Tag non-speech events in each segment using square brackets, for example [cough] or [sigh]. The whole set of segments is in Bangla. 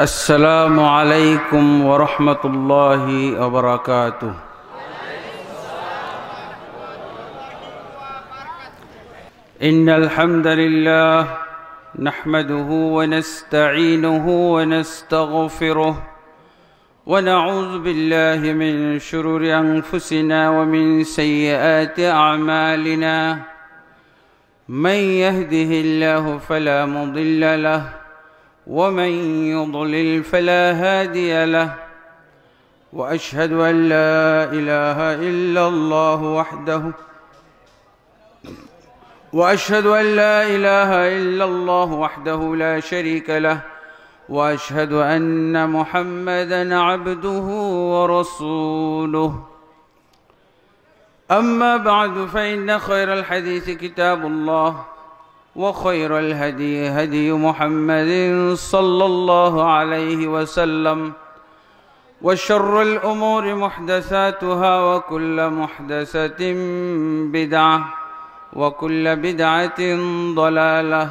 السلام عليكم ورحمة الله وبركاته إن الحمد لله نحمده ونستعينه ونستغفره ونعوذ بالله من شرور أنفسنا ومن سيئات أعمالنا من يهده الله فلا مضل له ومن يضلل فلا هادي له واشهد ان لا اله الا الله وحده واشهد ان لا اله الا الله وحده لا شريك له واشهد ان محمدا عبده ورسوله اما بعد فان خير الحديث كتاب الله وخير الهدي هدي محمد صلى الله عليه وسلم وشر الأمور محدثاتها وكل محدثة بدعة وكل بدعة ضلالة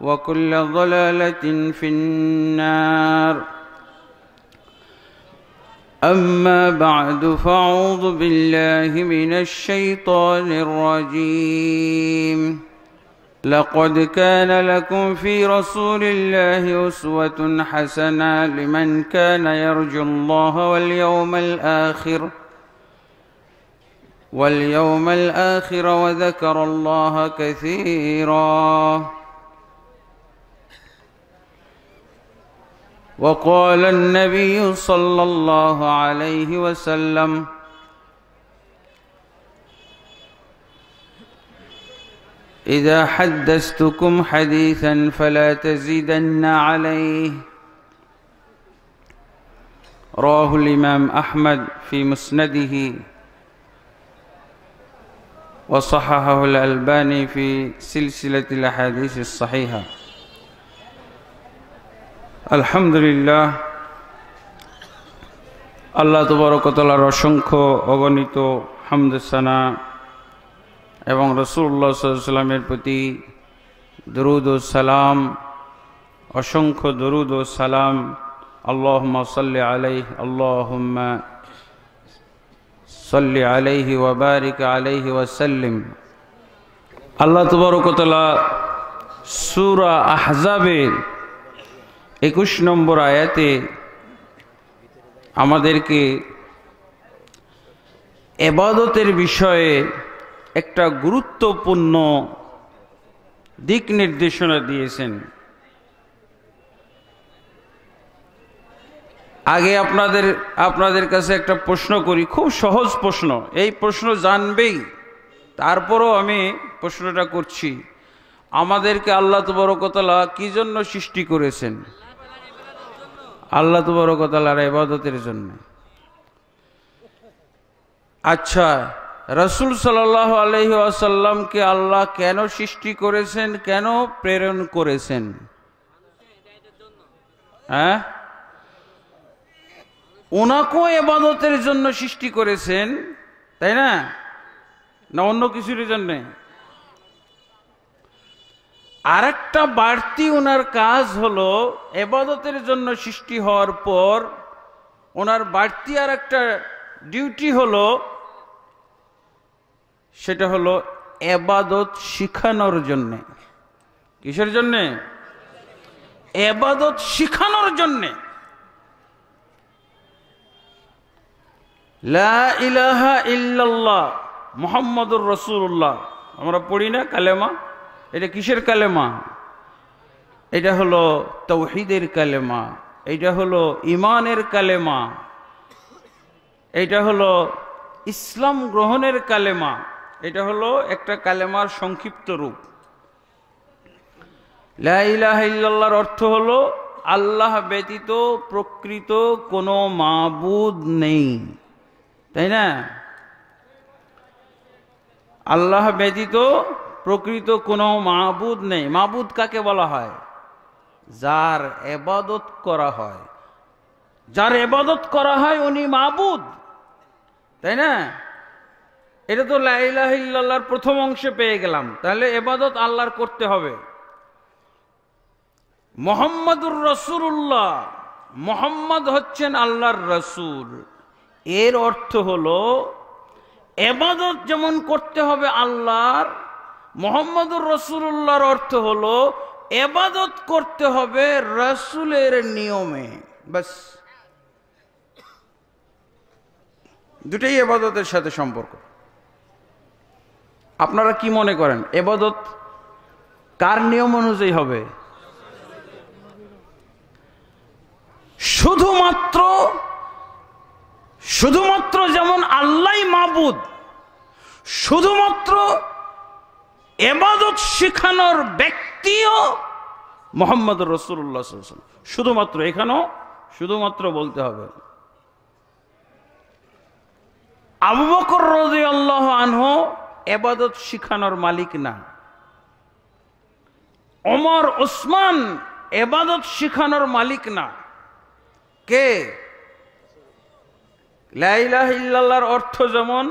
وكل ضلالة في النار أما بعد فاعوذ بالله من الشيطان الرجيم لقد كان لكم في رسول الله أسوة حسنة لمن كان يرجو الله واليوم الآخر واليوم الآخر وذكر الله كثيرا وقال النبي صلى الله عليه وسلم إذا حدثتكم حديثا فلا تزيدن عليه رواه الإمام أحمد في مسنده وصححه الألباني في سلسلة الأحاديث الصحيحة الحمد لله الله تبارك وتعالى رشنكو অসংখ্য حمد السلام এবং রসুল্লা সাল্লামের প্রতি দরুদ ও সালাম অসংখ্য দরুদ ও সালাম আল্লাহমা সাল্লি আলাই আল্লাহ সাল্লি আলাইহি ওবারিক আলাইহি ওয়াসাল্লিম আল্লাহ তবরকতলা সুরা আহজাবের একুশ নম্বর আয়াতে আমাদেরকে এবাদতের বিষয়ে একটা গুরুত্বপূর্ণ দিক নির্দেশনা দিয়েছেন আগে আপনাদের আপনাদের কাছে একটা প্রশ্ন করি খুব সহজ প্রশ্ন এই প্রশ্ন জানবেই তারপরও আমি প্রশ্নটা করছি আমাদেরকে আল্লাহ তবরকতলা কি জন্য সৃষ্টি করেছেন আল্লাহ তবরকতলার ইবাদতের জন্য আচ্ছা রসুল সাল আলহি আসাল্লামকে আল্লাহ কেন সৃষ্টি করেছেন কেন প্রেরণ করেছেন হ্যাঁ ওনাকেও এবাদতের জন্য সৃষ্টি করেছেন তাই না না অন্য কিছুর জন্যে আরেকটা বাড়তি ওনার কাজ হলো এবাদতের জন্য সৃষ্টি হওয়ার পর ওনার বাড়তি আর একটা ডিউটি হলো সেটা হলো এবাদত শিখানোর জন্যে কিসের জন্যে এবাদত শিখানোর জন্যে ইলাহা ইল্লাল্লাহ মোহাম্মদুর রসুল্লাহ আমরা পড়ি না কালেমা এটা কিসের কালেমা এটা হলো তৌহিদের কালেমা এটা হলো ইমানের কালেমা এটা হলো ইসলাম গ্রহণের কালেমা এটা হলো একটা কালেমার সংক্ষিপ্ত রূপ লাহিল্লাহর অর্থ হলো আল্লাহ ব্যতীত প্রকৃত কোনো মাবুদ নেই তাই না আল্লাহ ব্যতীত প্রকৃত কোনো মাবুদ নেই মাবুদ কাকে বলা হয় যার এবাদত করা হয় যার এবাদত করা হয় উনি মাবুদ তাই না এটা তো লাইলাহিল্লাহর প্রথম অংশে পেয়ে গেলাম তাহলে এবাদত আল্লাহর করতে হবে মোহাম্মদুর রসুল্লাহ মোহাম্মদ হচ্ছেন আল্লাহর রসুল এর অর্থ হলো এবাদত যেমন করতে হবে আল্লাহর মোহাম্মদুর রসুল্লাহর অর্থ হলো এবাদত করতে হবে রসুলের নিয়মে বাস দুটাই এবাদতের সাথে সম্পর্ক আপনারা কি মনে করেন এবাদত কার নিয়ম অনুযায়ী হবে শুধুমাত্র শুধুমাত্র যেমন আল্লাহ মাবুদ শুধুমাত্র এবাদত শিখানোর ব্যক্তিও মোহাম্মদ রসুল্লাহ শুধুমাত্র এখানেও শুধুমাত্র বলতে হবে আবু বকর আল্লাহ আনহু এবাদত শিখানোর মালিক না অমর ওসমান এবাদত শিখানোর মালিক না কে লাইলাহিল্লাহর অর্থ যেমন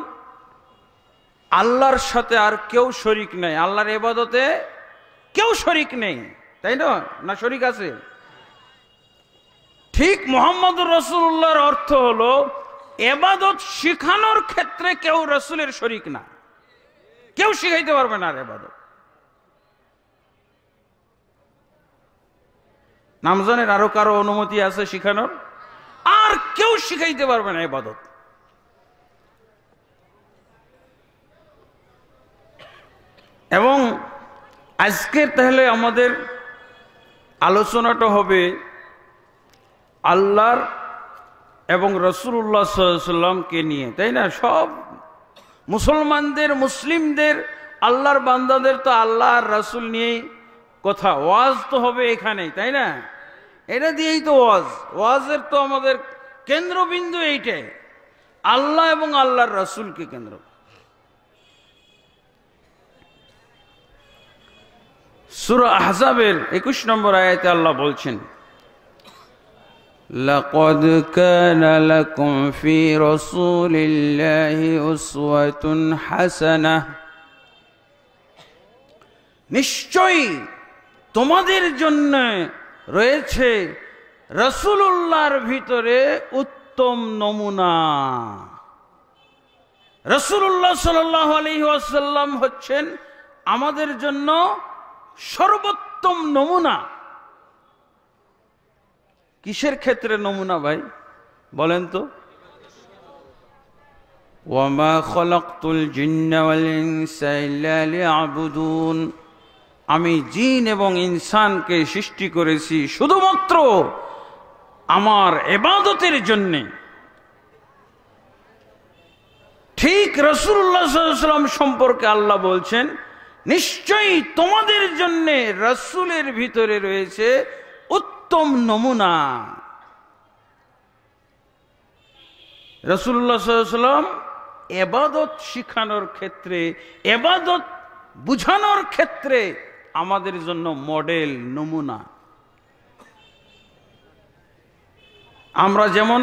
আল্লাহর সাথে আর কেউ শরিক নেই আল্লাহর এবাদতে কেউ শরিক নেই তাই না না শরিক আছে ঠিক মোহাম্মদ রসুল্লাহর অর্থ হলো এবাদত শিখানোর ক্ষেত্রে কেউ রসুলের শরিক না কেউ শিখাইতে পারবে না রে বাদক নামজনের আরো কারো অনুমতি আছে শিখানোর আর কেউ শিখাইতে পারবে না এবাদত এবং আজকে তাহলে আমাদের আলোচনাটা হবে আল্লাহর এবং রসুল্লাহ সাল্লামকে নিয়ে তাই না সব মুসলমানদের মুসলিমদের আল্লাহর বান্দাদের তো আল্লাহ আর রাসুল নিয়েই কথা ওয়াজ তো হবে এখানেই তাই না এটা দিয়েই তো ওয়াজ ওয়াজের তো আমাদের কেন্দ্রবিন্দু এইটাই আল্লাহ এবং আল্লাহর রাসুলকে কেন্দ্র সুর আহজাবের একুশ নম্বর আয়াতে আল্লাহ বলছেন لقد كان لكم في رسول الله أسوة حسنة নিশ্চয়ই তোমাদের জন্য রয়েছে রসুল্লাহর ভিতরে উত্তম নমুনা রসুল্লাহ সাল্লাহ আলহিহাসাল্লাম হচ্ছেন আমাদের জন্য সর্বোত্তম নমুনা কিসের ক্ষেত্রে নমুনা ভাই বলেন তো আবুদুন আমি জিন এবং ইনসানকে সৃষ্টি করেছি শুধুমাত্র আমার এবাদতের জন্যে ঠিক রসুল্লাহাম সম্পর্কে আল্লাহ বলছেন নিশ্চয়ই তোমাদের জন্যে রসুলের ভিতরে রয়েছে উত্তম নমুনা রসুল্লাহাম এবাদত শিখানোর ক্ষেত্রে এবাদত বুঝানোর ক্ষেত্রে আমাদের জন্য মডেল নমুনা আমরা যেমন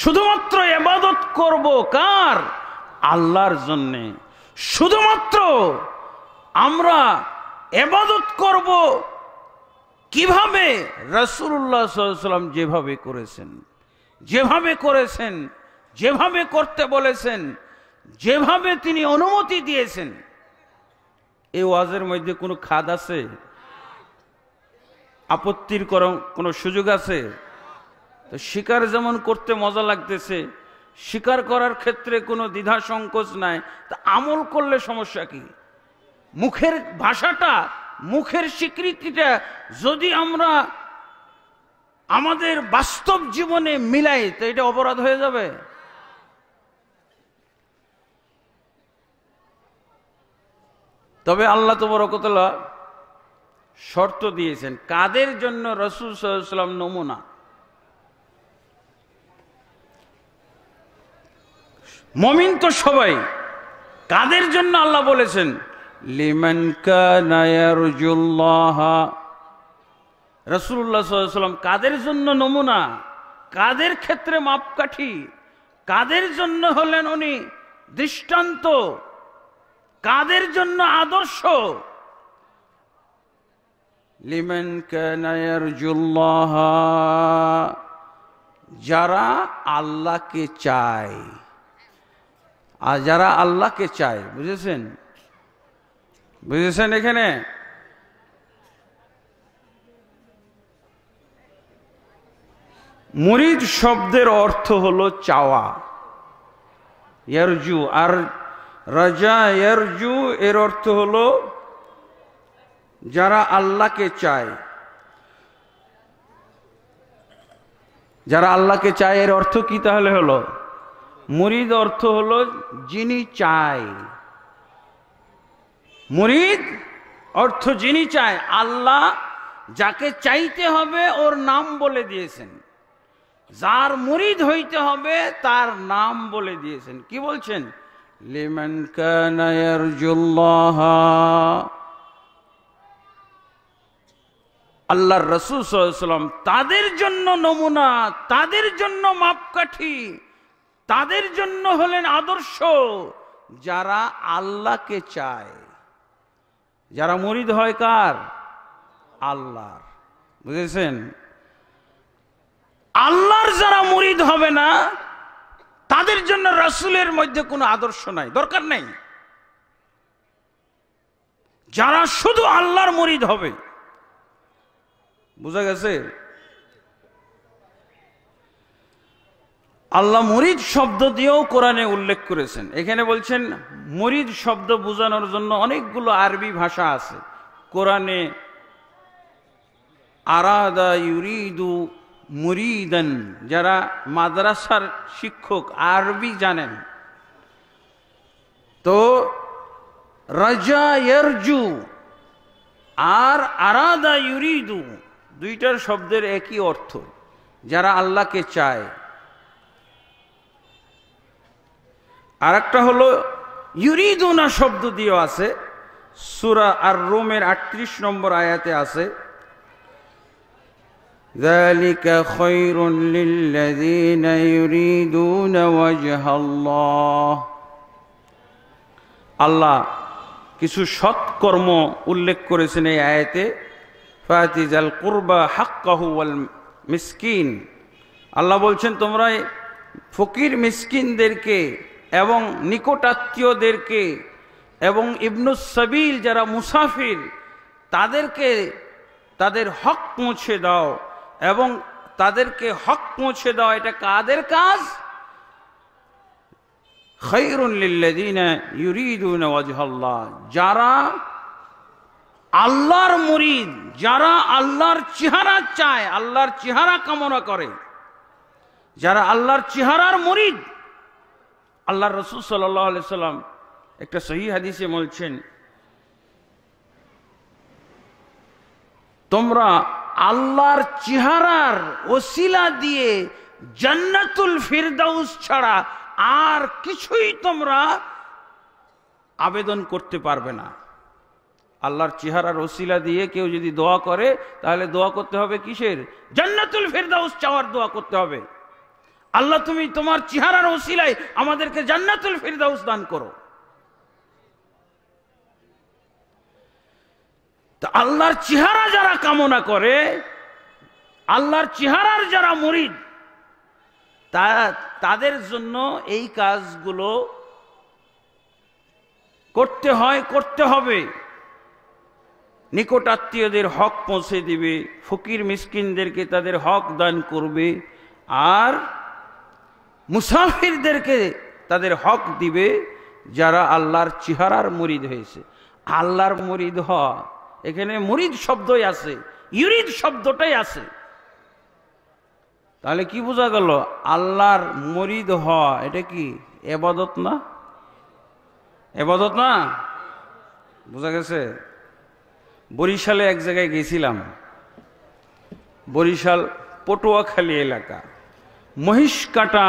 শুধুমাত্র এবাদত করব কার আল্লাহর জন্যে শুধুমাত্র আমরা এবাদত করব কিভাবে রসুল্লাহ সাল্লাম যেভাবে করেছেন যেভাবে করেছেন যেভাবে করতে বলেছেন যেভাবে তিনি অনুমতি দিয়েছেন এই ওয়াজের মধ্যে কোনো খাদ আছে আপত্তির কোনো সুযোগ আছে তো শিকার যেমন করতে মজা লাগতেছে শিকার করার ক্ষেত্রে কোনো দ্বিধা সংকোচ নাই তা আমল করলে সমস্যা কি মুখের ভাষাটা মুখের স্বীকৃতিটা যদি আমরা আমাদের বাস্তব জীবনে মিলাই তো এটা অপরাধ হয়ে যাবে তবে আল্লাহ তো বরকতলা শর্ত দিয়েছেন কাদের জন্য রসুল সাল্লাম নমুনা মমিন তো সবাই কাদের জন্য আল্লাহ বলেছেন লিমান কানায়ারজুল্লাহ রসুল্লাহ সাল্লাম কাদের জন্য নমুনা কাদের ক্ষেত্রে মাপকাঠি কাদের জন্য হলেন উনি দৃষ্টান্ত কাদের জন্য আদর্শ লিমেন কানায়ারজুল্লাহ যারা আল্লাহকে চায় আর যারা আল্লাহকে চায় বুঝেছেন বুঝেছেন এখানে মুরিদ শব্দের অর্থ হলো চাওয়া ইয়ারজু আর রাজা ইয়ারজু এর অর্থ হল যারা আল্লাহকে চায় যারা আল্লাহকে চায় এর অর্থ কি তাহলে হলো মুরিদ অর্থ হলো যিনি চায় মুরিদ অর্থ যিনি চায় আল্লাহ যাকে চাইতে হবে ওর নাম বলে দিয়েছেন যার মুরিদ হইতে হবে তার নাম বলে দিয়েছেন কি বলছেন আল্লাহ রসুল তাদের জন্য নমুনা তাদের জন্য মাপকাঠি তাদের জন্য হলেন আদর্শ যারা আল্লাহকে চায় যারা মরিদ হয় কার আল্লাহর বুঝেছেন আল্লাহর যারা মরিদ হবে না তাদের জন্য রসুলের মধ্যে কোনো আদর্শ নাই দরকার নেই যারা শুধু আল্লাহর মরিদ হবে বোঝা গেছে আল্লাহ মুরিদ শব্দ দিয়েও কোরআনে উল্লেখ করেছেন এখানে বলছেন মুরিদ শব্দ বোঝানোর জন্য অনেকগুলো আরবি ভাষা আছে কোরআনে আরাদা ইউরিদু মুরিদান যারা মাদ্রাসার শিক্ষক আরবি জানেন তো রাজা ইয়ারজু আর আরাদা ইউরিদু দুইটার শব্দের একই অর্থ যারা আল্লাহকে চায় আর একটা হলো ইউরিদোনা শব্দ দিয়েও আছে সুরা আর রোমের আটত্রিশ নম্বর আয়াতে আছে ذلك خير للذين يريدون وجه الله আল্লাহ কিছু সৎকর্ম উল্লেখ করেছেন এই আয়াতে ফাতিজাল কুরবা হাক্কাহু ওয়াল মিসকিন আল্লাহ বলছেন তোমরা ফকির মিসকিনদেরকে এবং নিকটাত্মীয়দেরকে এবং ইবনুসাবিল যারা মুসাফির তাদেরকে তাদের হক পৌঁছে দাও এবং তাদেরকে হক পৌঁছে দাও এটা কাদের কাজ যারা আল্লাহর মুরিদ যারা আল্লাহর চেহারা চায় আল্লাহর চেহারা কামনা করে যারা আল্লাহর চেহারার মুরিদ আল্লাহ রসুল সাল্লাম একটা সহি হাদিসে বলছেন তোমরা আল্লাহর চেহারার ওসিলা দিয়ে জান্নাতুল ফিরদাউস ছাড়া আর কিছুই তোমরা আবেদন করতে পারবে না আল্লাহর চেহারার ওসিলা দিয়ে কেউ যদি দোয়া করে তাহলে দোয়া করতে হবে কিসের জান্নাতুল ফিরদাউস চাওয়ার দোয়া করতে হবে আল্লাহ তুমি তোমার চেহারার ওসিলায় আমাদেরকে জান্নাতুল ফিরদাউস দান করো তা আল্লাহর চেহারা যারা কামনা করে আল্লাহর চেহারার যারা মরিদ তা তাদের জন্য এই কাজগুলো করতে হয় করতে হবে নিকটাত্মীয়দের হক পৌঁছে দিবে ফকির মিসকিনদেরকে তাদের হক দান করবে আর মুসাফিরদেরকে তাদের হক দিবে যারা আল্লাহর চেহারার মরিদ হয়েছে আল্লাহর মরিদ হ এখানে মরিদ শব্দই আছে ইউরিদ শব্দটাই আছে তাহলে কি বোঝা গেল আল্লাহর মরিদ হ এটা কি এবাদত না এবাদত না বোঝা গেছে বরিশালে এক জায়গায় গেছিলাম বরিশাল পটুয়াখালী এলাকা মহিষকাটা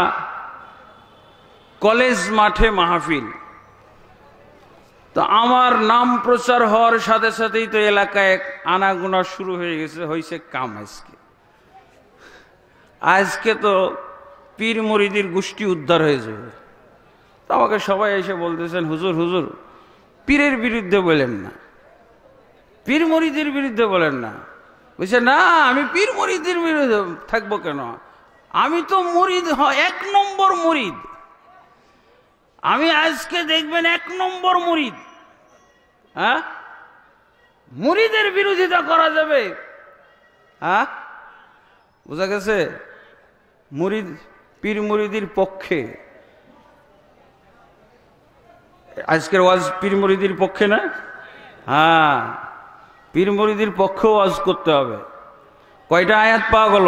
কলেজ মাঠে মাহফিল তো আমার নাম প্রচার হওয়ার সাথে সাথেই তো এলাকায় আনাগোনা শুরু হয়ে গেছে হয়েছে কাম আজকে আজকে তো পীর মরিদির গোষ্ঠী উদ্ধার হয়ে যাবে তো আমাকে সবাই এসে বলতেছেন হুজুর হুজুর পীরের বিরুদ্ধে বলেন না পীর মরিদের বিরুদ্ধে বলেন না বলছে না আমি পীর মরিদের বিরুদ্ধে থাকবো কেন আমি তো মুরিদ হ্যাঁ, এক নম্বর মুরিদ আমি আজকে দেখবেন এক নম্বর মুরিদ হ্যাঁ মুরিদের বিরোধিতা করা যাবে হ্যাঁ বোঝা গেছে মুরিদ পীর মুরিদির পক্ষে আজকের ওয়াজ পীর মুরিদির পক্ষে না হ্যাঁ পীর মুরিদির পক্ষেও ওয়াজ করতে হবে কয়টা আয়াত পাওয়া গেল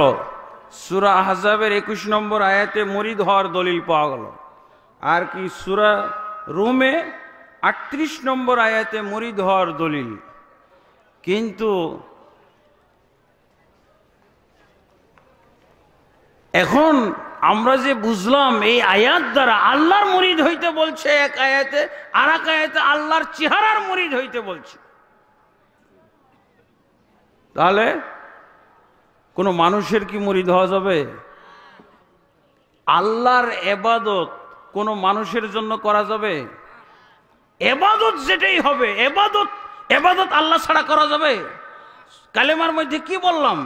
সুরা আহজাবের একুশ নম্বর আয়াতে মরিদ হওয়ার দলিল পাওয়া গেল আর কি সুরা রোমে আটত্রিশ নম্বর আয়াতে মরিদ হওয়ার দলিল কিন্তু এখন আমরা যে বুঝলাম এই আয়াত দ্বারা আল্লাহর মরিদ হইতে বলছে এক আয়াতে আর এক আয়াতে আল্লাহর চেহারার মরিদ হইতে বলছে তাহলে কোনো মানুষের কি মরিদ হওয়া যাবে আল্লাহর এবাদত কোনো মানুষের জন্য করা যাবে এবাদত যেটাই হবে এবাদত এবাদত আল্লাহ ছাড়া করা যাবে কালেমার মধ্যে কি বললাম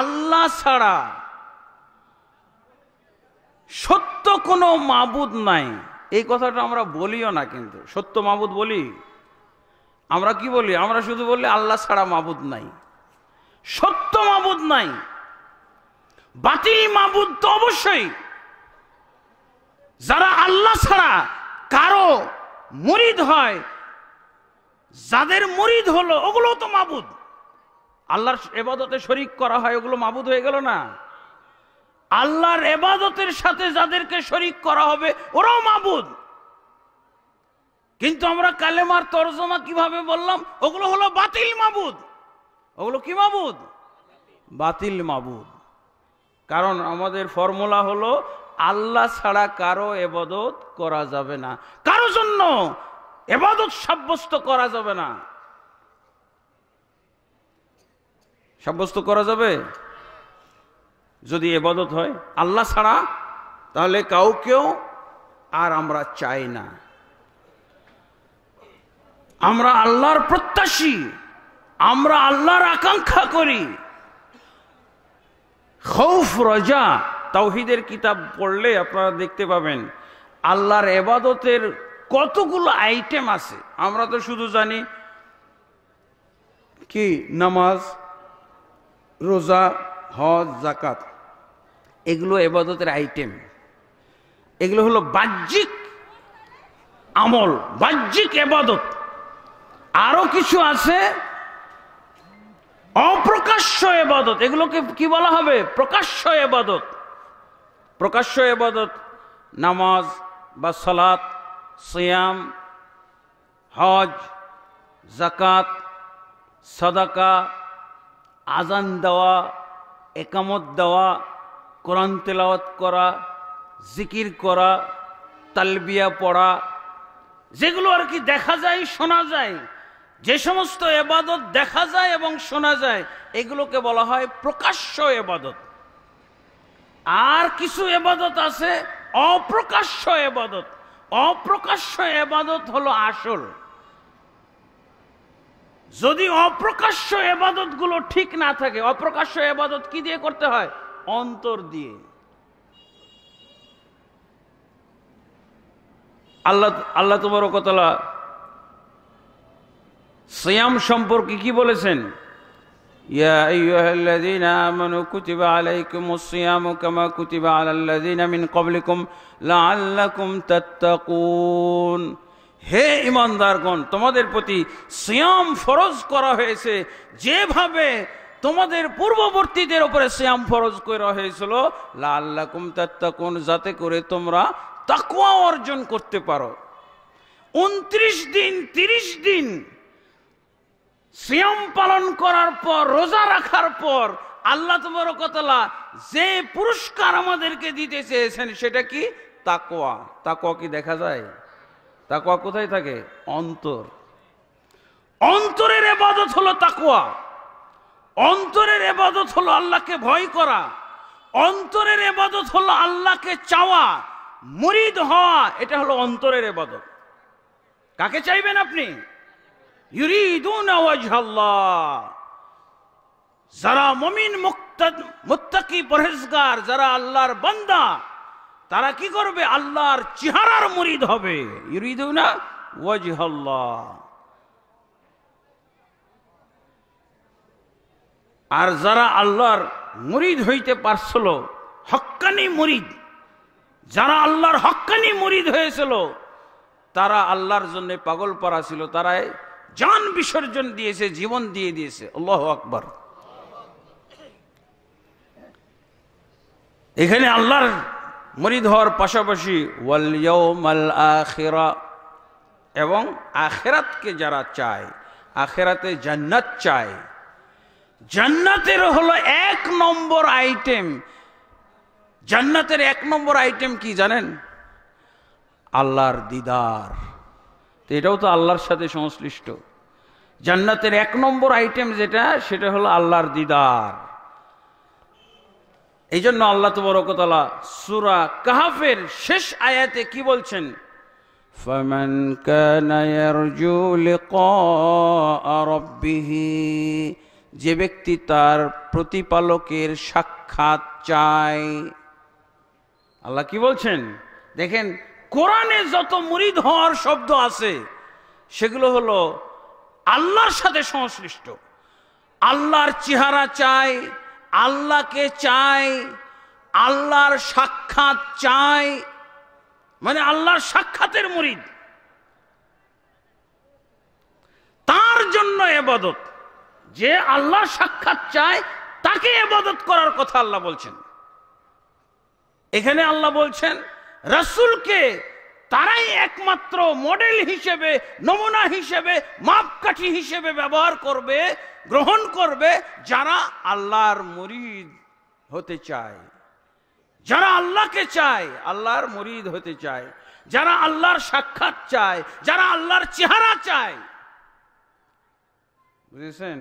আল্লাহ ছাড়া সত্য কোনো মাবুদ নাই এই কথাটা আমরা বলিও না কিন্তু সত্য মাবুদ বলি আমরা কি বলি আমরা শুধু বলি আল্লাহ ছাড়া মাবুদ নাই সত্য মাবুদ নাই বাতিল মাবুদ তো অবশ্যই যারা আল্লাহ ছাড়া কারো মরিদ হয় যাদের মরিদ হলো ওগুলো তো মাবুদ আল্লাহর এবাদতে শরিক করা হয় ওগুলো মাবুদ হয়ে গেল না আল্লাহর এবাদতের সাথে যাদেরকে শরিক করা হবে ওরাও মাবুদ কিন্তু আমরা কালেমার তর্জমা কিভাবে বললাম ওগুলো হলো বাতিল মাবুদ ওগুলো কি মাবুদ বাতিল মাবুদ কারণ আমাদের ফর্মুলা হলো আল্লাহ ছাড়া কারো এবাদত করা যাবে না কারো জন্য এবাদত সাব্যস্ত করা যাবে না সাব্যস্ত করা যাবে যদি এবাদত হয় আল্লাহ ছাড়া তাহলে কাউকেও আর আমরা চাই না আমরা আল্লাহর প্রত্যাশী আমরা আল্লাহর আকাঙ্ক্ষা করি খৌফ রজা তাওহিদের কিতাব পড়লে আপনারা দেখতে পাবেন আল্লাহর এবাদতের কতগুলো আইটেম আছে আমরা তো শুধু জানি কি নামাজ রোজা হজ জাকাত এগুলো এবাদতের আইটেম এগুলো হলো বাহ্যিক আমল বাহ্যিক এবাদত আরও কিছু আছে অপ্রকাশ্য এবাদত এগুলোকে কি বলা হবে প্রকাশ্য এবাদত প্রকাশ্য এবাদত নামাজ বা সালাত সিয়াম হজ জাকাত সদাকা আজান দেওয়া একামত দেওয়া কোরআন তেলাওয়াত করা জিকির করা তালবিয়া পড়া যেগুলো আর কি দেখা যায় শোনা যায় যে সমস্ত এবাদত দেখা যায় এবং শোনা যায় এগুলোকে বলা হয় প্রকাশ্য এবাদত আর কিছু এবাদত আছে অপ্রকাশ্য এবাদত অপ্রকাশ্য এবাদত হলো আসল যদি অপ্রকাশ্য এবাদত গুলো ঠিক না থাকে অপ্রকাশ্য এবাদত কি দিয়ে করতে হয় অন্তর দিয়ে আল্লাহ আল্লাহ তোমার কতলা সিয়াম সম্পর্কে কি বলেছেন يا أيها الذين آمنوا كتب عليكم الصيام كما كتب على الذين من قبلكم হে ইমানদারগণ তোমাদের প্রতি সিয়াম ফরজ করা হয়েছে যেভাবে তোমাদের পূর্ববর্তীদের উপরে শ্যাম ফরজ করা হয়েছিল লাল্লাকুম তাত্তাকুন যাতে করে তোমরা তাকুয়া অর্জন করতে পারো উনত্রিশ দিন তিরিশ দিন সিয়াম পালন করার পর রোজা রাখার পর আল্লাহ তোমার কতলা যে পুরস্কার আমাদেরকে দিতে চেয়েছেন সেটা কি তাকোয়া তাকোয়া কি দেখা যায় তাকোয়া কোথায় থাকে অন্তর অন্তরের এবাদত হলো তাকোয়া অন্তরের এবাদত হলো আল্লাহকে ভয় করা অন্তরের এবাদত হলো আল্লাহকে চাওয়া মুরিদ হওয়া এটা হলো অন্তরের এবাদত কাকে চাইবেন আপনি যারা মমিন মুক্তি পরেজগার যারা আল্লাহর বান্দা তারা কি করবে আল্লাহর চেহারার মুরিদ হবে ইউরিদুনা ওয়াজহাল্লাহ আর যারা আল্লাহর মুরিদ হইতে পারছিল হক্কানি মুরিদ যারা আল্লাহর হক্কানি মুরিদ হয়েছিল তারা আল্লাহর জন্য পাগল পরা ছিল তারাই জান বিসর্জন দিয়েছে জীবন দিয়ে দিয়েছে আল্লাহ আকবর এখানে আল্লাহর মরিদ হওয়ার পাশাপাশি আখেরা এবং আখেরাতকে যারা চায় আখেরাতে জান্নাত চায় জান্নাতের হলো এক নম্বর আইটেম জান্নাতের এক নম্বর আইটেম কি জানেন আল্লাহর দিদার এটাও তো আল্লাহর সাথে সংশ্লিষ্ট জান্নাতের এক নম্বর আইটেম যেটা সেটা হলো আল্লাহর দিদার এই জন্য আল্লাহ তো তবরকতলা সুরা কাহাফের শেষ আয়াতে কি বলছেন فمن كان يرجو لقاء ربه যে ব্যক্তি তার প্রতিপালকের সাক্ষাৎ চায় আল্লাহ কি বলছেন দেখেন কোরআনে যত মুরিদ হওয়ার শব্দ আছে সেগুলো হলো আল্লাহর সাথে সংশ্লিষ্ট আল্লাহর চেহারা চাই আল্লাহকে চাই আল্লাহর সাক্ষাৎ চাই মানে আল্লাহর সাক্ষাতের মরিদ তার জন্য এবাদত যে আল্লাহ সাক্ষাৎ চায় তাকে এবাদত করার কথা আল্লাহ বলছেন এখানে আল্লাহ বলছেন রাসুলকে তারাই একমাত্র মডেল হিসেবে নমুনা হিসেবে মাপকাঠি হিসেবে ব্যবহার করবে গ্রহণ করবে যারা আল্লাহর মরিদ হতে চায় যারা আল্লাহকে চায় আল্লাহর মরিদ হতে চায় যারা আল্লাহর সাক্ষাৎ চায় যারা আল্লাহর চেহারা চায় বুঝেছেন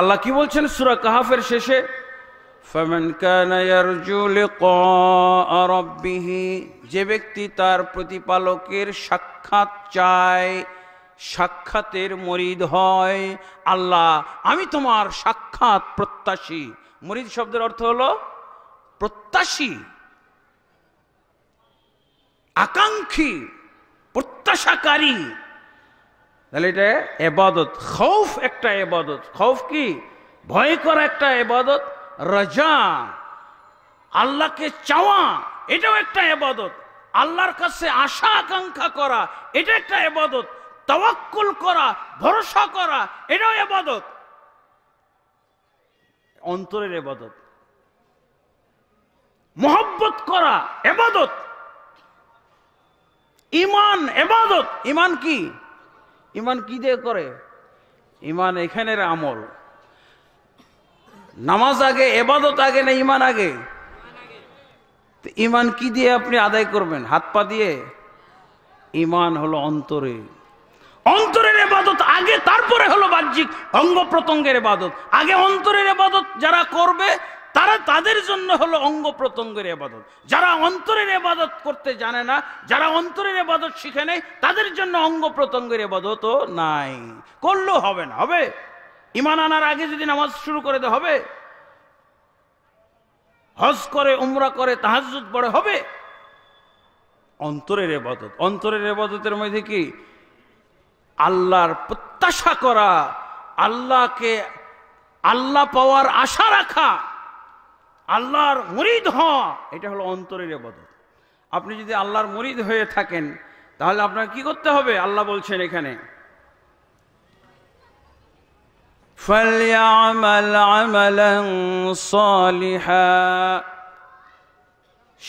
আল্লাহ কি বলছেন সুরা কাহাফের শেষে فمن كان يرجو لقاء ربه যে ব্যক্তি তার প্রতিপালকের সাক্ষাৎ চায় সাক্ষাতের মরিদ হয় আল্লাহ আমি তোমার সাক্ষাৎ প্রত্যাশী মরিদ শব্দের অর্থ হলো প্রত্যাশী আকাঙ্ক্ষী প্রত্যাশাকারী তাহলে এটা এবাদত খৌফ একটা এবাদত খৌফ কি ভয় করা একটা এবাদত রাজা আল্লাহকে চাওয়া এটাও একটা এবাদত আল্লাহর কাছে আশা আকাঙ্ক্ষা করা এটা একটা এবাদত তওয়াক্কুল করা ভরসা করা এটাও এবাদত অন্তরের এবাদত মোহব্বত করা এবাদত ইমান এবাদত ইমান কি ইমান কি দিয়ে করে ইমান এখানের আমল নামাজ আগে এবাদত আগে না ইমান আগে ইমান কি দিয়ে আপনি আদায় করবেন হাত পা দিয়ে ইমান হলো অন্তরে অন্তরের এবাদত আগে তারপরে হলো বাহ্যিক অঙ্গ প্রত্যঙ্গের এবাদত আগে অন্তরের এবাদত যারা করবে তারা তাদের জন্য হলো অঙ্গ প্রত্যঙ্গের এবাদত যারা অন্তরের এবাদত করতে জানে না যারা অন্তরের এবাদত শিখে নেয় তাদের জন্য অঙ্গ প্রত্যঙ্গের এবাদতও নাই করলেও হবে না হবে ইমান আনার আগে যদি নামাজ শুরু করে দেওয়া হবে হজ করে উমরা করে তাহাজুদ পড়ে হবে অন্তরের এবাদত অন্তরের এবাদতের মধ্যে কি আল্লাহর প্রত্যাশা করা আল্লাহকে আল্লাহ পাওয়ার আশা রাখা আল্লাহর মরিদ হওয়া এটা হলো অন্তরের এবাদত আপনি যদি আল্লাহর মরিদ হয়ে থাকেন তাহলে আপনার কি করতে হবে আল্লাহ বলছেন এখানে فليعمل عملا صالحا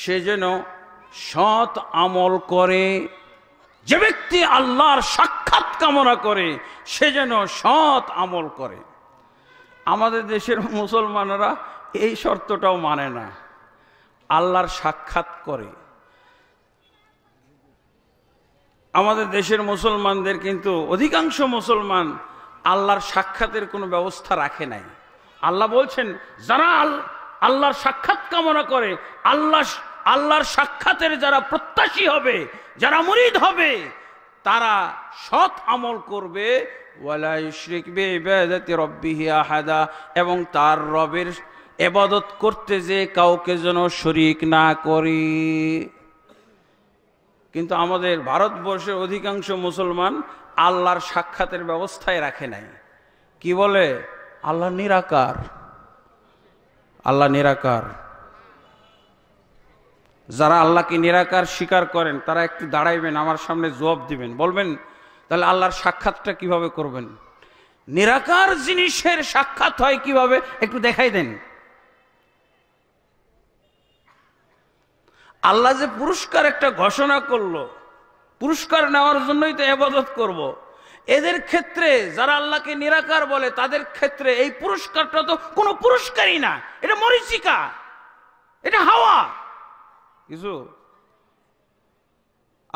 সে যেন সৎ আমল করে যে ব্যক্তি আল্লাহর সাক্ষাৎ কামনা করে সে যেন সৎ আমল করে আমাদের দেশের মুসলমানরা এই শর্তটাও মানে না আল্লাহর সাক্ষাৎ করে আমাদের দেশের মুসলমানদের কিন্তু অধিকাংশ মুসলমান আল্লাহর সাক্ষাতের কোনো ব্যবস্থা রাখে নাই আল্লাহ বলছেন যারা আল্লাহর সাক্ষাৎ কামনা করে আল্লাহ আল্লাহর সাক্ষাতের যারা প্রত্যাশী হবে যারা মুরিদ হবে তারা সৎ আমল করবে এবং তার রবের এবাদত করতে যে কাউকে যেন শরিক না করি কিন্তু আমাদের ভারতবর্ষের অধিকাংশ মুসলমান আল্লাহর সাক্ষাতের ব্যবস্থায় রাখে নাই কি বলে আল্লাহ নিরাকার আল্লাহ নিরাকার যারা আল্লাহকে নিরাকার স্বীকার করেন তারা একটু দাঁড়াইবেন আমার সামনে জবাব দিবেন বলবেন তাহলে আল্লাহর সাক্ষাৎটা কিভাবে করবেন নিরাকার জিনিসের সাক্ষাৎ হয় কিভাবে একটু দেখাই দেন আল্লাহ যে পুরস্কার একটা ঘোষণা করলো পুরস্কার নেওয়ার জন্যই তো এবাদত করব। এদের ক্ষেত্রে যারা আল্লাহকে নিরাকার বলে তাদের ক্ষেত্রে এই পুরস্কারটা তো কোনো পুরস্কারই না এটা মরিচিকা এটা হাওয়া কিছু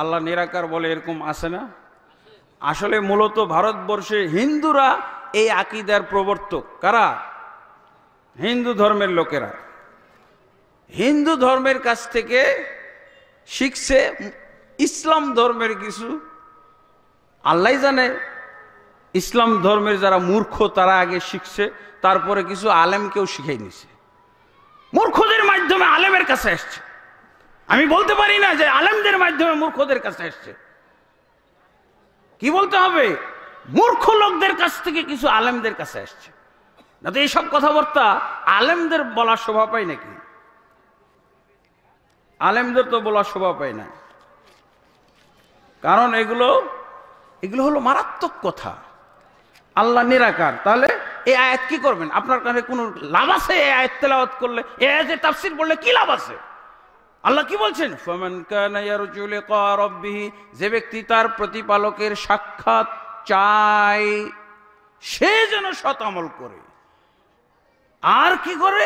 আল্লাহ নিরাকার বলে এরকম আছে না আসলে মূলত ভারতবর্ষে হিন্দুরা এই আকিদার প্রবর্তক কারা হিন্দু ধর্মের লোকেরা হিন্দু ধর্মের কাছ থেকে শিখছে ইসলাম ধর্মের কিছু আল্লাহ জানে ইসলাম ধর্মের যারা মূর্খ তারা আগে শিখছে তারপরে কিছু আলেমকেও শিখাই নিছে মূর্খদের মাধ্যমে আলেমের কাছে আসছে আমি বলতে পারি না যে আলেমদের মাধ্যমে মূর্খদের কাছে আসছে কি বলতে হবে মূর্খ লোকদের কাছ থেকে কিছু আলেমদের কাছে আসছে না তো এইসব কথাবার্তা আলেমদের বলা শোভা পায় নাকি আলেমদের তো বলা শোভা পায় না কারণ এগুলো এগুলো হলো মারাত্মক কথা আল্লাহ নিরাকার তাহলে এ আয়াত কি করবেন আপনার কাছে কোনো লাভ আছে এ আয়াত তেলাওয়াত করলে এ আয়াতের তাফসির বললে কি লাভ আছে আল্লাহ কি বলছেন যে ব্যক্তি তার প্রতিপালকের সাক্ষাৎ চায় সে যেন শতামল করে আর কি করে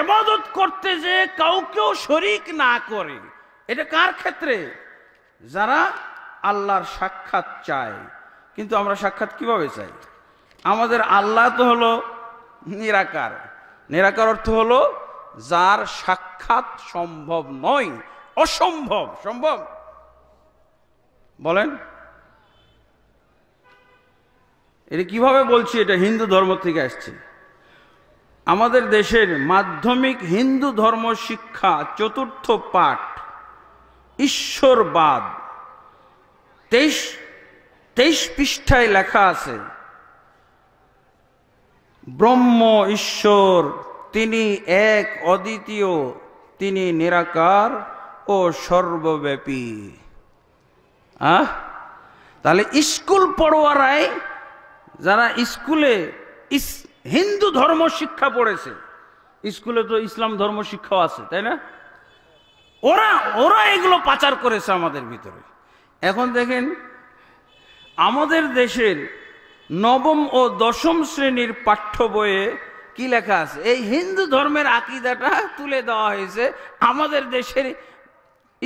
এবাদত করতে যে কাউকেও শরিক না করে এটা কার ক্ষেত্রে যারা আল্লাহর সাক্ষাৎ চায় কিন্তু আমরা সাক্ষাৎ কিভাবে চাই আমাদের আল্লাহ তো হলো নিরাকার নিরাকার অর্থ হলো যার সাক্ষাৎ সম্ভব নয় অসম্ভব সম্ভব বলেন এটা কিভাবে বলছি এটা হিন্দু ধর্ম থেকে আসছে আমাদের দেশের মাধ্যমিক হিন্দু ধর্ম শিক্ষা চতুর্থ পাঠ ঈশ্বরবাদ তেইশ তেইশ পৃষ্ঠায় লেখা আছে ব্রহ্ম ঈশ্বর তিনি এক অদ্বিতীয় তিনি নিরাকার ও সর্বব্যাপী আহ তাহলে স্কুল পড়োয়ারাই যারা স্কুলে হিন্দু ধর্ম শিক্ষা পড়েছে স্কুলে তো ইসলাম ধর্ম শিক্ষাও আছে তাই না ওরা ওরা এগুলো পাচার করেছে আমাদের ভিতরে এখন দেখেন আমাদের দেশের নবম ও দশম শ্রেণীর পাঠ্য বইয়ে কি লেখা আছে এই হিন্দু ধর্মের আকিদাটা তুলে দেওয়া হয়েছে আমাদের দেশের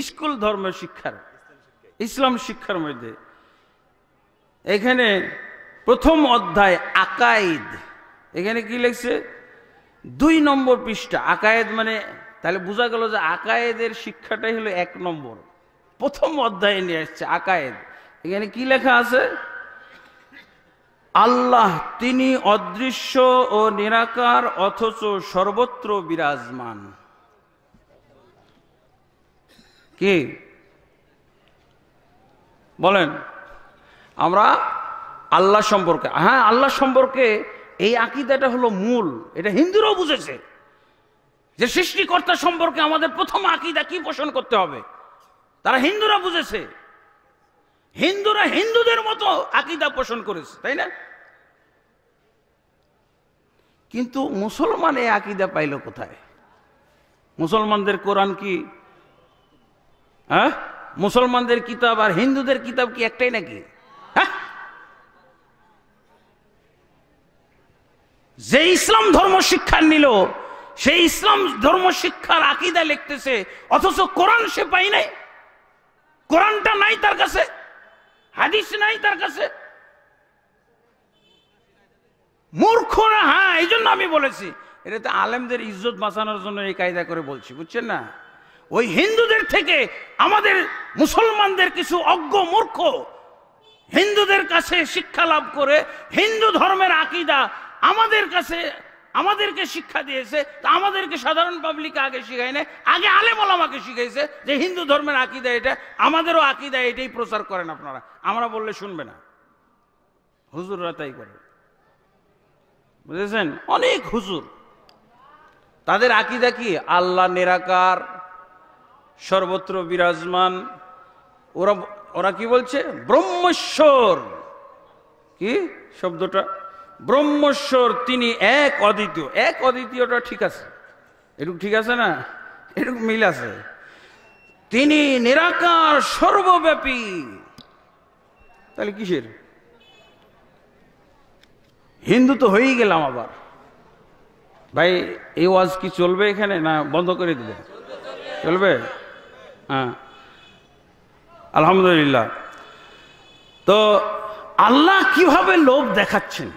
স্কুল ধর্ম শিক্ষার ইসলাম শিক্ষার মধ্যে এখানে প্রথম অধ্যায় আকায়েদ এখানে কি লেখছে দুই নম্বর পৃষ্ঠা আকায়েদ মানে তাহলে বোঝা গেল যে আকায়েদের শিক্ষাটাই হলো এক নম্বর প্রথম অধ্যায়ে নিয়ে আসছে আকায়েদ এখানে কি লেখা আছে আল্লাহ তিনি অদৃশ্য ও নিরাকার অথচ সর্বত্র বিরাজমান কি বলেন আমরা আল্লাহ সম্পর্কে হ্যাঁ আল্লাহ সম্পর্কে এই আকিদাটা হলো মূল এটা হিন্দুরাও বুঝেছে যে সৃষ্টিকর্তা সম্পর্কে আমাদের প্রথম আকিদা কি পোষণ করতে হবে তারা হিন্দুরা বুঝেছে হিন্দুরা হিন্দুদের মতো আকিদা পোষণ করেছে তাই না কিন্তু মুসলমান এ আকিদা পাইল কোথায় মুসলমানদের কোরআন কি হ্যাঁ মুসলমানদের কিতাব আর হিন্দুদের কিতাব কি একটাই নাকি হ্যাঁ? যে ইসলাম ধর্ম শিক্ষা নিল সে ইসলাম ধর্ম শিক্ষার আকিদা লিখতেছে অথচ কোরআন সে পাই নাই কোরআনটা নাই তার কাছে হাদিস নাই তার কাছে মূর্খ না হ্যাঁ এই জন্য আমি বলেছি তো আলেমদের ইজ্জত বাঁচানোর জন্য এই কায়দা করে বলছি বুঝছেন না ওই হিন্দুদের থেকে আমাদের মুসলমানদের কিছু অজ্ঞ মূর্খ হিন্দুদের কাছে শিক্ষা লাভ করে হিন্দু ধর্মের আকিদা আমাদের কাছে আমাদেরকে শিক্ষা দিয়েছে তা আমাদেরকে সাধারণ পাবলিককে আগে শিখাই নেয় আগে আমাকে শিখাইছে যে হিন্দু ধর্মের আকিদা এটা আমাদেরও আকিদা এটাই প্রচার করেন আপনারা আমরা বললে শুনবে না হুজুররা তাই করে বুঝেছেন অনেক হুজুর তাদের আকিদা কি আল্লাহ নিরাকার সর্বত্র বিরাজমান ওরা ওরা কি বলছে ব্রহ্মশ্বর কি শব্দটা ব্রহ্মস্বর তিনি এক অদ্বিতীয় এক অদ্বিতীয়টা ঠিক আছে এরকম ঠিক আছে না এরকম মিল আছে তিনি নিরাকার সর্বব্যাপী তাহলে কিসের হিন্দু তো হয়েই গেলাম আবার ভাই এই ওয়াজ কি চলবে এখানে না বন্ধ করে দিবে চলবে হ্যাঁ আলহামদুলিল্লাহ তো আল্লাহ কিভাবে লোভ দেখাচ্ছেন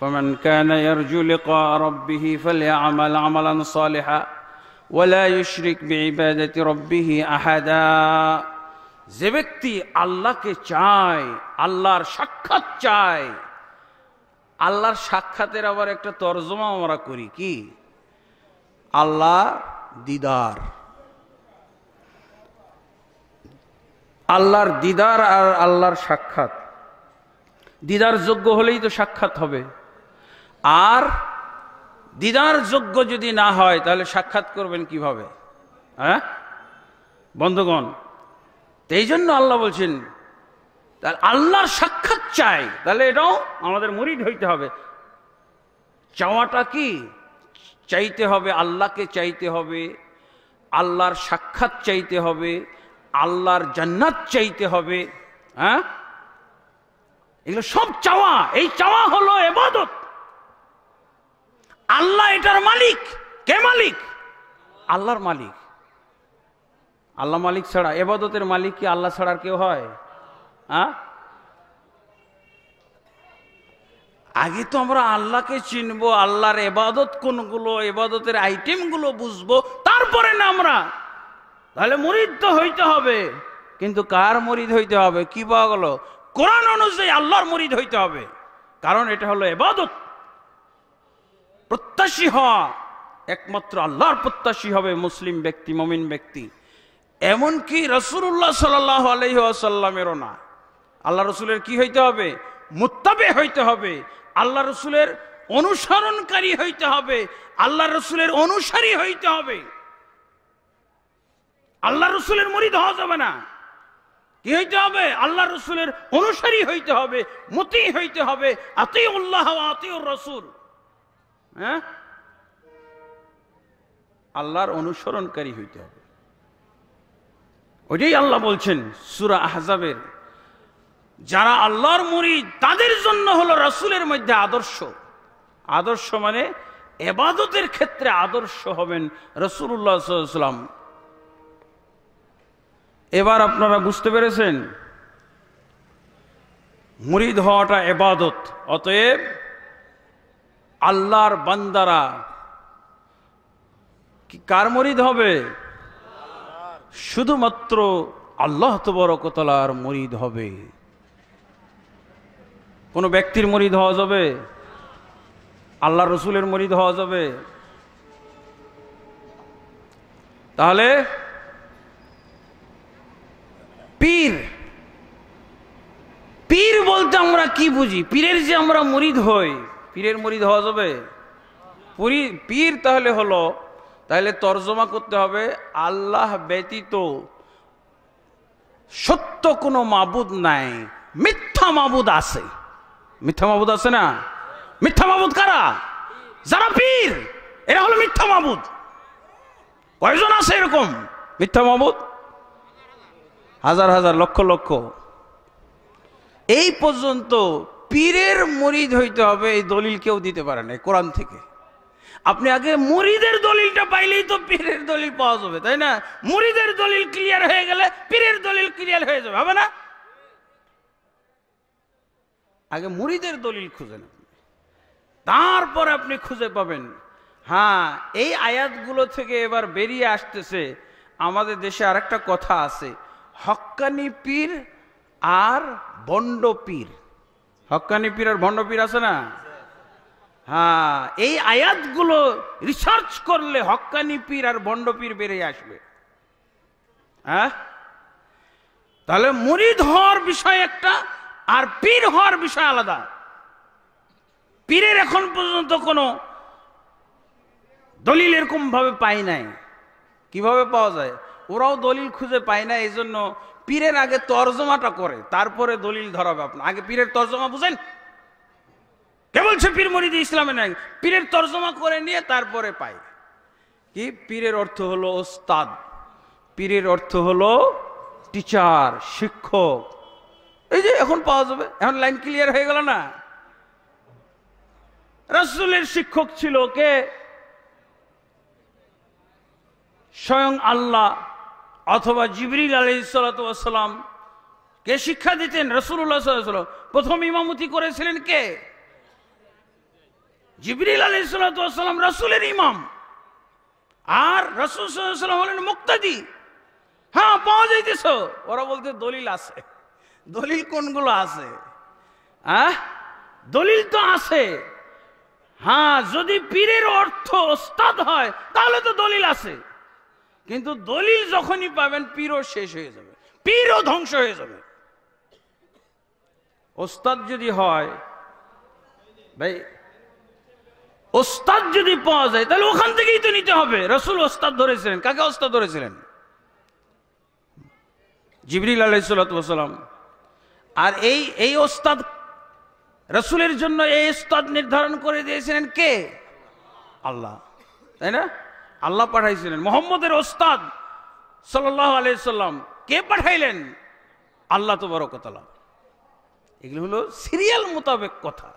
فمن كان يرجو لقاء ربه فليعمل عملا صالحا ولا يشرك بعبادة ربه أحدا যে ব্যক্তি আল্লাহকে চায় আল্লাহর সাক্ষাৎ চায় আল্লাহর সাক্ষাতের আবার একটা তর্জমা আমরা করি কি আল্লাহ দিদার আল্লাহর দিদার আর আল্লাহর সাক্ষাৎ দিদার যোগ্য হলেই তো সাক্ষাৎ হবে আর দিদার যোগ্য যদি না হয় তাহলে সাক্ষাৎ করবেন কিভাবে হ্যাঁ বন্ধুগণ এই জন্য আল্লাহ বলছেন তাহলে আল্লাহর সাক্ষাৎ চাই তাহলে এটাও আমাদের মুরিদ হইতে হবে চাওয়াটা কি চাইতে হবে আল্লাহকে চাইতে হবে আল্লাহর সাক্ষাৎ চাইতে হবে আল্লাহর জান্নাত চাইতে হবে হ্যাঁ এগুলো সব চাওয়া এই চাওয়া হলো এবাদত আল্লাহ এটার মালিক কে মালিক আল্লাহর মালিক আল্লাহ মালিক ছাড়া এবাদতের মালিক কি আল্লাহ ছাড়া আর কেউ হয় হ্যাঁ আগে তো আমরা আল্লাহকে চিনব আল্লাহর এবাদত কোনগুলো এবাদতের আইটেমগুলো বুঝবো তারপরে না আমরা তাহলে মরিদ তো হইতে হবে কিন্তু কার মরিদ হইতে হবে কি পাওয়া গেল কোরআন অনুযায়ী আল্লাহর মরিদ হইতে হবে কারণ এটা হলো এবাদত প্রত্যাশী হওয়া একমাত্র আল্লাহর প্রত্যাশী হবে মুসলিম ব্যক্তি মমিন ব্যক্তি এমনকি রসুল্লাহ সাল্লাহ আলহিহাসাল্লামেরও না আল্লাহ রসুলের কি হইতে হবে মুত্তাবে হইতে হবে আল্লাহ রসুলের অনুসরণকারী হইতে হবে আল্লাহ রসুলের অনুসারী হইতে হবে আল্লাহ রসুলের মরিদ হওয়া যাবে না কি হইতে হবে আল্লাহ রসুলের অনুসারী হইতে হবে মতি হইতে হবে আতেই উল্লাহ আতেই রসুল হ্যাঁ আল্লাহর অনুসরণকারী হইতে হবে ওইটাই আল্লাহ বলছেন সুরা আহজাবের যারা আল্লাহর মুড়ি তাদের জন্য হলো রাসুলের মধ্যে আদর্শ আদর্শ মানে এবাদতের ক্ষেত্রে আদর্শ হবেন রসুল্লাহ সাল্লাম এবার আপনারা বুঝতে পেরেছেন মুরিদ হওয়াটা এবাদত অতএব আল্লাহর বান্দারা কার মরিদ হবে শুধুমাত্র আল্লাহ তবরকতলার মরিদ হবে কোনো ব্যক্তির মরিদ হওয়া যাবে আল্লাহ রসুলের মরিদ হওয়া যাবে তাহলে পীর পীর বলতে আমরা কি বুঝি পীরের যে আমরা মরিদ হই পীরের মরিদ হওয়া যাবে পুরি পীর তাহলে হলো তাহলে তর্জমা করতে হবে আল্লাহ ব্যতীত সত্য কোনো মাবুদ নাই মিথ্যা মাবুদ আছে মিথ্যা মাবুদ আছে না মিথ্যা মাবুদ কারা যারা পীর এরা হলো মিথ্যা মাবুদ কয়জন আছে এরকম মিথ্যা মাবুদ হাজার হাজার লক্ষ লক্ষ এই পর্যন্ত পীরের মরিদ হইতে হবে এই দলিল কেউ দিতে পারে না কোরআন থেকে আপনি আগে মরিদের দলিলটা পাইলেই তো পীরের দলিল পাওয়া যাবে তাই না মরিদের দলিল ক্লিয়ার হয়ে গেলে পীরের দলিল ক্লিয়ার হয়ে যাবে হবে না আগে মুড়িদের দলিল খুঁজেন তারপর আপনি খুঁজে পাবেন হ্যাঁ এই আয়াতগুলো থেকে এবার বেরিয়ে আসতেছে আমাদের দেশে আর একটা কথা আছে হক্কানি পীর আর বন্ড পীর হকানি পীর আর ভণ্ড পীর আছে না হ্যাঁ এই আয়াতগুলো রিসার্চ করলে হকানি পীর আর ভণ্ড পীর বেড়ে আসবে হ্যাঁ তাহলে মুরিদ হওয়ার বিষয় একটা আর পীর হওয়ার বিষয় আলাদা পীরের এখন পর্যন্ত কোনো দলিল এরকম ভাবে পাই নাই কিভাবে পাওয়া যায় ওরাও দলিল খুঁজে পায় না এই জন্য পীরের আগে তর্জমাটা করে তারপরে দলিল ধরাবে আপনার আগে পীরের তর্জমা বুঝেন কে বলছে পীর মরিদি ইসলামে নাই পীরের তর্জমা করে নিয়ে তারপরে পাই কি পীরের অর্থ হলো ওস্তাদ পীরের অর্থ হলো টিচার শিক্ষক এই যে এখন পাওয়া যাবে এখন লাইন ক্লিয়ার হয়ে গেল না রাসুলের শিক্ষক ছিল কে স্বয়ং আল্লাহ অথবা জিবরিল আলি সালাতাম কে শিক্ষা দিতেন রসুল্লাহ প্রথম ইমামতি করেছিলেন কে জিবরিল আলি সালাতাম রসুলের ইমাম আর রসুল সাল্লাম হলেন মুক্তাদি হ্যাঁ পাওয়া যাইতেছ ওরা বলতে দলিল আছে দলিল কোনগুলো আছে আহ দলিল তো আছে হ্যাঁ যদি পীরের অর্থ ওস্তাদ হয় তাহলে তো দলিল আছে কিন্তু দলিল যখনই পাবেন পীরও শেষ হয়ে যাবে পীরও ধ্বংস হয়ে যাবে ওস্তাদ যদি হয় ভাই ওস্তাদ যদি পাওয়া যায় তাহলে ওখান থেকেই তো নিতে হবে রসুল ওস্তাদ ধরেছিলেন কাকে ওস্তাদ ধরেছিলেন জিবরিল আলাইসালাম আর এই এই ওস্তাদ রসুলের জন্য এই ওস্তাদ নির্ধারণ করে দিয়েছিলেন কে আল্লাহ তাই না আল্লাহ পাঠাইছিলেন মোহাম্মদের ওস্তাদ সাল্লাহ আলাইসাল্লাম কে পাঠাইলেন আল্লাহ তো বড় কথা এগুলো হলো সিরিয়াল মোতাবেক কথা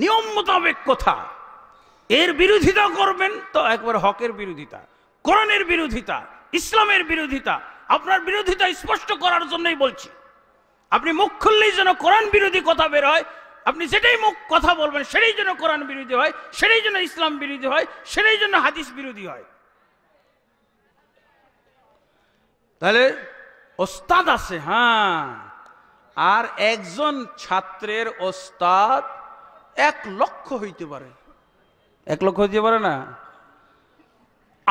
নিয়ম মোতাবেক কথা এর বিরোধিতা করবেন তো একবার হকের বিরোধিতা করণের বিরোধিতা ইসলামের বিরোধিতা আপনার বিরোধিতা স্পষ্ট করার জন্যই বলছি আপনি মুখ খুললেই যেন কোরআন বিরোধী কথা বের হয় আপনি যেটাই মুখ কথা বলবেন সেটাই জন্য কোরআন বিরোধী হয় সেটাই জন্য ইসলাম বিরোধী হয় সেটাই জন্য হাদিস বিরোধী হয় তাহলে ওস্তাদ আছে হ্যাঁ আর একজন ছাত্রের ওস্তাদ এক লক্ষ হইতে পারে এক লক্ষ হইতে পারে না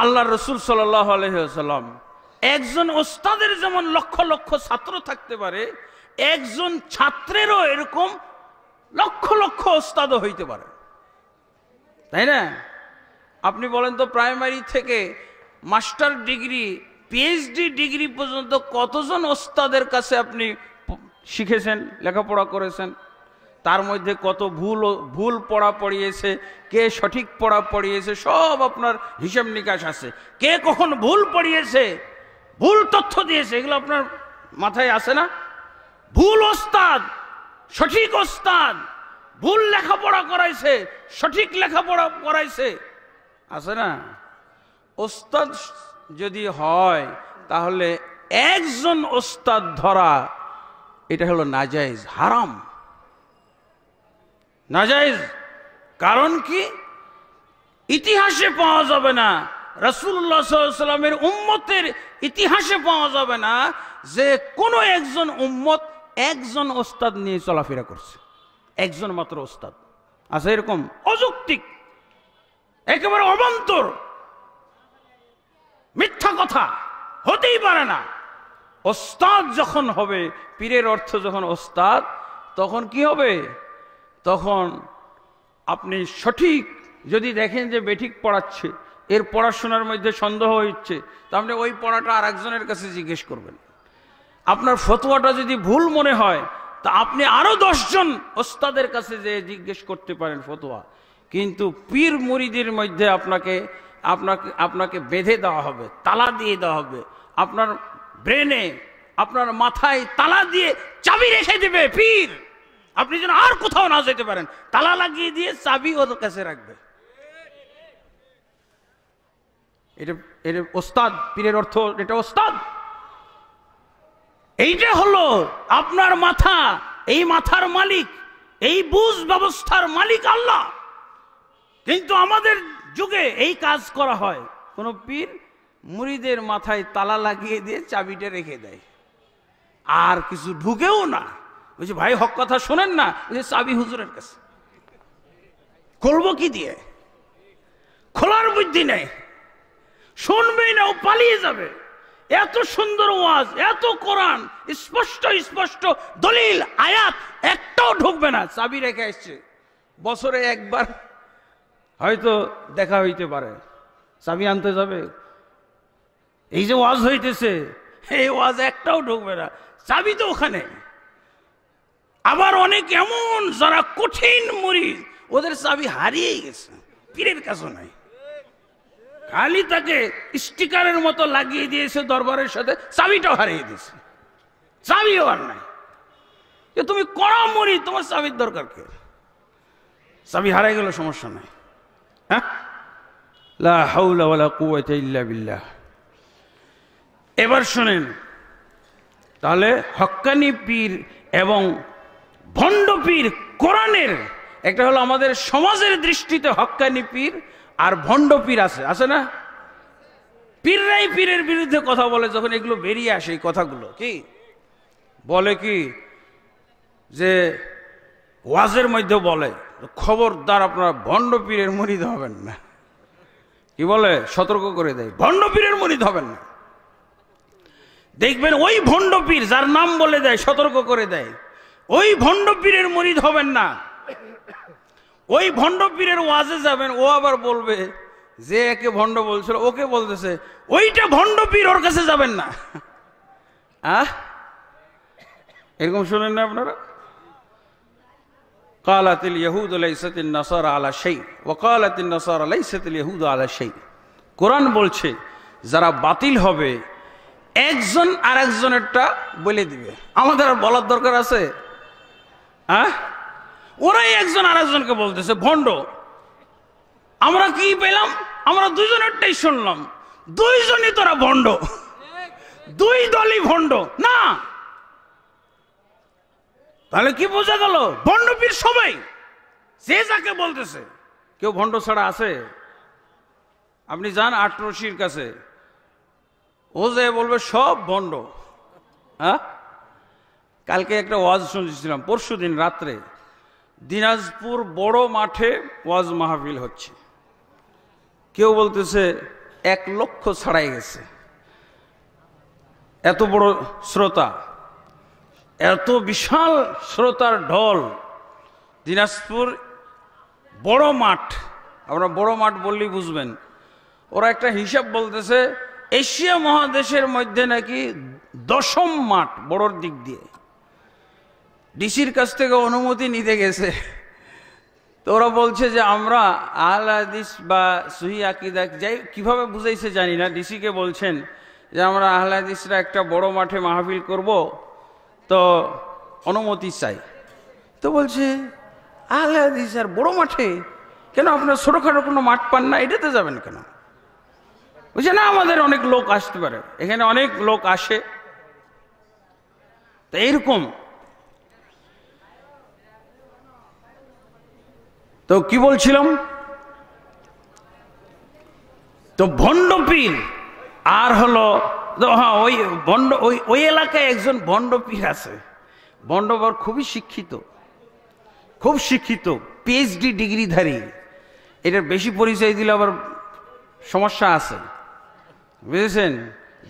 আল্লাহ রসুল সাল্লাম একজন ওস্তাদের যেমন লক্ষ লক্ষ ছাত্র থাকতে পারে একজন ছাত্রেরও এরকম লক্ষ লক্ষ ওস্তাদও হইতে পারে তাই না আপনি বলেন তো প্রাইমারি থেকে মাস্টার ডিগ্রি পিএইচডি ডিগ্রি পর্যন্ত কতজন ওস্তাদের কাছে আপনি শিখেছেন লেখাপড়া করেছেন তার মধ্যে কত ভুল ভুল পড়া পড়িয়েছে কে সঠিক পড়া পড়িয়েছে সব আপনার হিসেব নিকাশ আছে কে কখন ভুল পড়িয়েছে ভুল তথ্য দিয়েছে এগুলো আপনার মাথায় আসে না ভুল ওস্তাদ সঠিক ওস্তাদ ভুল লেখাপড়া করাইছে সঠিক লেখাপড়া করাইছে আছে না ওস্তাদ যদি হয় তাহলে একজন ওস্তাদ ধরা এটা হলো নাজাইজ হারাম নাজাইজ কারণ কি ইতিহাসে পাওয়া যাবে না রসুল্লাহ সাল্লামের উম্মতের ইতিহাসে পাওয়া যাবে না যে কোনো একজন উম্মত একজন ওস্তাদ নিয়ে চলাফেরা করছে একজন মাত্র ওস্তাদ আছে আচ্ছা, এরকম অযৌক্তিক একেবারে অবন্তর মিথ্যা কথা হতেই পারে না ওস্তাদ যখন হবে পীরের অর্থ যখন ওস্তাদ তখন কি হবে তখন আপনি সঠিক যদি দেখেন যে বেঠিক পড়াচ্ছে এর পড়াশোনার মধ্যে সন্দেহ হচ্ছে তা আপনি ওই পড়াটা আর একজনের কাছে জিজ্ঞেস করবেন আপনার ফতোয়াটা যদি ভুল মনে হয় তা আপনি আরও দশজন ওস্তাদের কাছে যে জিজ্ঞেস করতে পারেন ফতোয়া কিন্তু পীর মুরিদের মধ্যে আপনাকে আপনাকে আপনাকে বেঁধে দেওয়া হবে তালা দিয়ে দেওয়া হবে আপনার ব্রেনে আপনার মাথায় তালা দিয়ে চাবি রেখে দেবে পীর আপনি যেন আর কোথাও না যেতে পারেন তালা লাগিয়ে দিয়ে চাবি ওর কাছে রাখবে এটা এটা ওস্তাদ পীরের অর্থ এটা ওস্তাদ এইটা হলো আপনার মাথা এই মাথার মালিক এই বুঝ ব্যবস্থার মালিক আল্লাহ কিন্তু আমাদের যুগে এই কাজ করা হয় কোনো পীর মুড়িদের মাথায় তালা লাগিয়ে দিয়ে চাবিটা রেখে দেয় আর কিছু ঢুকেও না বলছি ভাই হক কথা শোনেন না চাবি হুজুরের কাছে খুলবো কি দিয়ে খোলার বুদ্ধি নেই শুনবেই না ও পালিয়ে যাবে এত সুন্দর ওয়াজ এত কোরআন স্পষ্ট স্পষ্ট দলিল আয়াত একটাও ঢুকবে না চাবি রেখে এসছে বছরে একবার হয়তো দেখা হইতে পারে চাবি আনতে যাবে এই যে ওয়াজ হইতেছে এই ওয়াজ একটাও ঢুকবে না চাবি তো ওখানে আবার অনেক এমন যারা কঠিন মরিজ ওদের চাবি হারিয়ে গেছে পীরের কাছে নাই খালি তাকে স্টিকারের মতো লাগিয়ে দিয়েছে দরবারের সাথে চাবিটাও হারিয়ে দিয়েছে চাবিও আর নাই যে তুমি করো মরি তোমার চাবির দরকার কে চাবি হারাই গেল সমস্যা নাই হ্যাঁ? এবার শোনেন তাহলে হক্কানি পীর এবং ভণ্ড পীর কোরআনের একটা হলো আমাদের সমাজের দৃষ্টিতে হক্কানি পীর আর ভণ্ড পীর আছে আছে না পীররাই পীরের বিরুদ্ধে কথা বলে যখন এগুলো বেরিয়ে আসে এই কথাগুলো কি বলে কি যে ওয়াজের মধ্যে বলে খবরদার আপনারা ভণ্ড পীরের মরিদ হবেন না কি বলে সতর্ক করে দেয় ভণ্ড পীরের মরিদ হবেন না দেখবেন ওই ভণ্ড পীর যার নাম বলে দেয় সতর্ক করে দেয় ওই ভণ্ড পীরের মরিদ হবেন না ওই ভণ্ড পীরের ওয়াজে যাবেন ও আবার বলবে যে একে ভণ্ড বলছিল ওকে বলতেছে ওইটা ভণ্ড পীর ওর কাছে যাবেন না আহ এরকম শুনেন না আপনারা قالت اليهود ليست النصارى على شيء وقالت النصارى ليست اليهود على شيء কোরআন বলছে যারা বাতিল হবে একজন আর একজনেরটা বলে দিবে আমাদের বলার দরকার আছে হ্যাঁ ওরাই একজন আরেকজনকে বলতেছে ভণ্ড আমরা কি পেলাম আমরা দুজনেরটাই শুনলাম দুইজনই তোরা ভণ্ড দুই দলই ভণ্ড না তাহলে কি বোঝা গেল ভণ্ডপীর সবাই যে যাকে বলতেছে কেউ ভণ্ড ছাড়া আছে আপনি যান আটরশির কাছে ও যে বলবে সব ভণ্ড হ্যাঁ কালকে একটা ওয়াজ শুনছিলাম পরশু দিন রাত্রে দিনাজপুর বড় মাঠে ওয়াজ মাহফিল হচ্ছে কেউ বলতেছে এক লক্ষ ছাড়াই গেছে এত বড় শ্রোতা এত বিশাল শ্রোতার ঢল দিনাজপুর বড় মাঠ আমরা বড় মাঠ বললেই বুঝবেন ওরা একটা হিসাব বলতেছে এশিয়া মহাদেশের মধ্যে নাকি দশম মাঠ বড়র দিক দিয়ে ডিসির কাছ থেকে অনুমতি নিতে গেছে তো ওরা বলছে যে আমরা আল বা সুহি আকিদা যাই কীভাবে বুঝাইছে জানি না ডিসিকে বলছেন যে আমরা আহলাদিসরা একটা বড় মাঠে মাহফিল করব তো অনুমতি চাই তো বলছে আহল আর বড় মাঠে কেন আপনার ছোটোখাটো কোনো মাঠ পান না এটাতে যাবেন কেন বুঝছে না আমাদের অনেক লোক আসতে পারে এখানে অনেক লোক আসে তো এইরকম তো কি বলছিলাম তো ভণ্ড পীর আর হলো হ্যাঁ ওই ভণ্ড ওই ওই এলাকায় একজন ভণ্ড পীর আছে ভণ্ডবর খুবই শিক্ষিত খুব শিক্ষিত পিএইচডি ডিগ্রিধারী এটার বেশি পরিচয় দিলে আবার সমস্যা আছে বুঝেছেন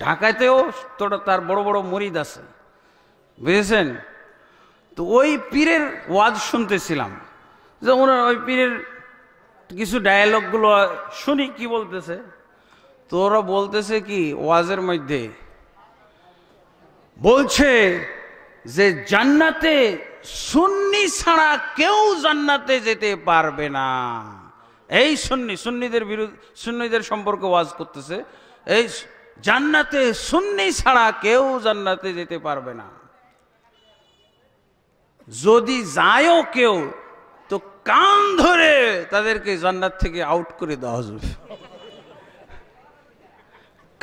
ঢাকাতেও তোটা তার বড় বড় মরিদ আছে বুঝেছেন তো ওই পীরের ওয়াজ শুনতেছিলাম যে ওনার ওই পীরের কিছু ডায়ালগুলো শুনি কি বলতেছে তো ওরা বলতেছে কি ওয়াজের মধ্যে বলছে যে জান্নাতে সুন্নি ছাড়া কেউ জান্নাতে যেতে পারবে না এই সুন্নি সুন্নিদের বিরুদ্ধে সুন্নিদের সম্পর্কে ওয়াজ করতেছে এই জান্নাতে সুন্নি ছাড়া কেউ জান্নাতে যেতে পারবে না যদি যায়ও কেউ কান ধরে তাদেরকে জান্নাত থেকে আউট করে দেওয়া যাবে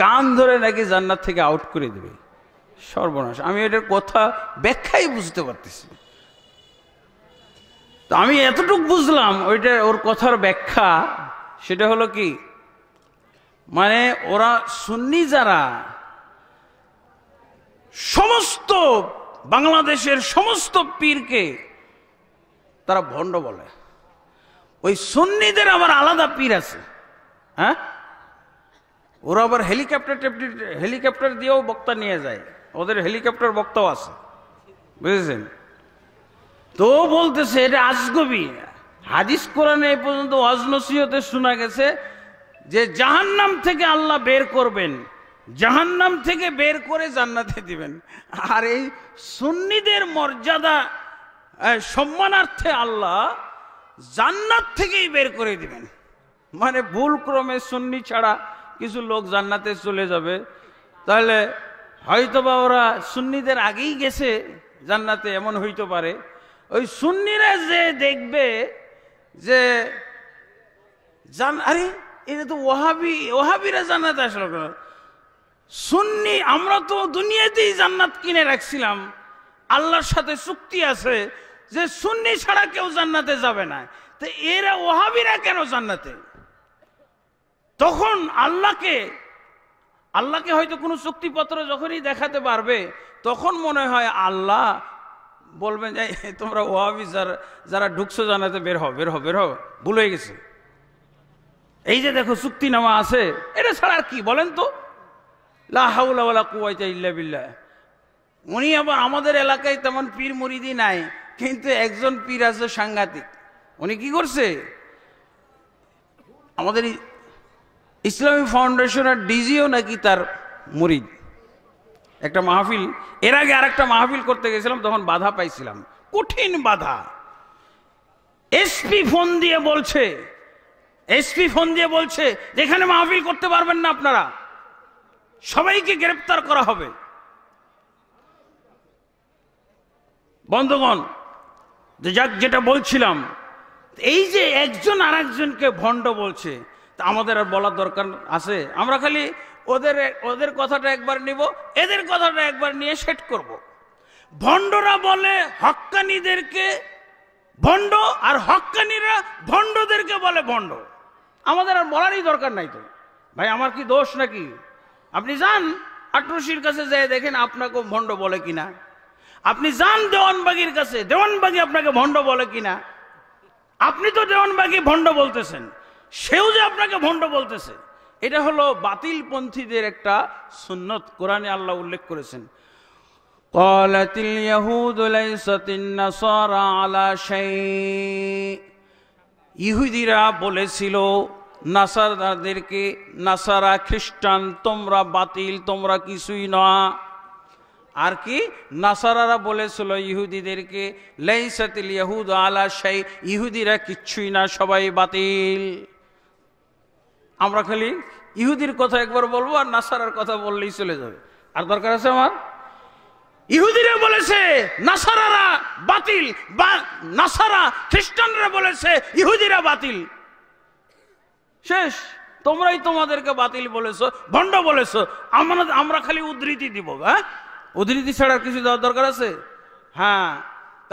কান ধরে নাকি জান্নাত থেকে আউট করে দেবে সর্বনাশ আমি এটার কথা ব্যাখ্যাই বুঝতে পারতেছি তো আমি এতটুকু বুঝলাম ওইটা ওর কথার ব্যাখ্যা সেটা হলো কি মানে ওরা সুন্নি যারা সমস্ত বাংলাদেশের সমস্ত পীরকে তারা ভণ্ড বলে ওই সন্নিদের আবার আলাদা পীর আছে হ্যাঁ ওরা আবার হেলিকপ্টার হেলিকপ্টার দিয়েও বক্তা নিয়ে যায় ওদের হেলিকপ্টার বক্তাও আছে বুঝেছেন তো বলতেছে এটা আজগবি হাদিস কোরআনে এই পর্যন্ত অজনসিহতে শোনা গেছে যে নাম থেকে আল্লাহ বের করবেন জাহান্নাম থেকে বের করে জান্নাতে দিবেন আর এই সুন্নিদের মর্যাদা সম্মানার্থে আল্লাহ জান্নাত থেকেই বের করে দিবেন মানে ভুল ক্রমে সুন্নি ছাড়া কিছু লোক জান্নাতে চলে যাবে তাহলে হয়তোবা ওরা সুন্নিদের আগেই গেছে জান্নাতে এমন হইতে পারে ওই সুন্নিরা যে দেখবে যে আরে এটা তো ওহাবি ওহাবিরা জান্নাতে আসলো সুন্নি আমরা তো দুনিয়াতেই জান্নাত কিনে রাখছিলাম আল্লাহর সাথে চুক্তি আছে যে সুন্নি ছাড়া কেউ জান্নাতে যাবে না তো এরা ওহাবিরা কেন জান্নাতে তখন আল্লাহকে আল্লাহকে হয়তো কোনো চুক্তিপত্র যখনই দেখাতে পারবে তখন মনে হয় আল্লাহ বলবেন যে তোমরা ওয়াবি যারা যারা ঢুকছো জানাতে বের হো বের হো বের হো ভুল হয়ে গেছে এই যে দেখো চুক্তি নামা আছে এটা ছাড়া আর কি বলেন তো লাহাউলা কুয়াইতা ইল্লা বিল্লা উনি আবার আমাদের এলাকায় তেমন পীর মুরিদি নাই কিন্তু একজন পীর আছে সাংঘাতিক উনি কি করছে আমাদের ইসলামী ফাউন্ডেশনের ডিজিও নাকি তার মরিদ একটা মাহফিল এর আগে আর একটা মাহফিল করতে গেছিলাম তখন বাধা পাইছিলাম কঠিন বাধা এসপি ফোন দিয়ে বলছে এসপি ফোন দিয়ে বলছে যেখানে মাহফিল করতে পারবেন না আপনারা সবাইকে গ্রেপ্তার করা হবে বন্ধুগণ যাক যেটা বলছিলাম এই যে একজন আর একজনকে ভণ্ড বলছে তা আমাদের আর বলার দরকার আছে আমরা খালি ওদের ওদের কথাটা একবার নিব এদের কথাটা একবার নিয়ে সেট করব। ভণ্ডরা বলে হকানিদেরকে ভণ্ড আর হকানিরা ভণ্ডদেরকে বলে ভণ্ড আমাদের আর বলারই দরকার নাই তো ভাই আমার কি দোষ নাকি আপনি যান আটরশির কাছে যেয়ে দেখেন আপনাকেও ভণ্ড বলে কিনা আপনি যান দেওয়ানবাগির কাছে দেওয়ানবাগি আপনাকে ভণ্ড বলে কিনা আপনি তো দেওয়ানবাগি ভণ্ড বলতেছেন সেও যে আপনাকে ভণ্ড বলতেছে এটা হলো বাতিলপন্থীদের একটা সুন্নত কোরআনে আল্লাহ উল্লেখ করেছেন ইহুদিরা বলেছিল নাসারদেরকে নাসারা খ্রিস্টান তোমরা বাতিল তোমরা কিছুই নয় আর কি নাসারারা বলেছিল ইহুদিদেরকে লেইসাতিল ইহুদ আলা সেই ইহুদিরা কিচ্ছুই না সবাই বাতিল আমরা খালি ইহুদির কথা একবার বলবো আর নাসারার কথা বললেই চলে যাবে আর দরকার আছে আমার ইহুদিরা বলেছে নাসারারা বাতিল বা নাসারা খ্রিস্টানরা বলেছে ইহুদিরা বাতিল শেষ তোমরাই তোমাদেরকে বাতিল বলেছ ভণ্ড বলেছ আমরা আমরা খালি উদ্ধৃতি দিব হ্যাঁ উদ্ধৃতি ছাড়া কিছু দেওয়ার দরকার আছে হ্যাঁ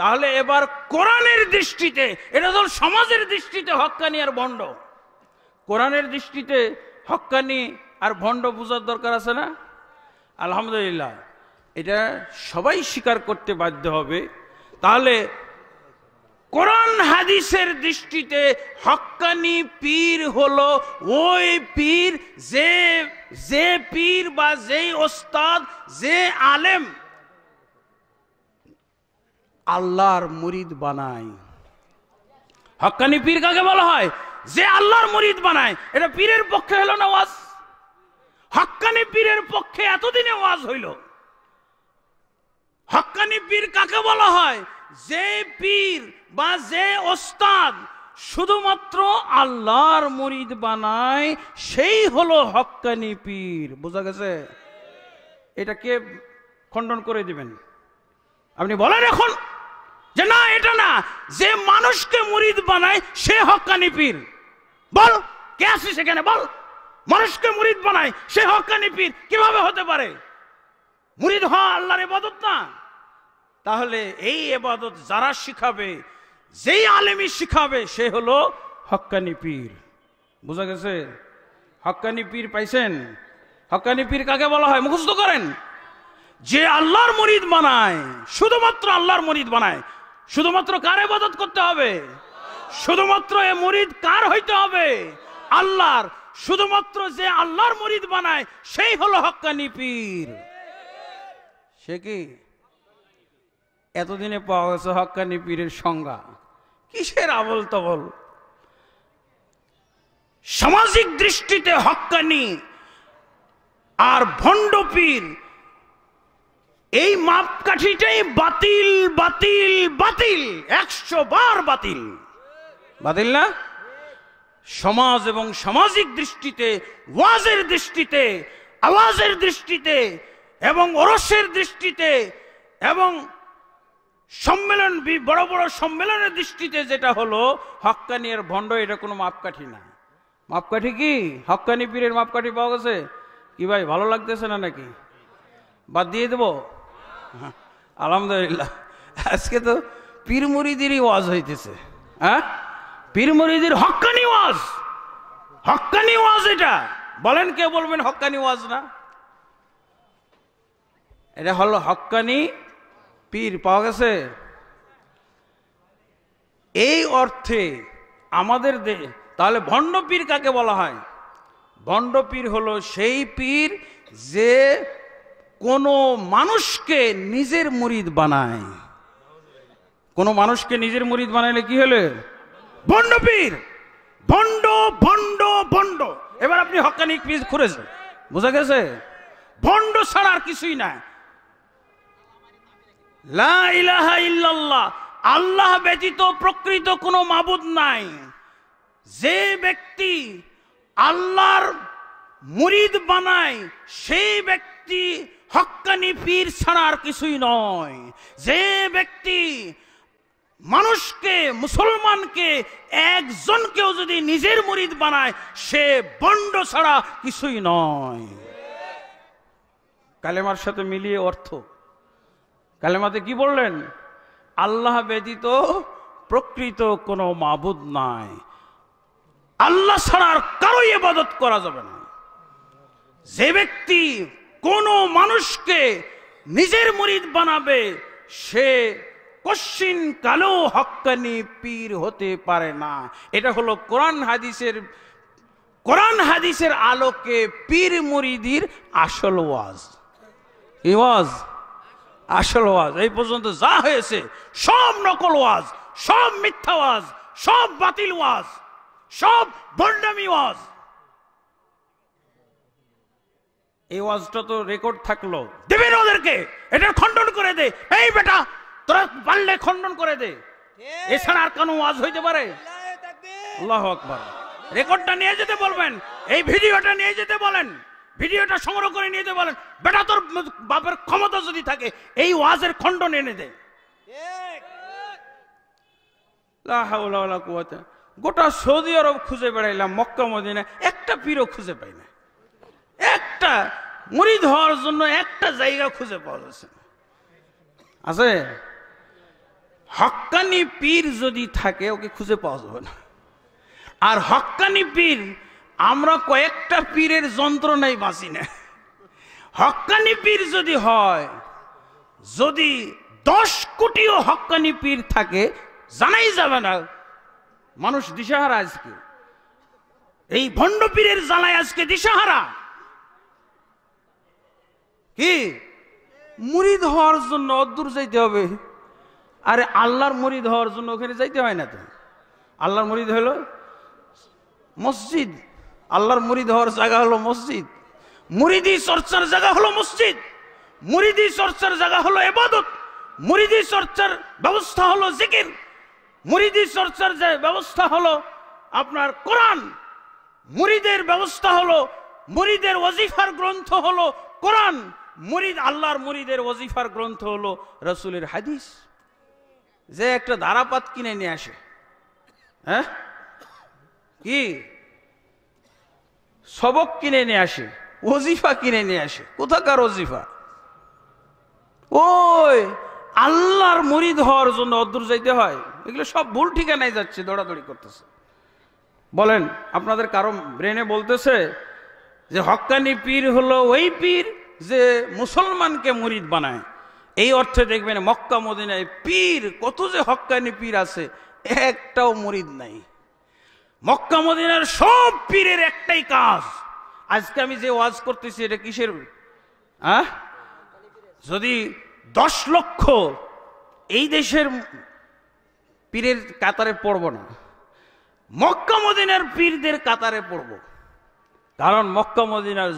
তাহলে এবার কোরআনের দৃষ্টিতে এটা ধর সমাজের দৃষ্টিতে হকানি আর ভণ্ড কোরআনের দৃষ্টিতে হকানি আর ভণ্ড বোঝার দরকার আছে না আলহামদুলিল্লাহ এটা সবাই স্বীকার করতে বাধ্য হবে তাহলে কোরআন হাদিসের দৃষ্টিতে হক্কানি পীর হলো ওই পীর যে যে পীর বা যেই ওস্তাদ যে আলেম আল্লাহর মুরিদ বানায় হক্কানি পীর কাকে বলা হয় যে আল্লাহর মুরিদ বানায় এটা পীরের পক্ষে হলো না ওয়াজ হক্কানি পীরের পক্ষে এতদিনে ওয়াজ হইল হক্কানি পীর কাকে বলা হয় যে পীর বা যে ওস্তাদ শুধুমাত্র আল্লাহর মরিদ বানায় সেই হলো হকানি পীর বোঝা গেছে এটা কে খণ্ডন করে দিবেন আপনি বলেন এখন যে না এটা না যে মানুষকে মুরিদ বানায় সে হকানি পীর বল কে আসি সেখানে বল মানুষকে মুরিদ বানায় সে হকানি পীর কিভাবে হতে পারে মুরিদ হওয়া আল্লাহর বদত না তাহলে এই এবাদত যারা শিখাবে যেই আলেমি শিখাবে সে হলো হক্কানি পীর বোঝা গেছে হক্কানি পীর পাইছেন হক্কানি পীর কাকে বলা হয় মুখস্থ করেন যে আল্লাহর মরিদ বানায় শুধুমাত্র আল্লাহর মরিদ বানায় শুধুমাত্র কার এবাদত করতে হবে শুধুমাত্র এ মরিদ কার হইতে হবে আল্লাহর শুধুমাত্র যে আল্লাহর মরিদ বানায় সেই হলো হক্কানি পীর সে কি এতদিনে পাওয়া গেছে হকানি পীরের সংজ্ঞা কিসের আবল তবল সামাজিক দৃষ্টিতে হকানি আর ভণ্ড পীর এই মাপকাঠিটাই বাতিল বাতিল বাতিল একশো বার বাতিল বাতিল না সমাজ এবং সামাজিক দৃষ্টিতে ওয়াজের দৃষ্টিতে আওয়াজের দৃষ্টিতে এবং ওরসের দৃষ্টিতে এবং সম্মেলন বড় বড় সম্মেলনের দৃষ্টিতে যেটা হলো হক্কানি আর ভণ্ড এটা কোনো মাপকাঠি না মাপকাঠি কি হক্কানি পীরের মাপকাঠি পাওয়া গেছে কি ভাই ভালো লাগতেছে না নাকি বাদ দিয়ে দেবো হ্যাঁ, আলহামদুলিল্লাহ আজকে তো পীর মুরিদিরই ওয়াজ হইতেছে হ্যাঁ পীর মুরিদির হক্কানি ওয়াজ হক্কানি ওয়াজ এটা বলেন কে বলবেন হক্কানি ওয়াজ না এটা হলো হক্কানি পীর পাওয়া গেছে এই অর্থে আমাদের তাহলে ভণ্ড পীর কাকে বলা হয় ভণ্ড পীর হলো সেই পীর যে কোনো মানুষকে নিজের মুরিদ বানায় কোনো মানুষকে নিজের মুরিদ বানাইলে কি হলে ভণ্ড পীর ভণ্ড ভণ্ড ভণ্ড এবার আপনি হকানিক পীর খুঁড়েছেন বোঝা গেছে ভণ্ড ছাড়া আর কিছুই নাই আল্লাহ ব্যতীত প্রকৃত কোনো মাবুদ নাই যে ব্যক্তি আল্লাহর মুরিদ বানায় সেই ব্যক্তি হকানি পীর ছাড়া আর কিছুই নয় যে ব্যক্তি মানুষকে মুসলমানকে একজনকেও যদি নিজের মুরিদ বানায় সে বন্ড ছাড়া কিছুই নয় কালেমার সাথে মিলিয়ে অর্থ কালেমাতে কি বললেন আল্লাহ ব্যতীত প্রকৃত কোনো মাবুদ নাই আল্লাহ ছাড়ার আর কারো ইবাদত করা যাবে না যে ব্যক্তি কোনো মানুষকে নিজের মরিদ বানাবে সে কশিন কালো হক্কানি পীর হতে পারে না এটা হলো কোরআন হাদিসের কোরআন হাদিসের আলোকে পীর মুরিদির আসল ওয়াজ এই ওয়াজ আসল ওয়াজ এই পর্যন্ত যা হয়েছে সব নকল ওয়াজ সব মিথ্যা ওয়াজ সব বাতিল ওয়াজ সব বন্ডামি ওয়াজ এই ওয়াজটা তো রেকর্ড থাকলো দেবে না ওদেরকে এটা খণ্ডন করে দে এই বেটা তোরা পারলে খণ্ডন করে দে এছাড়া আর কোনো ওয়াজ হইতে পারে আল্লাহ আকবার রেকর্ডটা নিয়ে যেতে বলবেন এই ভিডিওটা নিয়ে যেতে বলেন ভিডিওটা সংগ্রহ করে নিয়ে যেতে বলেন বেটা তোর বাপের ক্ষমতা যদি থাকে এই ওয়াজের খণ্ডন এনে দে গোটা সৌদি আরব খুঁজে বেড়াইলাম মক্কা মদিনা একটা পীরও খুঁজে পাই না একটা মরিদ হওয়ার জন্য একটা জায়গা খুঁজে পাওয়া যাচ্ছে না আছে হক্কানি পীর যদি থাকে ওকে খুঁজে পাওয়া যাবে না আর হক্কানি পীর আমরা কয়েকটা পীরের যন্ত্রণায় বাঁচি না হকানি পীর যদি হয় যদি দশ কোটিও হকানি পীর থাকে জানাই যাবে না মানুষ দিশাহারা আজকে এই ভণ্ড পীরের জ্বালায় আজকে দিশাহারা কি মুরিদ হওয়ার জন্য অদূর যাইতে হবে আরে আল্লাহর মুরিদ হওয়ার জন্য ওখানে যাইতে হয় না তো আল্লাহর মুরিদ হলো মসজিদ আল্লাহর মুরিদ হওয়ার জায়গা হলো মসজিদ মুড়িদি চর্চার জায়গা হলো মসজিদ মুড়িদি চর্চার জায়গা হলো এবাদত মুড়িদি চর্চার ব্যবস্থা হলো জিকির মুড়িদি চর্চার যে ব্যবস্থা হলো আপনার কোরআন মুড়িদের ব্যবস্থা হলো মুড়িদের ওজিফার গ্রন্থ হলো কোরআন মুরিদ আল্লাহর মুড়িদের ওজিফার গ্রন্থ হলো রসুলের হাদিস যে একটা ধারাপাত কিনে নিয়ে আসে হ্যাঁ কি সবক কিনে নিয়ে আসে ওজিফা কিনে নিয়ে আসে কোথাকার ওজিফা ওই আল্লাহর মরিদ হওয়ার জন্য অদূর যাইতে হয় এগুলো সব ভুল ঠিকানায় যাচ্ছে দৌড়াদৌড়ি করতেছে বলেন আপনাদের কারো ব্রেনে বলতেছে যে হক্কানি পীর হলো ওই পীর যে মুসলমানকে মুরিদ বানায় এই অর্থে দেখবেন মক্কা মদিনায় পীর কত যে হক্কানি পীর আছে একটাও মুরিদ নাই মক্কা মদিনার সব পীরের একটাই কাজ আজকে আমি যে ওয়াজ করতেছি এটা কিসের হ্যাঁ যদি দশ লক্ষ এই দেশের পীরের কাতারে পড়ব না মক্কা মদিনার পীরদের কাতারে পড়ব কারণ মক্কা মদিনার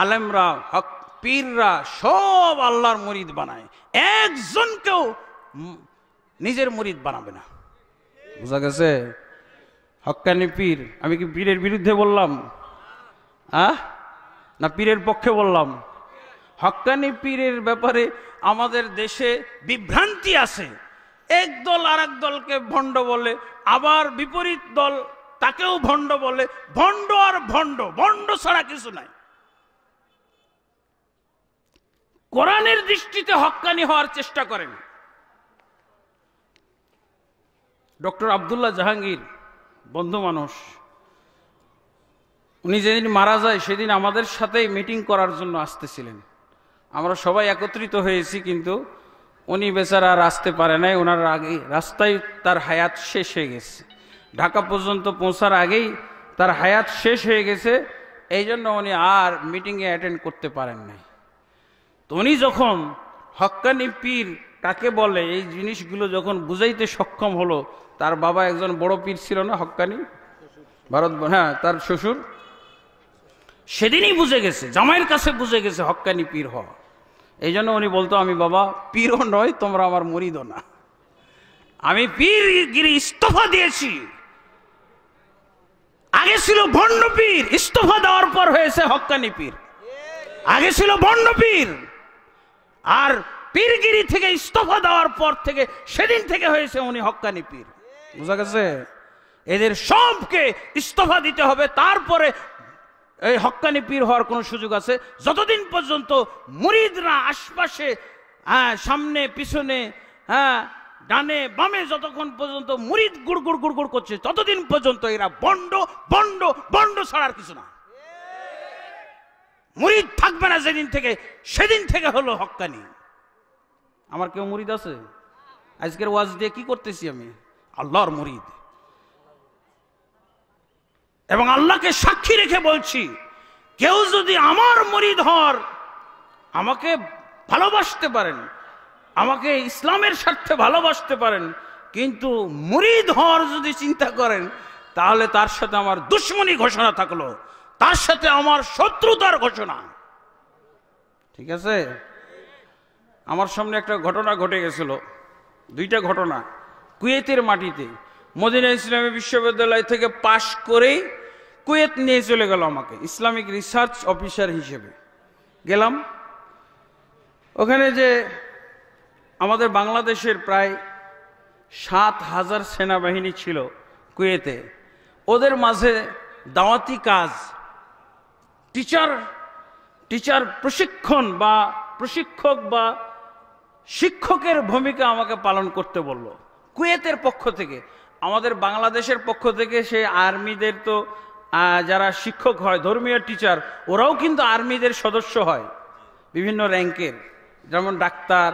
আলেমরা হক পীররা সব আল্লাহর মরিদ বানায় একজনকেও নিজের মরিদ বানাবে না বোঝা গেছে হক্কানি পীর আমি কি পীরের বিরুদ্ধে বললাম আহ না পীরের পক্ষে বললাম হক্কানি পীরের ব্যাপারে আমাদের দেশে বিভ্রান্তি আছে এক দল আর দলকে ভণ্ড বলে আবার বিপরীত দল তাকেও ভণ্ড বলে ভণ্ড আর ভণ্ড ভণ্ড ছাড়া কিছু নাই কোরআনের দৃষ্টিতে হক্কানি হওয়ার চেষ্টা করেন ডক্টর আবদুল্লাহ জাহাঙ্গীর বন্ধু মানুষ উনি যেদিন মারা যায় সেদিন আমাদের সাথে মিটিং করার জন্য আসতেছিলেন আমরা সবাই একত্রিত হয়েছি কিন্তু উনি বেচারা আর আসতে পারে নাই ওনার আগে রাস্তায় তার হায়াত শেষ হয়ে গেছে ঢাকা পর্যন্ত পৌঁছার আগেই তার হায়াত শেষ হয়ে গেছে এই জন্য উনি আর মিটিংয়ে অ্যাটেন্ড করতে পারেন নাই তো উনি যখন হক্কানি পীর কাকে বলে এই জিনিসগুলো যখন বুঝাইতে সক্ষম হলো তার বাবা একজন বড় পীর ছিল না হকানি ভারত হ্যাঁ তার শ্বশুর সেদিনই বুঝে গেছে জামাইয়ের কাছে বুঝে গেছে হক্কানি পীর হ এই জন্য উনি বলতো আমি বাবা পীরও নয় তোমরা আমার মরিদ না আমি পীরগিরি ইস্তফা দিয়েছি আগে ছিল ভণ্ড পীর ইস্তফা দেওয়ার পর হয়েছে হক্কানি পীর আগে ছিল ভণ্ড পীর আর পীরগিরি থেকে ইস্তফা দেওয়ার পর থেকে সেদিন থেকে হয়েছে উনি হক্কানি পীর বুঝা গেছে এদের সবকে ইস্তফা দিতে হবে তারপরে এই হকানি পীর হওয়ার কোনো সুযোগ আছে যতদিন পর্যন্ত মুরিদরা আশপাশে হ্যাঁ সামনে পিছনে হ্যাঁ ডানে বামে যতক্ষণ পর্যন্ত মুরিদ গুড় গুড় গুড় গুড় করছে ততদিন পর্যন্ত এরা বন্ড বন্ড বন্ড ছাড়ার কিছু না মুরিদ থাকবে না যেদিন থেকে সেদিন থেকে হলো হক্কানি আমার কেউ মুরিদ আছে আজকের ওয়াজ দিয়ে কি করতেছি আমি আল্লাহর মরিদ এবং আল্লাহকে সাক্ষী রেখে বলছি কেউ যদি আমার মরিদ হর আমাকে ভালোবাসতে পারেন আমাকে ইসলামের স্বার্থে ভালোবাসতে পারেন কিন্তু মুরিদ হওয়ার যদি চিন্তা করেন তাহলে তার সাথে আমার দুশ্মনী ঘোষণা থাকলো তার সাথে আমার শত্রুতার ঘোষণা ঠিক আছে আমার সামনে একটা ঘটনা ঘটে গেছিল দুইটা ঘটনা কুয়েতের মাটিতে মদিনা ইসলামী বিশ্ববিদ্যালয় থেকে পাশ করে কুয়েত নিয়ে চলে গেল আমাকে ইসলামিক রিসার্চ অফিসার হিসেবে গেলাম ওখানে যে আমাদের বাংলাদেশের প্রায় সাত হাজার সেনাবাহিনী ছিল কুয়েতে ওদের মাঝে দাওয়াতি কাজ টিচার টিচার প্রশিক্ষণ বা প্রশিক্ষক বা শিক্ষকের ভূমিকা আমাকে পালন করতে বললো কুয়েতের পক্ষ থেকে আমাদের বাংলাদেশের পক্ষ থেকে সে আর্মিদের তো যারা শিক্ষক হয় ধর্মীয় টিচার ওরাও কিন্তু আর্মিদের সদস্য হয় বিভিন্ন র্যাঙ্কের যেমন ডাক্তার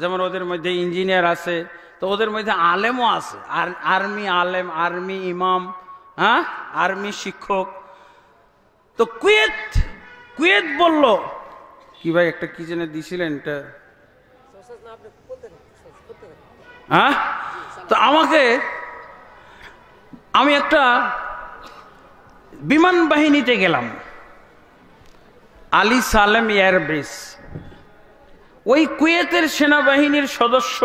যেমন ওদের মধ্যে ইঞ্জিনিয়ার আছে তো ওদের মধ্যে আলেমও আছে আর আর্মি আলেম আর্মি ইমাম হ্যাঁ আর্মি শিক্ষক তো কুয়েত কুয়েত বলল কি ভাই একটা কি দিছিলেন এটা হ্যাঁ তো আমাকে আমি একটা বিমান বাহিনীতে গেলাম আলি সালেম এয়ারবেস ওই কুয়েতের সেনাবাহিনীর সদস্য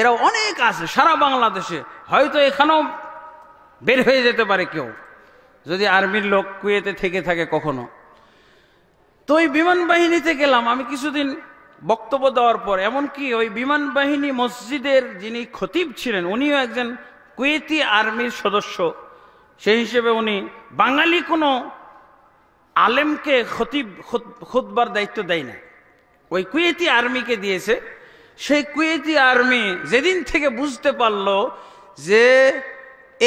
এরা অনেক আছে সারা বাংলাদেশে হয়তো এখানেও বের হয়ে যেতে পারে কেউ যদি আর্মির লোক কুয়েতে থেকে থাকে কখনো তো ওই বিমান বাহিনীতে গেলাম আমি কিছুদিন বক্তব্য দেওয়ার পর এমনকি ওই বিমান বাহিনী মসজিদের যিনি খতিব ছিলেন উনিও একজন কুয়েতি আর্মির সদস্য সেই হিসেবে উনি বাঙালি কোনো আলেমকে খতিব খুতবার দায়িত্ব দেয় না ওই কুয়েতি আর্মিকে দিয়েছে সেই কুয়েতি আর্মি যেদিন থেকে বুঝতে পারল যে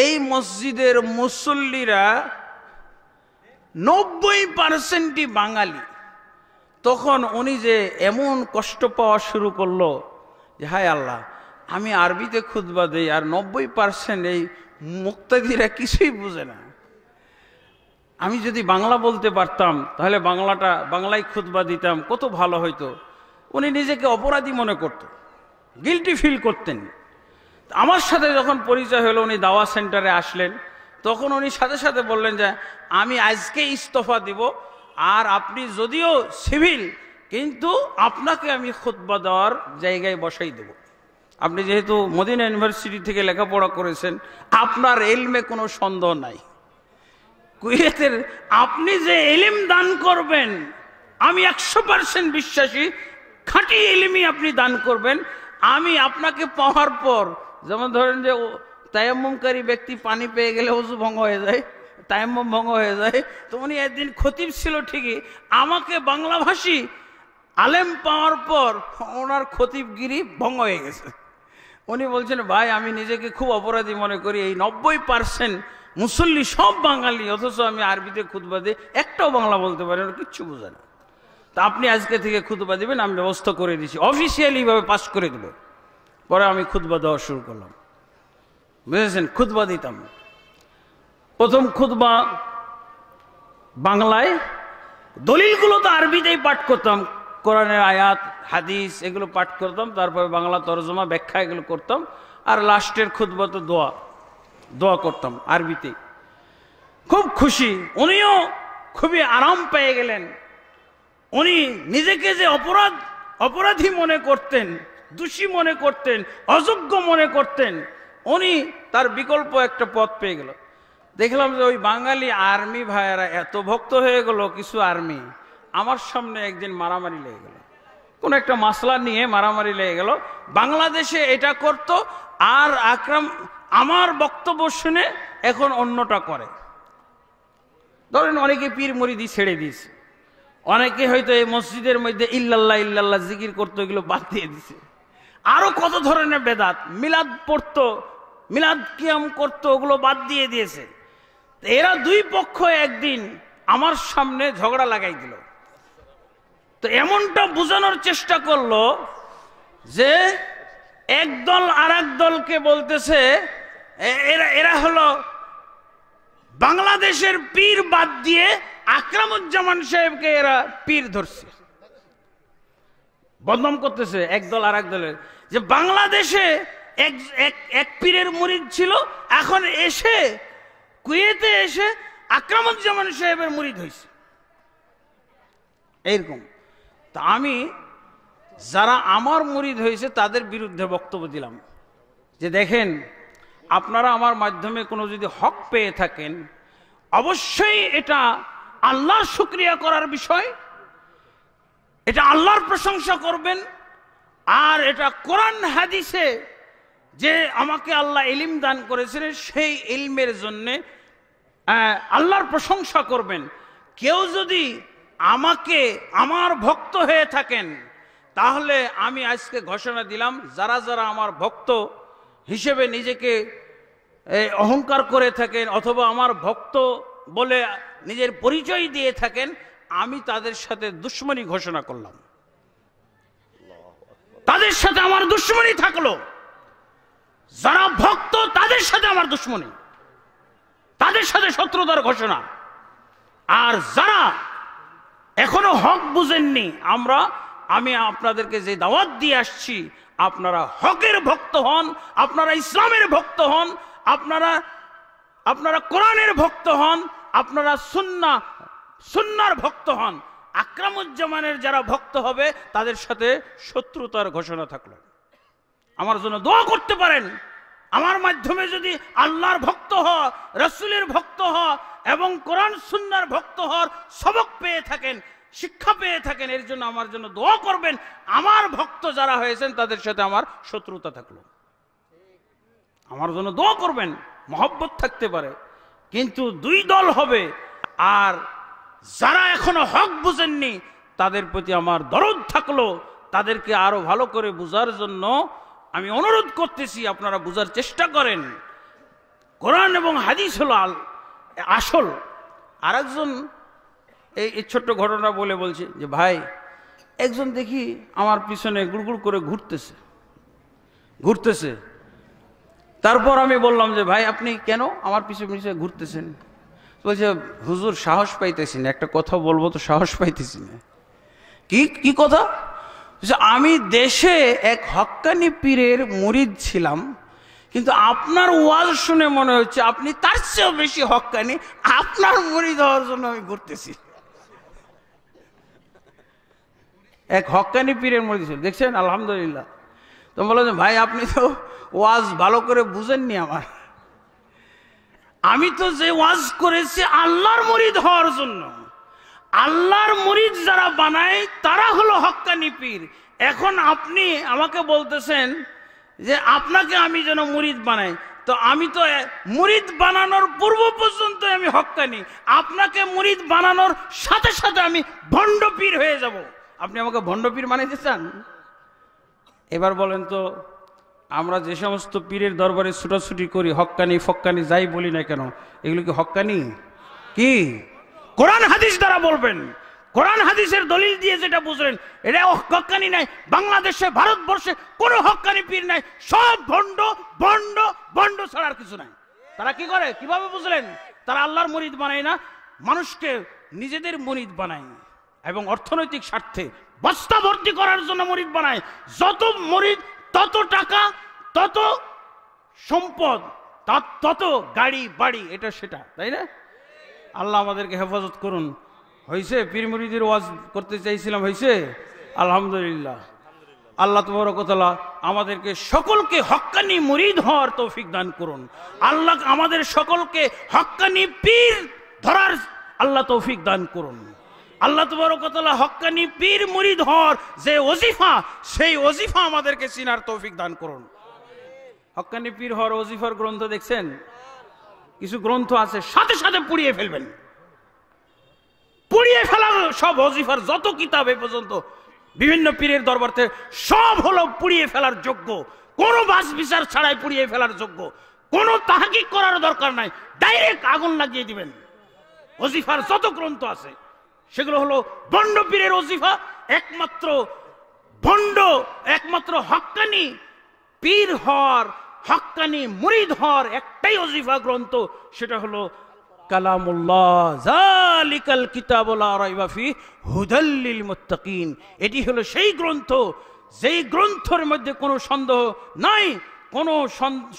এই মসজিদের মুসল্লিরা নব্বই পার্সেন্টই বাঙালি তখন উনি যে এমন কষ্ট পাওয়া শুরু করলো যে হায় আল্লাহ আমি আরবিতে খুদবা দিই আর নব্বই পার্সেন্ট এই মুক্তাদিরা কিছুই বুঝে না আমি যদি বাংলা বলতে পারতাম তাহলে বাংলাটা বাংলায় খুদবা দিতাম কত ভালো হইতো উনি নিজেকে অপরাধী মনে করত গিলটি ফিল করতেন আমার সাথে যখন পরিচয় হলো উনি দাওয়া সেন্টারে আসলেন তখন উনি সাথে সাথে বললেন যে আমি আজকে ইস্তফা দিব আর আপনি যদিও সিভিল কিন্তু আপনাকে আমি খুতবা দেওয়ার জায়গায় বসাই দেব আপনি যেহেতু মদিনা ইউনিভার্সিটি থেকে লেখাপড়া করেছেন আপনার এলমে কোনো সন্দেহ নাই কুয়েতের আপনি যে এলিম দান করবেন আমি একশো পার্সেন্ট বিশ্বাসী খাঁটি এলিমই আপনি দান করবেন আমি আপনাকে পাওয়ার পর যেমন ধরেন যে তায়ামুমকারী ব্যক্তি পানি পেয়ে গেলে উজু ভঙ্গ হয়ে যায় টাইম ভঙ্গ হয়ে যায় তো উনি একদিন খতিব ছিল ঠিকই আমাকে বাংলাভাষী আলেম পাওয়ার পর ওনার খতিবগিরি ভঙ্গ হয়ে গেছে উনি বলছেন ভাই আমি নিজেকে খুব অপরাধী মনে করি এই নব্বই পার্সেন্ট মুসল্লি সব বাঙালি অথচ আমি আরবিতে খুদবাদে একটাও বাংলা বলতে পারি ওরা কিচ্ছু বোঝে না তা আপনি আজকে থেকে খুদবা দেবেন আমি ব্যবস্থা করে দিছি অফিসিয়ালিভাবে পাস করে দেবে পরে আমি খুদবা দেওয়া শুরু করলাম বুঝেছেন খুদবা দিতাম প্রথম খুতবা বাংলায় দলিলগুলো তো আরবিতেই পাঠ করতাম কোরআনের আয়াত হাদিস এগুলো পাঠ করতাম তারপরে বাংলা তরজমা ব্যাখ্যা এগুলো করতাম আর লাস্টের খুতবা তো দোয়া দোয়া করতাম আরবিতে খুব খুশি উনিও খুবই আরাম পেয়ে গেলেন উনি নিজেকে যে অপরাধ অপরাধী মনে করতেন দোষী মনে করতেন অযোগ্য মনে করতেন উনি তার বিকল্প একটা পথ পেয়ে গেল দেখলাম যে ওই বাঙালি আর্মি ভাইয়েরা এত ভক্ত হয়ে গেল কিছু আর্মি আমার সামনে একদিন মারামারি লেগে গেল কোনো একটা মাসলা নিয়ে মারামারি লেগে গেল বাংলাদেশে এটা করত আর আকরাম আমার বক্তব্য শুনে এখন অন্যটা করে ধরেন অনেকে পীর মরিদি ছেড়ে দিয়েছে অনেকে হয়তো এই মসজিদের মধ্যে ইল্লাল্লাহ ইল্লাল্লাহ জিকির করতো এগুলো বাদ দিয়ে দিছে আরও কত ধরনের বেদাত মিলাদ পড়তো মিলাদ কিয়াম করতো ওগুলো বাদ দিয়ে দিয়েছে এরা দুই পক্ষ একদিন আমার সামনে ঝগড়া লাগাই দিল তো এমনটা বোঝানোর চেষ্টা করলো যে একদল আর দলকে বলতেছে এরা এরা হলো বাংলাদেশের পীর বাদ দিয়ে আকরামুজ্জামান সাহেবকে এরা পীর ধরছে বদনাম করতেছে একদল আর এক দলের যে বাংলাদেশে এক এক পীরের মুরিদ ছিল এখন এসে কুয়েতে এসে আকরামুজ্জামান সাহেবের মুরিদ হয়েছে এইরকম তা আমি যারা আমার মুরিদ হয়েছে তাদের বিরুদ্ধে বক্তব্য দিলাম যে দেখেন আপনারা আমার মাধ্যমে কোনো যদি হক পেয়ে থাকেন অবশ্যই এটা আল্লাহর শুক্রিয়া করার বিষয় এটা আল্লাহর প্রশংসা করবেন আর এটা কোরআন হাদিসে যে আমাকে আল্লাহ এলিম দান করেছিলেন সেই এলিমের জন্যে আল্লাহর প্রশংসা করবেন কেউ যদি আমাকে আমার ভক্ত হয়ে থাকেন তাহলে আমি আজকে ঘোষণা দিলাম যারা যারা আমার ভক্ত হিসেবে নিজেকে অহংকার করে থাকেন অথবা আমার ভক্ত বলে নিজের পরিচয় দিয়ে থাকেন আমি তাদের সাথে দুশ্মনী ঘোষণা করলাম তাদের সাথে আমার দুশ্মনী থাকলো যারা ভক্ত তাদের সাথে আমার দুশ্মনী তাদের সাথে শত্রুতার ঘোষণা আর যারা এখনো হক বুঝেননি আমরা আমি আপনাদেরকে যে দাওয়াত দিয়ে আসছি আপনারা হকের ভক্ত হন আপনারা ইসলামের ভক্ত হন আপনারা আপনারা কোরআনের ভক্ত হন আপনারা সুন্না সুন্নার ভক্ত হন আকরামুজ্জামানের যারা ভক্ত হবে তাদের সাথে শত্রুতার ঘোষণা থাকলো আমার জন্য দোয়া করতে পারেন আমার মাধ্যমে যদি আল্লাহর ভক্ত হ রসুলের ভক্ত হ এবং কোরআন সুন্নার ভক্ত হওয়ার সবক পেয়ে থাকেন শিক্ষা পেয়ে থাকেন এর জন্য আমার জন্য দোয়া করবেন আমার ভক্ত যারা হয়েছেন তাদের সাথে আমার শত্রুতা থাকলো আমার জন্য দোয়া করবেন মহব্বত থাকতে পারে কিন্তু দুই দল হবে আর যারা এখনো হক বুঝেননি তাদের প্রতি আমার দরদ থাকলো তাদেরকে আরো ভালো করে বোঝার জন্য আমি অনুরোধ করতেছি আপনারা বোঝার চেষ্টা করেন কোরআন এবং হাদিস হল আল আসল আর একজন এই ছোট্ট ঘটনা বলে বলছে যে ভাই একজন দেখি আমার পিছনে গুড়গুড় করে ঘুরতেছে ঘুরতেছে তারপর আমি বললাম যে ভাই আপনি কেন আমার পিছনে পিছনে ঘুরতেছেন বলছে হুজুর সাহস পাইতেছি না একটা কথা বলবো তো সাহস পাইতেছি না কি কি কথা যে আমি দেশে এক হক্কানি পীরের মুরিদ ছিলাম কিন্তু আপনার ওয়াজ শুনে মনে হচ্ছে আপনি তার চেয়েও বেশি হক্কানি আপনার মুরিদ হওয়ার জন্য আমি ঘুরতেছি এক হক্কানি পীরের মুরিদ ছিল দেখছেন আলহামদুলিল্লাহ তো বলো যে ভাই আপনি তো ওয়াজ ভালো করে বুঝেননি আমার আমি তো যে ওয়াজ করেছি আল্লাহর মুরিদ হওয়ার জন্য আল্লাহর মরিচ যারা বানায় তারা হলো হক্কানি পীর এখন আপনি আমাকে বলতেছেন যে আপনাকে আমি যেন মুরিদ বানাই তো আমি তো মুরিদ বানানোর পূর্ব পর্যন্ত আমি হক্কানি আপনাকে মুরিদ বানানোর সাথে সাথে আমি ভণ্ড পীর হয়ে যাব আপনি আমাকে ভণ্ড পীর বানাইতে চান এবার বলেন তো আমরা যে সমস্ত পীরের দরবারে ছুটাছুটি করি হক্কানি ফক্কানি যাই বলি না কেন এগুলো কি হক্কানি কি কোরআন হাদিস দ্বারা বলবেন কোরআন হাদিসের দলিল দিয়ে যেটা বুঝলেন এটা হকানি নাই বাংলাদেশে ভারতবর্ষে কোনো হকানি পীর নাই সব ভণ্ড বন্ড বন্ড ছাড়ার কিছু নাই তারা কি করে কিভাবে বুঝলেন তারা আল্লাহর মরিদ বানায় না মানুষকে নিজেদের মরিদ বানায় এবং অর্থনৈতিক স্বার্থে বস্তা ভর্তি করার জন্য মরিদ বানায় যত মরিদ তত টাকা তত সম্পদ তত গাড়ি বাড়ি এটা সেটা তাই না আল্লাহ আমাদেরকে হেফাজত করুন হয়েছে পীরমুরিদের ওয়াজ করতে চাইছিলাম হয়েছে আলহামদুলিল্লাহ আল্লাহ তবরকতলা আমাদেরকে সকলকে হকানি মুরিদ হওয়ার তৌফিক দান করুন আল্লাহ আমাদের সকলকে হক্কানি পীর ধরার আল্লাহ তৌফিক দান করুন আল্লাহ তবরকতলা হক্কানি পীর মুরিদ হওয়ার যে ওজিফা সেই ওজিফা আমাদেরকে চিনার তৌফিক দান করুন হক্কানি পীর হওয়ার ওজিফার গ্রন্থ দেখছেন কিছু গ্রন্থ আছে সাথে সাথে পুড়িয়ে ফেলবেন পুড়িয়ে ফেলার সব অজিফার যত কিতাব এ পর্যন্ত বিভিন্ন পীরের দরবারতে সব হলো পুড়িয়ে ফেলার যোগ্য কোনো বাস বিচার ছাড়াই পুড়িয়ে ফেলার যোগ্য কোনো তাহাকি করার দরকার নাই ডাইরেক্ট আগুন লাগিয়ে দিবেন অজিফার যত গ্রন্থ আছে সেগুলো হলো বন্ড পীরের অজিফা একমাত্র ভণ্ড একমাত্র হকানি পীর হওয়ার হকানি মুরিদ হওয়ার একটাই অজিফা গ্রন্থ সেটা হলো কালামুল্লাহ জালিকাল কিতাবুল আরাইবাফি হুদাল্লিল মুত্তাকিন এটি হলো সেই গ্রন্থ যেই গ্রন্থের মধ্যে কোনো সন্দেহ নাই কোন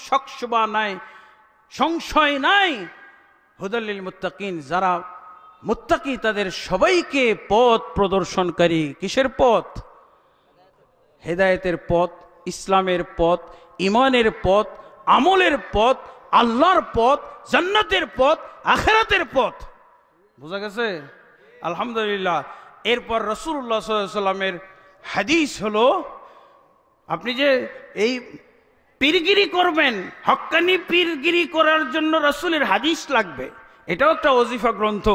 সকসবা নাই সংশয় নাই হুদাল্লিল মুত্তাকিন যারা মুত্তাকি তাদের সবাইকে পথ প্রদর্শনকারী কিসের পথ হেদায়েতের পথ ইসলামের পথ ইমানের পথ আমলের পথ আল্লাহর পথ জান্নাতের পথ আখেরাতের পথ বোঝা গেছে আলহামদুলিল্লাহ এরপর রসুল্লাহ সাল্লামের হাদিস হলো আপনি যে এই পীরগিরি করবেন হক্কানি পীরগিরি করার জন্য রসুলের হাদিস লাগবে এটাও একটা অজিফা গ্রন্থ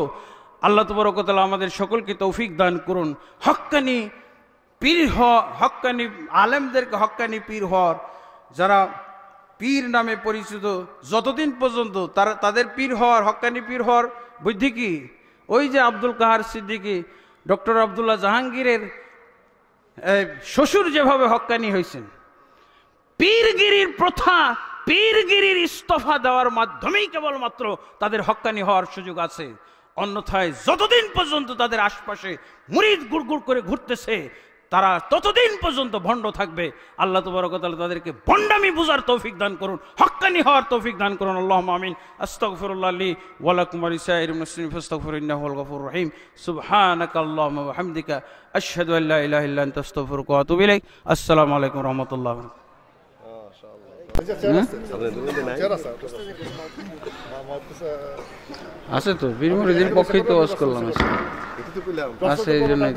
আল্লাহ তবরকতলা আমাদের সকলকে তৌফিক দান করুন হকানি পীর হ হক্কানি আলেমদেরকে হক্কানি পীর হওয়ার যারা পীর নামে পরিচিত যতদিন পর্যন্ত তারা তাদের পীর হওয়ার হকানি পীর হওয়ার বুদ্ধি কি ওই যে আব্দুল কাহার সিদ্দিকী ডক্টর আবদুল্লাহ জাহাঙ্গীরের শ্বশুর যেভাবে হকানি হয়েছেন পীরগিরির প্রথা পীরগিরির ইস্তফা দেওয়ার মাধ্যমেই কেবলমাত্র তাদের হকানি হওয়ার সুযোগ আছে অন্যথায় যতদিন পর্যন্ত তাদের আশপাশে মুড়িদ গুড় করে ঘুরতেছে তারা ততদিন পর্যন্ত ভণ্ড থাকবে আল্লাহ তবরকতাল তাদেরকে ভণ্ডামি বুঝার তৌফিক দান করুন হকানি হওয়ার তৌফিক দান করুন আল্লাহ আমিন আস্তগফিরুল্লাহ রহিম আসসালামু আলাইকুম রাহমাতুল্লাহ আছে তো বীর মুরিদের পক্ষেই তো ওয়াজ করলাম আছে এই জন্যই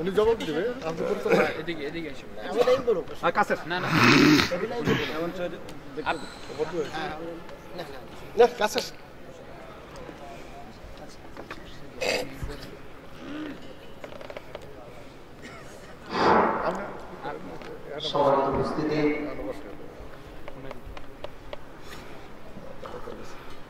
উনি জবাব দিবে আপনি করতে পারেন এদিকে এদিকে আসুন আমি লাইন করব আর হ্যাঁ, কাছে না না আমি লাইন করব এমন স্যার আপনি না না কাছে সবার উপস্থিতি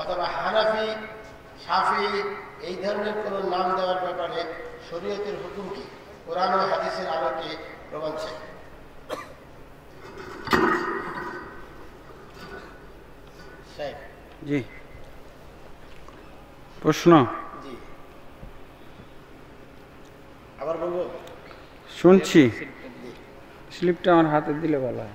অথবা হানাফি সাফি এই ধরনের কোনো নাম দেওয়ার ব্যাপারে শরীয়তের হুকুম কি কোরআন হাদিসের আলোকে রোমাঞ্চে জি প্রশ্ন জি আবার শুনছি স্লিপটা আমার হাতে দিলে ভালো হয়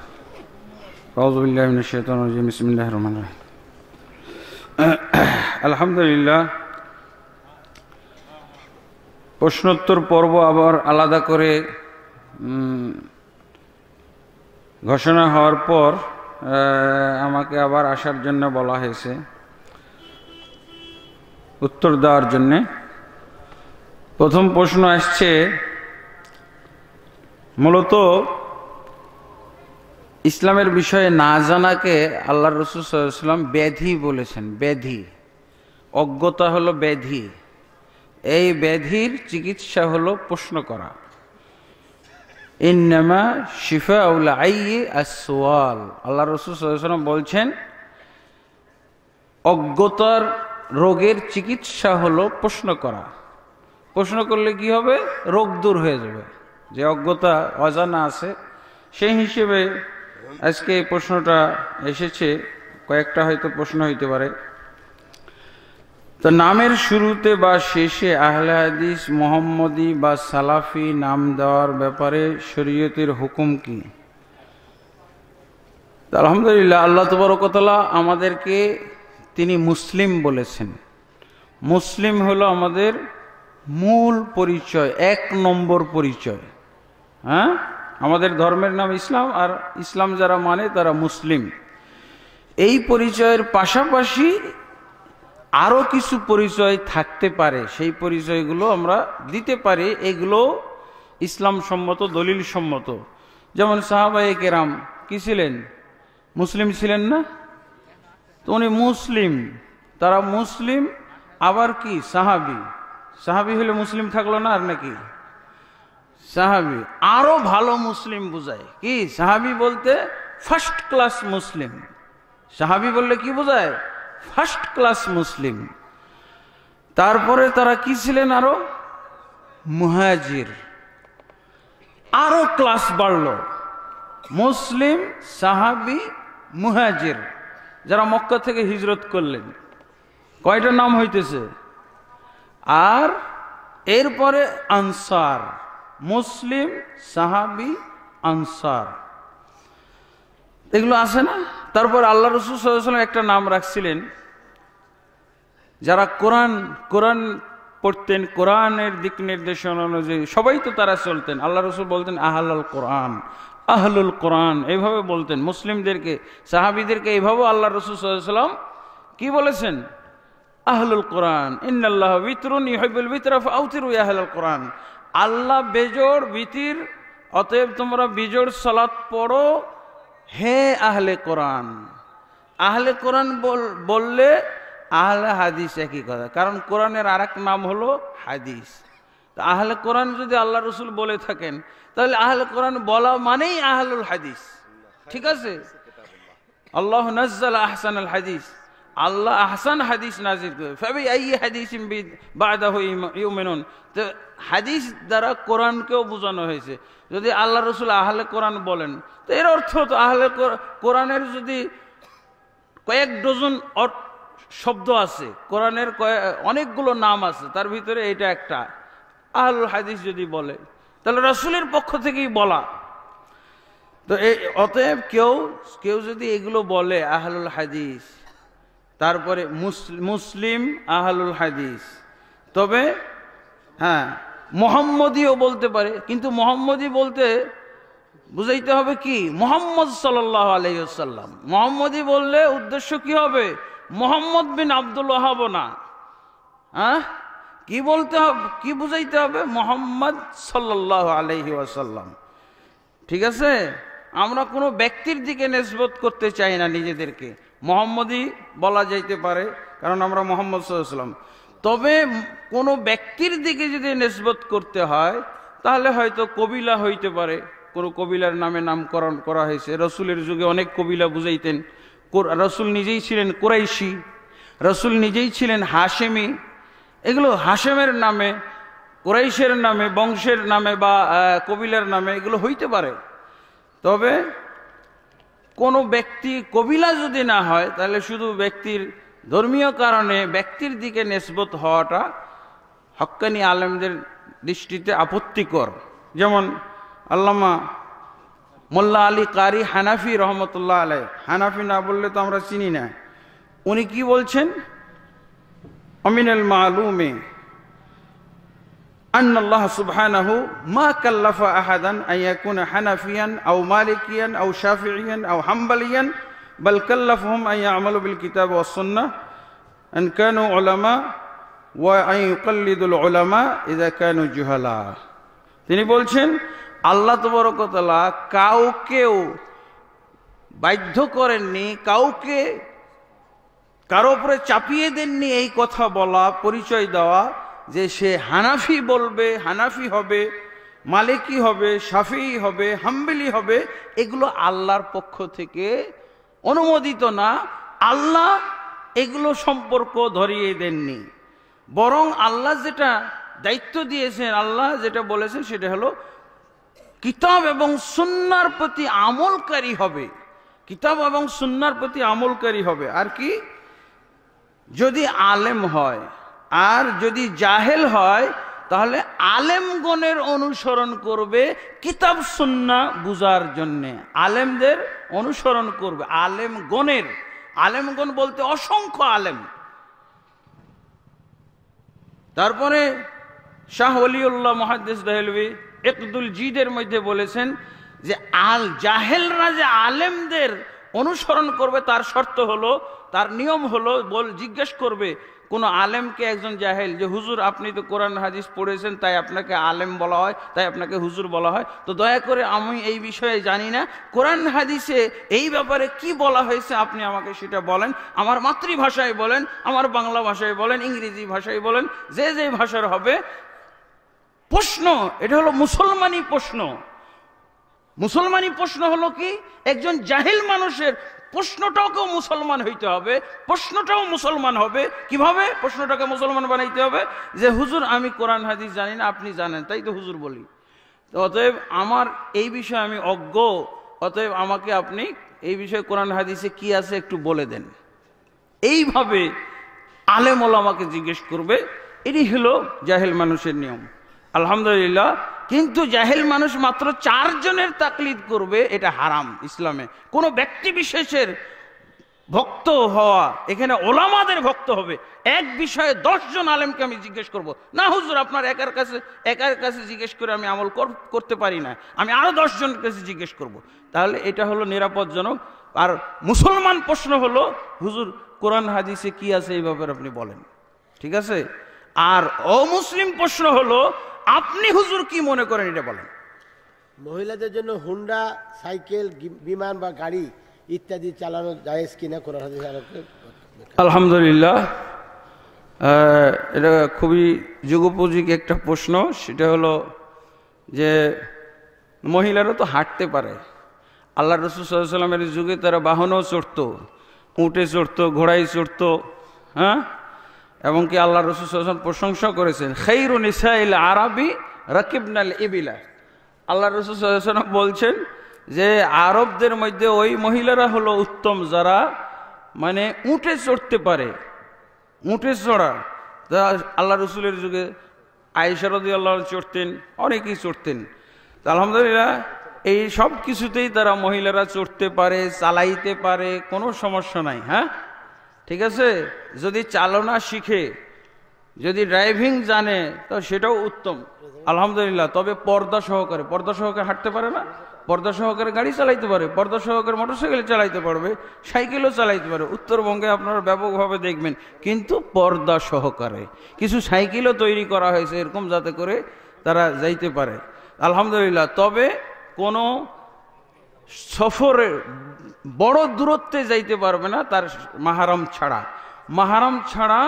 أعوذ بالله من [clears throat] আলহামদুলিল্লাহ প্রশ্নোত্তর পর্ব আবার আলাদা করে ঘোষণা হওয়ার পর আমাকে আবার আসার জন্য বলা হয়েছে উত্তর দেওয়ার জন্যে প্রথম প্রশ্ন আসছে মূলত ইসলামের বিষয়ে না জানাকে আল্লাহ রসুল সাল্লাম ব্যাধি বলেছেন ব্যাধি অজ্ঞতা হলো ব্যাধি এই ব্যাধির চিকিৎসা হলো প্রশ্ন করা ইন্নামা শিফা উল আই আসওয়াল আল্লাহ রসুল সাল্লাম বলছেন অজ্ঞতার রোগের চিকিৎসা হলো প্রশ্ন করা প্রশ্ন করলে কি হবে রোগ দূর হয়ে যাবে যে অজ্ঞতা অজানা আছে সেই হিসেবে আজকে এই প্রশ্নটা এসেছে কয়েকটা হয়তো প্রশ্ন হইতে পারে তো নামের শুরুতে বা শেষে আহলে হাদিস মোহাম্মদি বা সালাফি নাম দেওয়ার ব্যাপারে শরীয়তের হুকুম কি আলহামদুলিল্লাহ আল্লাহ তবরকতলা আমাদেরকে তিনি মুসলিম বলেছেন মুসলিম হলো আমাদের মূল পরিচয় এক নম্বর পরিচয় হ্যাঁ আমাদের ধর্মের নাম ইসলাম আর ইসলাম যারা মানে তারা মুসলিম এই পরিচয়ের পাশাপাশি আরও কিছু পরিচয় থাকতে পারে সেই পরিচয়গুলো আমরা দিতে পারি এগুলো ইসলাম সম্মত দলিল সম্মত যেমন সাহাবাই কেরাম কি ছিলেন মুসলিম ছিলেন না তো উনি মুসলিম তারা মুসলিম আবার কি সাহাবি সাহাবি হলে মুসলিম থাকলো না আর নাকি সাহাবি আরো ভালো মুসলিম বোঝায় কি সাহাবি বলতে ফার্স্ট ক্লাস মুসলিম সাহাবি বললে কি বোঝায় ফার্স্ট ক্লাস মুসলিম তারপরে তারা কি ছিলেন আরো মুহাজির আরো ক্লাস বাড়ল মুসলিম সাহাবি মুহাজির যারা মক্কা থেকে হিজরত করলেন কয়টা নাম হইতেছে আর এরপরে আনসার মুসলিম সাহাবি আনসার এগুলো আছে না তারপর আল্লাহ রসুল একটা নাম রাখছিলেন যারা কোরআন কোরআন পড়তেন কোরআনের দিক নির্দেশনা অনুযায়ী সবাই তো তারা চলতেন আল্লাহ রসুল বলতেন আল কোরআন আহলুল কোরআন এইভাবে বলতেন মুসলিমদেরকে সাহাবিদেরকে এইভাবে আল্লাহ রসুল সাল্লাম কি বলেছেন আহলুল কোরআন ইন্দাল্লাহ বিতরুন ইহাবুল বিতরফ আউতিরু আহলুল কোরআন আল্লাহ বেজোড় বিতির অতএব তোমরা বিজোর সলাৎ পড়ো হে আহলে কোরআন আহলে কোরআন বললে আহলে হাদিস একই কথা কারণ কোরআনের আর নাম হলো হাদিস আহলে কোরআন যদি আল্লাহ রসুল বলে থাকেন তাহলে আহলে কোরআন বলা মানেই আহলুল হাদিস ঠিক আছে আল্লাহ নজ্জাল আহসান আল হাদিস আল্লাহ আহসান হাদিস নাজির করে ফেবি আই হাদিস ইউ ইউমিনুন তো হাদিস দ্বারা কোরআনকেও বোঝানো হয়েছে যদি আল্লাহ রসুল আহলে কোরআন বলেন তো এর অর্থ তো আহলে কোরআনের যদি কয়েক ডজন শব্দ আছে কোরআনের অনেকগুলো নাম আছে তার ভিতরে এটা একটা আহলুল হাদিস যদি বলে তাহলে রসুলের পক্ষ থেকেই বলা তো এই অতএব কেউ কেউ যদি এগুলো বলে আহলুল হাদিস তারপরে মুসলিম আহলুল হাদিস তবে হ্যাঁ মোহাম্মদীও বলতে পারে কিন্তু মোহাম্মদী বলতে বুঝাইতে হবে কি মোহাম্মদ সাল্লাহ আলাইসাল্লাম মোহাম্মদী বললে উদ্দেশ্য কি হবে মোহাম্মদ বিন আব্দুল ওহাব না হ্যাঁ কি বলতে হবে কি বুঝাইতে হবে মোহাম্মদ সাল্লাহ আলহি আসাল্লাম ঠিক আছে আমরা কোনো ব্যক্তির দিকে নেসবত করতে চাই না নিজেদেরকে মোহাম্মদই বলা যাইতে পারে কারণ আমরা মোহাম্মদ সাল্লাহ সাল্লাম তবে কোনো ব্যক্তির দিকে যদি নেসবত করতে হয় তাহলে হয়তো কবিলা হইতে পারে কোনো কবিলার নামে নামকরণ করা হয়েছে রসুলের যুগে অনেক কবিলা বুঝাইতেন রসুল নিজেই ছিলেন কোরাইশি রসুল নিজেই ছিলেন হাশেমি এগুলো হাশেমের নামে কোরাইশের নামে বংশের নামে বা কবিলার নামে এগুলো হইতে পারে তবে কোনো ব্যক্তি কবিলা যদি না হয় তাহলে শুধু ব্যক্তির ধর্মীয় কারণে ব্যক্তির দিকে নেসবত হওয়াটা হক্কানি আলমদের দৃষ্টিতে আপত্তিকর যেমন আল্লামা মোল্লা আলী কারি হানাফি রহমতুল্লাহ আলাই হানাফি না বললে তো আমরা চিনি না উনি কি বলছেন অমিনাল মালুমে أن الله سبحانه ما كلف أحدا أن يكون حنفيا أو مالكيا أو شافعيا أو حنبليا بل كلفهم أن يعملوا بالكتاب والسنة أن كانوا علماء وأن يقلدوا العلماء إذا كانوا جهلاء তিনি বলছেন আল্লাহ তবরকতলা কাউকেও বাধ্য করেননি কাউকে কারো উপরে চাপিয়ে দেননি এই কথা বলা পরিচয় দেওয়া যে সে হানাফি বলবে হানাফি হবে মালিকি হবে সাফি হবে হাম্বিলি হবে এগুলো আল্লাহর পক্ষ থেকে অনুমোদিত না আল্লাহ এগুলো সম্পর্ক ধরিয়ে দেননি বরং আল্লাহ যেটা দায়িত্ব দিয়েছেন আল্লাহ যেটা বলেছেন সেটা হলো কিতাব এবং সুন্নার প্রতি আমলকারী হবে কিতাব এবং সুন্নার প্রতি আমলকারী হবে আর কি যদি আলেম হয় আর যদি জাহেল হয় তাহলে আলেমগণের অনুসরণ করবে কিতাব সুন্না বুজার জন্যে আলেমদের অনুসরণ করবে আলেম গণের আলেমগণ বলতে অসংখ্য আলেম তারপরে শাহ অলিউল্লাহ মহাদ্দেশ দহলবি একদুল জিদের মধ্যে বলেছেন যে আল জাহেলরা যে আলেমদের অনুসরণ করবে তার শর্ত হলো তার নিয়ম হলো বল জিজ্ঞেস করবে কোনো আলেমকে একজন জাহেল যে হুজুর আপনি তো কোরআন হাদিস পড়েছেন তাই আপনাকে আলেম বলা হয় তাই আপনাকে হুজুর বলা হয় তো দয়া করে আমি এই বিষয়ে জানি না কোরআন হাদিসে এই ব্যাপারে কি বলা হয়েছে আপনি আমাকে সেটা বলেন আমার মাতৃভাষায় বলেন আমার বাংলা ভাষায় বলেন ইংরেজি ভাষায় বলেন যে যে ভাষার হবে প্রশ্ন এটা হলো মুসলমানি প্রশ্ন মুসলমানি প্রশ্ন হলো কি একজন জাহিল মানুষের প্রশ্নটাকেও মুসলমান হইতে হবে প্রশ্নটাও মুসলমান হবে কিভাবে প্রশ্নটাকে মুসলমান বানাইতে হবে যে হুজুর আমি কোরআন হাদিস জানি না আপনি জানেন তাই তো হুজুর বলি অতএব আমার এই বিষয়ে আমি অজ্ঞ অতএব আমাকে আপনি এই বিষয়ে কোরআন হাদিসে কি আছে একটু বলে দেন এইভাবে আলেমল আমাকে জিজ্ঞেস করবে এটি হলো জাহেল মানুষের নিয়ম আলহামদুলিল্লাহ কিন্তু জাহেল মানুষ মাত্র চারজনের তাকলিদ করবে এটা হারাম ইসলামে কোনো ব্যক্তি বিশেষের ভক্ত হওয়া এখানে ওলামাদের ভক্ত হবে এক বিষয়ে দশজন আলেমকে আমি জিজ্ঞেস করব। না হুজুর আপনার একার কাছে একার কাছে জিজ্ঞেস করে আমি আমল করতে পারি না আমি আরও দশজনের কাছে জিজ্ঞেস করব। তাহলে এটা হলো নিরাপদজনক আর মুসলমান প্রশ্ন হলো হুজুর কোরআন হাদিসে কি আছে এই ব্যাপারে আপনি বলেন ঠিক আছে আর অমুসলিম প্রশ্ন হলো আপনি হুজুর কি মনে করেন এটা বলেন মহিলাদের জন্য হুন্ডা সাইকেল বিমান বা গাড়ি ইত্যাদি চালানো জায়েজ কিনা কোরআন হাদিস আলহামদুলিল্লাহ এটা খুবই যুগোপযোগী একটা প্রশ্ন সেটা হলো যে মহিলারা তো হাঁটতে পারে আল্লাহ রসুল সাল্লামের যুগে তারা বাহনও চড়তো উঁটে চড়তো ঘোড়ায় চড়তো হ্যাঁ এবং কি আল্লাহ রসুল প্রশংসা করেছেন খেইরুন ইসাইল আরবি রাকিবনাল ইবিলা আল্লাহ রসুল বলছেন যে আরবদের মধ্যে ওই মহিলারা হলো উত্তম যারা মানে উঁটে চড়তে পারে উঁটে চড়া তা আল্লাহ রসুলের যুগে আয়েশারদি আল্লাহ চড়তেন অনেকেই চড়তেন আলহামদুলিল্লাহ এই সব কিছুতেই তারা মহিলারা চড়তে পারে চালাইতে পারে কোনো সমস্যা নাই হ্যাঁ ঠিক আছে যদি চালনা শিখে যদি ড্রাইভিং জানে তো সেটাও উত্তম আলহামদুলিল্লাহ তবে পর্দা সহকারে পর্দা সহকারে হাঁটতে পারে না পর্দা সহকারে গাড়ি চালাইতে পারে পর্দা সহকারে মোটরসাইকেল চালাইতে পারবে সাইকেলও চালাইতে পারে উত্তরবঙ্গে আপনারা ব্যাপকভাবে দেখবেন কিন্তু পর্দা সহকারে কিছু সাইকেলও তৈরি করা হয়েছে এরকম যাতে করে তারা যাইতে পারে আলহামদুলিল্লাহ তবে কোনো সফরে বড় দূরত্বে যাইতে পারবে না তার মাহারম ছাড়া মাহারম ছাড়া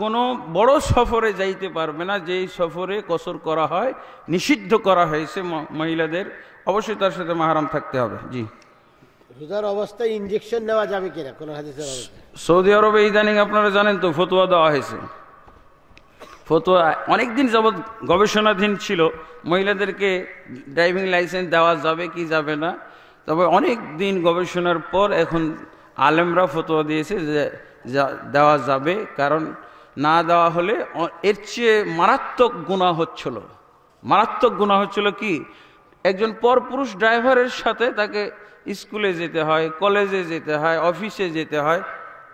কোনো বড় সফরে যাইতে পারবে না যেই সফরে কসর করা হয় নিষিদ্ধ করা হয়েছে মহিলাদের অবশ্যই তার সাথে মাহারাম থাকতে হবে জি রোজার অবস্থায় ইঞ্জেকশন নেওয়া যাবে কিনা কোনো সৌদি আরবে ইদানিং আপনারা জানেন তো ফতোয়া দেওয়া হয়েছে ফতোয়া অনেকদিন দিন যাবৎ গবেষণাধীন ছিল মহিলাদেরকে ড্রাইভিং লাইসেন্স দেওয়া যাবে কি যাবে না তবে অনেক দিন গবেষণার পর এখন আলেমরা ফতোয়া দিয়েছে যে দেওয়া যাবে কারণ না দেওয়া হলে এর চেয়ে মারাত্মক গুণা হচ্ছিল মারাত্মক গুণা হচ্ছিল কি একজন পরপুরুষ ড্রাইভারের সাথে তাকে স্কুলে যেতে হয় কলেজে যেতে হয় অফিসে যেতে হয়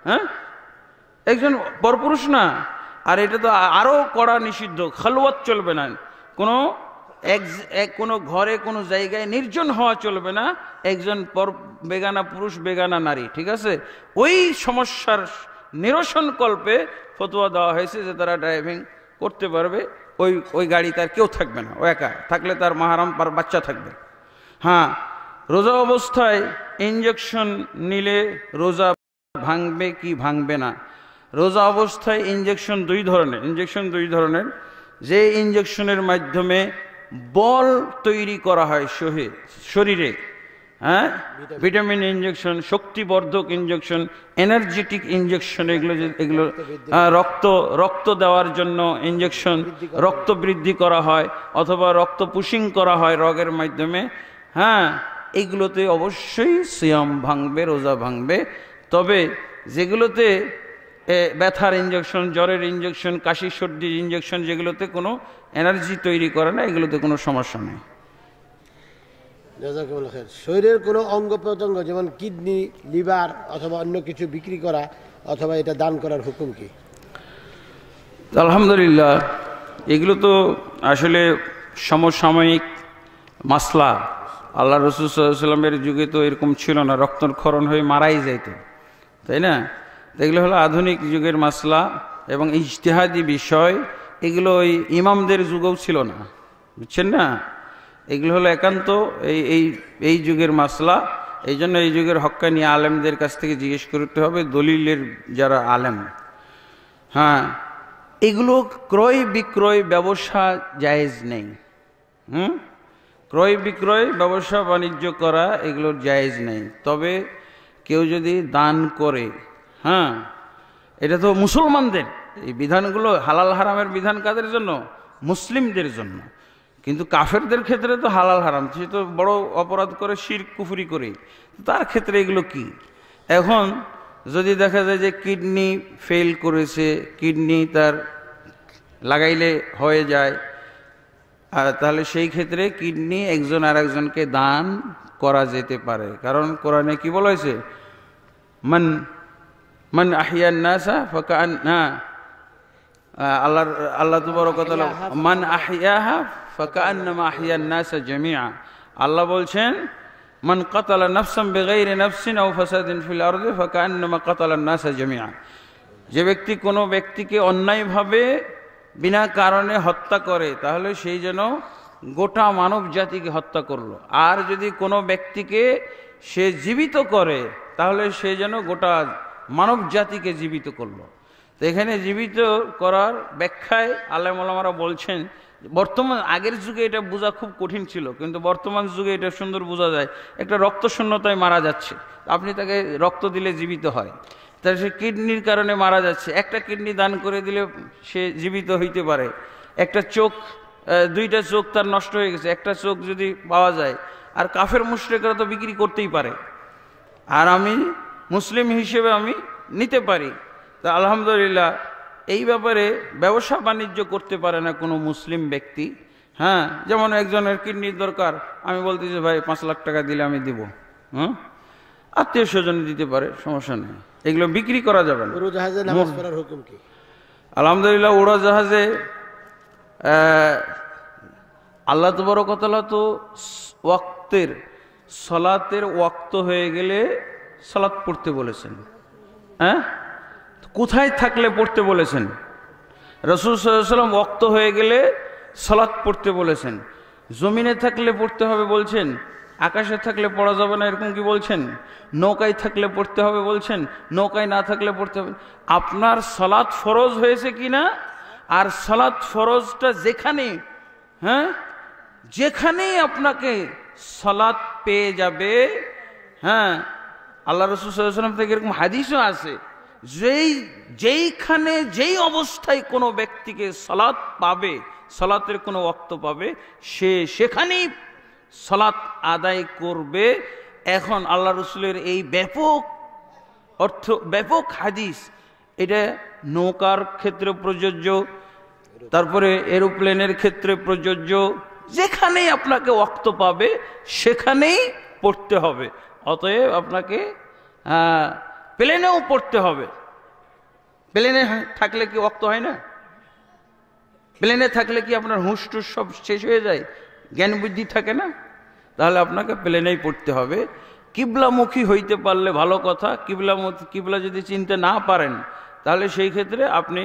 হ্যাঁ একজন পরপুরুষ না আর এটা তো আরও কড়া নিষিদ্ধ খালোয়াত চলবে না কোনো এক কোনো ঘরে কোনো জায়গায় নির্জন হওয়া চলবে না একজন পর বেগানা পুরুষ বেগানা নারী ঠিক আছে ওই সমস্যার নিরসন কল্পে ফতোয়া দেওয়া হয়েছে যে তারা ড্রাইভিং করতে পারবে ওই ওই গাড়ি তার কেউ থাকবে না ও একা থাকলে তার মাহারাম বাচ্চা থাকবে হ্যাঁ রোজা অবস্থায় ইঞ্জেকশন নিলে রোজা ভাঙবে কি ভাঙবে না রোজা অবস্থায় ইঞ্জেকশন দুই ধরনের ইঞ্জেকশন দুই ধরনের যে ইঞ্জেকশনের মাধ্যমে বল তৈরি করা হয় শরীরে হ্যাঁ ভিটামিন ইঞ্জেকশন শক্তিবর্ধক ইঞ্জেকশন এনার্জেটিক ইঞ্জেকশন এগুলো এগুলো রক্ত রক্ত দেওয়ার জন্য ইঞ্জেকশন রক্ত বৃদ্ধি করা হয় অথবা রক্ত পুশিং করা হয় রগের মাধ্যমে হ্যাঁ এগুলোতে অবশ্যই সিয়াম ভাঙবে রোজা ভাঙবে তবে যেগুলোতে ব্যথার ইঞ্জেকশন জ্বরের ইঞ্জেকশন কাশি সর্দির ইঞ্জেকশন যেগুলোতে কোনো এনার্জি তৈরি করে না এগুলোতে কোনো সমস্যা নেই শরীরের কোনো অঙ্গ প্রত্যঙ্গ যেমন কিডনি লিভার অথবা অন্য কিছু বিক্রি করা অথবা এটা দান করার হুকুম কি আলহামদুলিল্লাহ এগুলো তো আসলে সমসাময়িক মাসলা আল্লাহ রসুল সাল্লামের যুগে তো এরকম ছিল না রক্তক্ষরণ হয়ে মারাই যাইত তাই না এগুলো হলো আধুনিক যুগের মাসলা এবং ইজতেহাদি বিষয় এগুলো ওই ইমামদের যুগেও ছিল না বুঝছেন না এগুলো হলো একান্ত এই এই এই যুগের মাসলা এই জন্য এই যুগের নিয়ে আলেমদের কাছ থেকে জিজ্ঞেস করতে হবে দলিলের যারা আলেম হ্যাঁ এগুলো ক্রয় বিক্রয় ব্যবসা জায়েজ নেই হুম ক্রয় বিক্রয় ব্যবসা বাণিজ্য করা এগুলোর জায়েজ নেই তবে কেউ যদি দান করে হ্যাঁ এটা তো মুসলমানদের এই বিধানগুলো হালাল হারামের বিধান কাদের জন্য মুসলিমদের জন্য কিন্তু কাফেরদের ক্ষেত্রে তো হালাল হারাম সে তো বড় অপরাধ করে শির কুফুরি করে তার ক্ষেত্রে এগুলো কি এখন যদি দেখা যায় যে কিডনি ফেল করেছে কিডনি তার লাগাইলে হয়ে যায় আর তাহলে সেই ক্ষেত্রে কিডনি একজন আর একজনকে দান করা যেতে পারে কারণ কোরআনে কি বলা হয়েছে মান মান আহিয়ান নাসা ফাকান না আল্লাহর আল্লাহ বড় কথা মান আন ফাকান আহিয়ান নাসা জমিয়া আল্লাহ বলছেন মান কাতালা নফসাম বেগাই রে নফসিন ও ফসাদিন ফিল আরদে ফাকান কাতালা নাসা জমিয়া যে ব্যক্তি কোনো ব্যক্তিকে অন্যায়ভাবে বিনা কারণে হত্যা করে তাহলে সেই যেন গোটা মানব জাতিকে হত্যা করলো আর যদি কোনো ব্যক্তিকে সে জীবিত করে তাহলে সে যেন গোটা মানব জাতিকে জীবিত করলো তো এখানে জীবিত করার ব্যাখ্যায় আল্লাহমারা বলছেন বর্তমান আগের যুগে এটা বোঝা খুব কঠিন ছিল কিন্তু বর্তমান যুগে এটা সুন্দর বোঝা যায় একটা রক্তশূন্যতায় মারা যাচ্ছে আপনি তাকে রক্ত দিলে জীবিত হয় তাহলে সে কিডনির কারণে মারা যাচ্ছে একটা কিডনি দান করে দিলে সে জীবিত হইতে পারে একটা চোখ দুইটা চোখ তার নষ্ট হয়ে গেছে একটা চোখ যদি পাওয়া যায় আর কাফের মুশ্রেকরা তো বিক্রি করতেই পারে আর আমি মুসলিম হিসেবে আমি নিতে পারি তা আলহামদুলিল্লাহ এই ব্যাপারে ব্যবসা বাণিজ্য করতে পারে না কোনো মুসলিম ব্যক্তি হ্যাঁ যেমন একজনের কিডনির দরকার আমি বলতেছি ভাই পাঁচ লাখ টাকা দিলে আমি দিব হ্যাঁ আত্মীয় স্বজন দিতে পারে সমস্যা নেই এগুলো বিক্রি করা যাবে না আলহামদুলিল্লাহ উড়োজাহাজে আল্লাহ কথা তো ওয়াক্তের সলাতের ওয়াক্ত হয়ে গেলে সালাত পড়তে বলেছেন হ্যাঁ কোথায় থাকলে পড়তে বলেছেন রসুল সাল্লাম অক্ত হয়ে গেলে সালাত পড়তে বলেছেন জমিনে থাকলে পড়তে হবে বলছেন আকাশে থাকলে পড়া যাবে না এরকম কি বলছেন নৌকায় থাকলে পড়তে হবে বলছেন নৌকায় না থাকলে পড়তে হবে আপনার সালাত ফরজ হয়েছে কি না আর সালাত ফরজটা যেখানে হ্যাঁ যেখানেই আপনাকে সালাত পেয়ে যাবে হ্যাঁ আল্লাহ রসুল থেকে এরকম হাদিসও আছে যেই যেইখানে যেই অবস্থায় কোনো ব্যক্তিকে সলাৎ পাবে সলাতের কোনো অক্ত পাবে সে সেখানেই সলাৎ আদায় করবে এখন আল্লাহ রসুলের এই ব্যাপক অর্থ ব্যাপক হাদিস এটা নৌকার ক্ষেত্রে প্রযোজ্য তারপরে এরোপ্লেনের ক্ষেত্রে প্রযোজ্য যেখানেই আপনাকে অক্ত পাবে সেখানেই পড়তে হবে অতএব আপনাকে প্লেনেও পড়তে হবে প্লেনে হ্যাঁ, থাকলে কি অক্ত হয় না প্লেনে থাকলে কি আপনার হুঁশ টুস সব শেষ হয়ে যায় জ্ঞান বুদ্ধি থাকে না তাহলে আপনাকে প্লেনেই পড়তে হবে কিবলামুখী হইতে পারলে ভালো কথা কিবলামুখী কিবলা যদি চিনতে না পারেন তাহলে সেই ক্ষেত্রে আপনি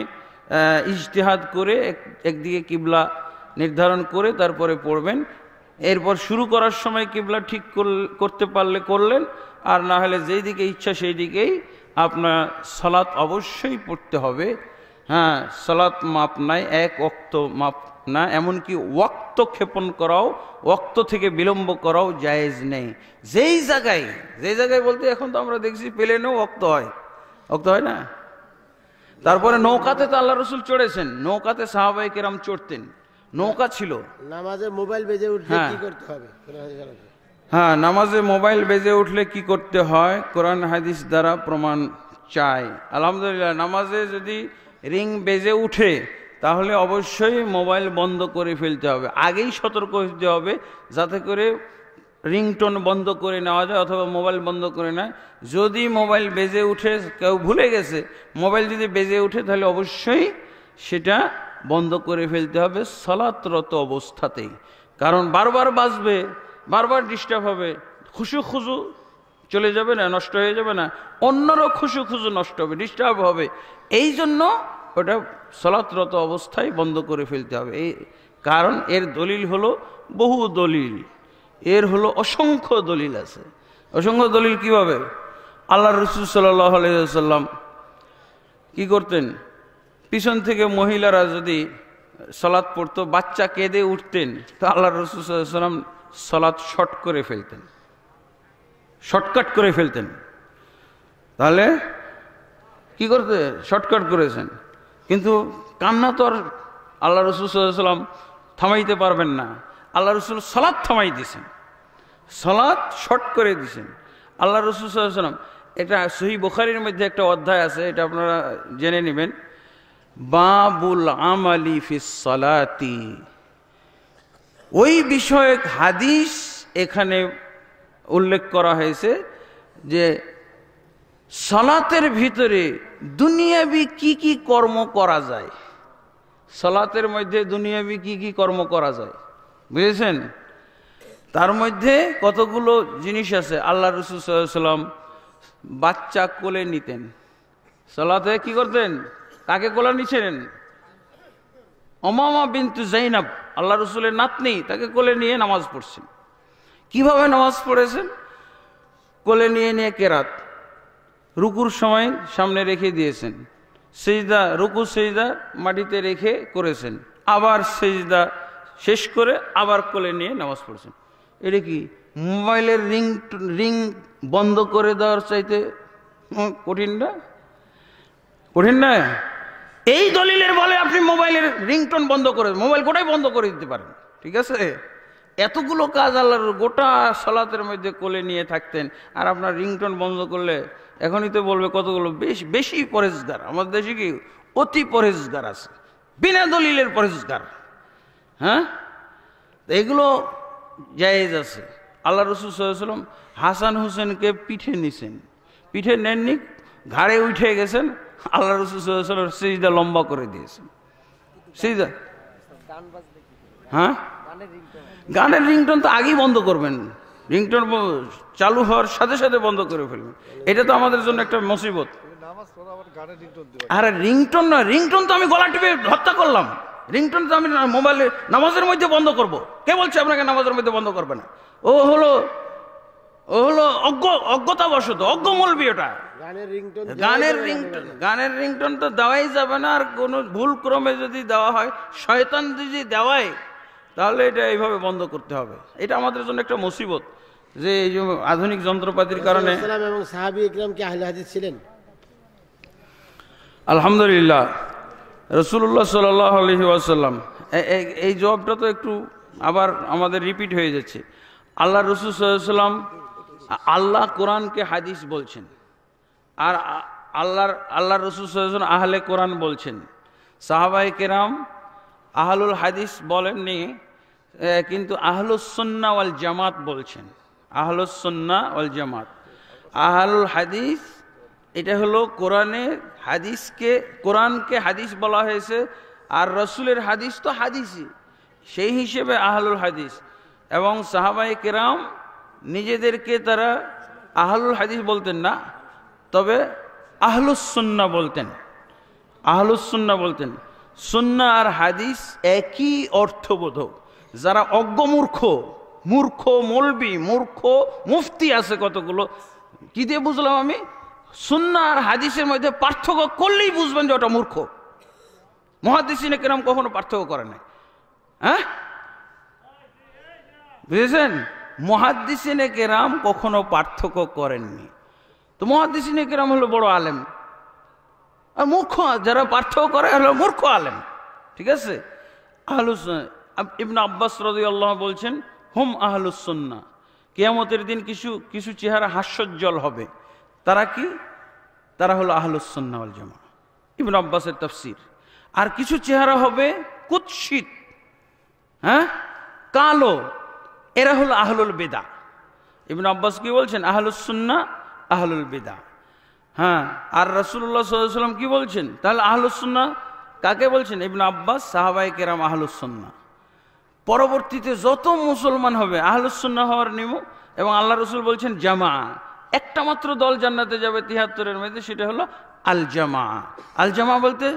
ইজতেহাদ করে একদিকে কিবলা নির্ধারণ করে তারপরে পড়বেন এরপর শুরু করার সময় কিবলা ঠিক করতে পারলে করলেন আর না হলে যেই দিকে ইচ্ছা সেই দিকেই আপনার সলাৎ অবশ্যই পড়তে হবে হ্যাঁ সলাৎ মাপ নাই এক অক্ত মাপ না এমনকি ওক্ত ক্ষেপণ করাও ওক্ত থেকে বিলম্ব করাও জায়েজ নেই যেই জায়গায় যেই জায়গায় বলতে এখন তো আমরা দেখছি প্লেনেও ওক্ত হয় ওক্ত হয় না তারপরে নৌকাতে তো আল্লাহ রসুল চড়েছেন নৌকাতে সাহাবাই কেরাম চড়তেন নৌকা ছিল নামাজে মোবাইল বেজে উঠলে হ্যাঁ। কি করতে হবে হ্যাঁ নামাজে মোবাইল বেজে উঠলে কি করতে হয় কোরআন হাদিস দ্বারা প্রমাণ চাই আলহামদুলিল্লাহ নামাজে যদি রিং বেজে উঠে তাহলে অবশ্যই মোবাইল বন্ধ করে ফেলতে হবে আগেই সতর্ক হতে হবে যাতে করে রিংটোন বন্ধ করে নেওয়া যায় অথবা মোবাইল বন্ধ করে নেয় যদি মোবাইল বেজে উঠে কেউ ভুলে গেছে মোবাইল যদি বেজে উঠে তাহলে অবশ্যই সেটা বন্ধ করে ফেলতে হবে সলাতরত অবস্থাতেই কারণ বারবার বাজবে বারবার ডিস্টার্ব হবে খুশু খুজু চলে যাবে না নষ্ট হয়ে যাবে না অন্যরও খুশু খুজু নষ্ট হবে ডিস্টার্ব হবে এই জন্য ওটা সলাতরত অবস্থায় বন্ধ করে ফেলতে হবে এই কারণ এর দলিল হলো বহু দলিল এর হলো অসংখ্য দলিল আছে অসংখ্য দলিল কিভাবে আল্লাহ রসুল সাল্লাম আলাইসাল্লাম কি করতেন পিছন থেকে মহিলারা যদি সলাৎ পড়তো বাচ্চা কেঁদে উঠতেন তো আল্লাহ রসুল সাল্লাম সলাদ শর্ট করে ফেলতেন শর্টকাট করে ফেলতেন তাহলে কি করতে শর্টকাট করেছেন কিন্তু কান্না তো আর আল্লাহ রসুল সাল্লাম থামাইতে পারবেন না আল্লাহ রসুল সলাদ থামাই দিয়েছেন সলাদ শর্ট করে দিয়েছেন আল্লাহ রসুল সাল্লাম এটা সহি বোখারির মধ্যে একটা অধ্যায় আছে এটা আপনারা জেনে নেবেন বাবুল আমালি ফিস সলাতি ওই বিষয়ক হাদিস এখানে উল্লেখ করা হয়েছে যে সলাতের ভিতরে দুনিয়াবি কি কি কর্ম করা যায় সলাতের মধ্যে দুনিয়াবি কি কি কর্ম করা যায় বুঝেছেন তার মধ্যে কতগুলো জিনিস আছে আল্লাহ রসুল সাল্লাম বাচ্চা কোলে নিতেন সলাতে কি করতেন কাকে কোলে নিছিলেন অমামা বিন্তু জৈনাব আল্লাহ রসুলের নাতনি তাকে কোলে নিয়ে নামাজ পড়ছেন কিভাবে নামাজ পড়েছেন কোলে নিয়ে নিয়ে কেরাত রুকুর সময় সামনে রেখে দিয়েছেন সেজদা রুকু সেজদা মাটিতে রেখে করেছেন আবার সেজদা শেষ করে আবার কোলে নিয়ে নামাজ পড়েছেন এটা কি মোবাইলের রিং রিং বন্ধ করে দেওয়ার চাইতে কঠিন না কঠিন না এই দলিলের বলে আপনি মোবাইলের রিংটোন বন্ধ করে মোবাইল গোটাই বন্ধ করে দিতে পারেন ঠিক আছে এতগুলো কাজ আল্লাহর গোটা সলাতের মধ্যে কোলে নিয়ে থাকতেন আর আপনার রিংটোন বন্ধ করলে এখনই তো বলবে কতগুলো বেশ বেশি পরেজগার আমাদের দেশে কি অতি পরেজগার আছে বিনা দলিলের পরেজগার হ্যাঁ এগুলো জায়েজ আছে আল্লাহ রসুল সাল্লাম হাসান হোসেনকে পিঠে নিছেন পিঠে নেননি ঘাড়ে উঠে গেছেন আল্লাহ রসুল সিজদা লম্বা করে দিয়েছে সিজদা হ্যাঁ গানের রিংটন তো আগেই বন্ধ করবেন রিংটন চালু হওয়ার সাথে সাথে বন্ধ করে ফেলবেন এটা তো আমাদের জন্য একটা মুসিবত আরে রিংটন নয় রিংটন তো আমি গলা টিপে হত্যা করলাম রিংটন তো আমি মোবাইলে নামাজের মধ্যে বন্ধ করব। কে বলছে আপনাকে নামাজের মধ্যে বন্ধ করবে না ও হলো ও হলো অজ্ঞ অজ্ঞতাবশত অজ্ঞ মলবি ওটা গানের রিংটোন গানের রিংটোন তো দেওয়াই যাবে না আর কোনো ভুল ক্রমে যদি দেওয়া হয় শয়তান যদি দেওয়াই তাহলে এটা এইভাবে বন্ধ করতে হবে এটা আমাদের জন্য একটা মুসিবত যে এই যে আধুনিক যন্ত্রপাতির কারণে এবং সাহাবি ইকরাম কি আহলে হাদিস ছিলেন আলহামদুলিল্লাহ রসুল্লাহ সাল্লাহ আলহি ওয়াসাল্লাম এই জবাবটা তো একটু আবার আমাদের রিপিট হয়ে যাচ্ছে আল্লাহ রসুল সাল্লাম আল্লাহ কোরআনকে হাদিস বলছেন আর আল্লাহর আল্লাহ রসুল সাল্লাম আহলে কোরআন বলছেন সাহাবাহ কেরাম আহলুল হাদিস বলেননি কিন্তু আহলুসন্না ওয়াল জামাত বলছেন আহলুসন্না ওয়াল জামাত আহলুল হাদিস এটা হলো কোরআনে হাদিসকে কোরআনকে হাদিস বলা হয়েছে আর রসুলের হাদিস তো হাদিসই সেই হিসেবে আহলুল হাদিস এবং সাহাবাই কেরাম নিজেদেরকে তারা আহলুল হাদিস বলতেন না তবে আহলুসুন্না বলতেন আহলুসুন্না বলতেন সুন্না আর হাদিস একই অর্থবোধক যারা অজ্ঞ মূর্খ মূর্খ মলবি মূর্খ মুফতি আছে কতগুলো কি দিয়ে বুঝলাম আমি সুন্না আর হাদিসের মধ্যে পার্থক্য করলেই বুঝবেন যে ওটা মূর্খ না কিরম কখনো পার্থক্য করে নাই হ্যাঁ বুঝেছেন মহাদিসিনে কেরাম কখনো পার্থক্য করেননি তো মহাদিসিন কিরাম হলো বড় আলেম আর মূর্খ যারা পার্থক্য করে হলো মূর্খ আলেম ঠিক আছে আহলুস ইবন আব্বাস রদি আল্লাহ বলছেন হুম আহলুসন্না কেয়ামতের দিন কিছু কিছু চেহারা হাস্যজ্জ্বল হবে তারা কি তারা হলো আহলুসন্নাওয়াল জামা ইবন আব্বাসের তফসির আর কিছু চেহারা হবে কুৎসিত হ্যাঁ কালো এরা হলো আহলুল বেদা ইবন আব্বাস কি বলছেন আহলুসন্না আহলুল বিদা হ্যাঁ আর রসুল্লাহ সাল্লাম কি বলছেন তাহলে আহলুসন্না কাকে বলছেন ইবন আব্বাস সাহাবাই কেরাম আহলুসন্না পরবর্তীতে যত মুসলমান হবে আহলুসন্না হওয়ার নিম এবং আল্লাহ রসুল বলছেন জামা একটা মাত্র দল জান্নাতে যাবে তিহাত্তরের মধ্যে সেটা হলো আল জামা আল জামা বলতে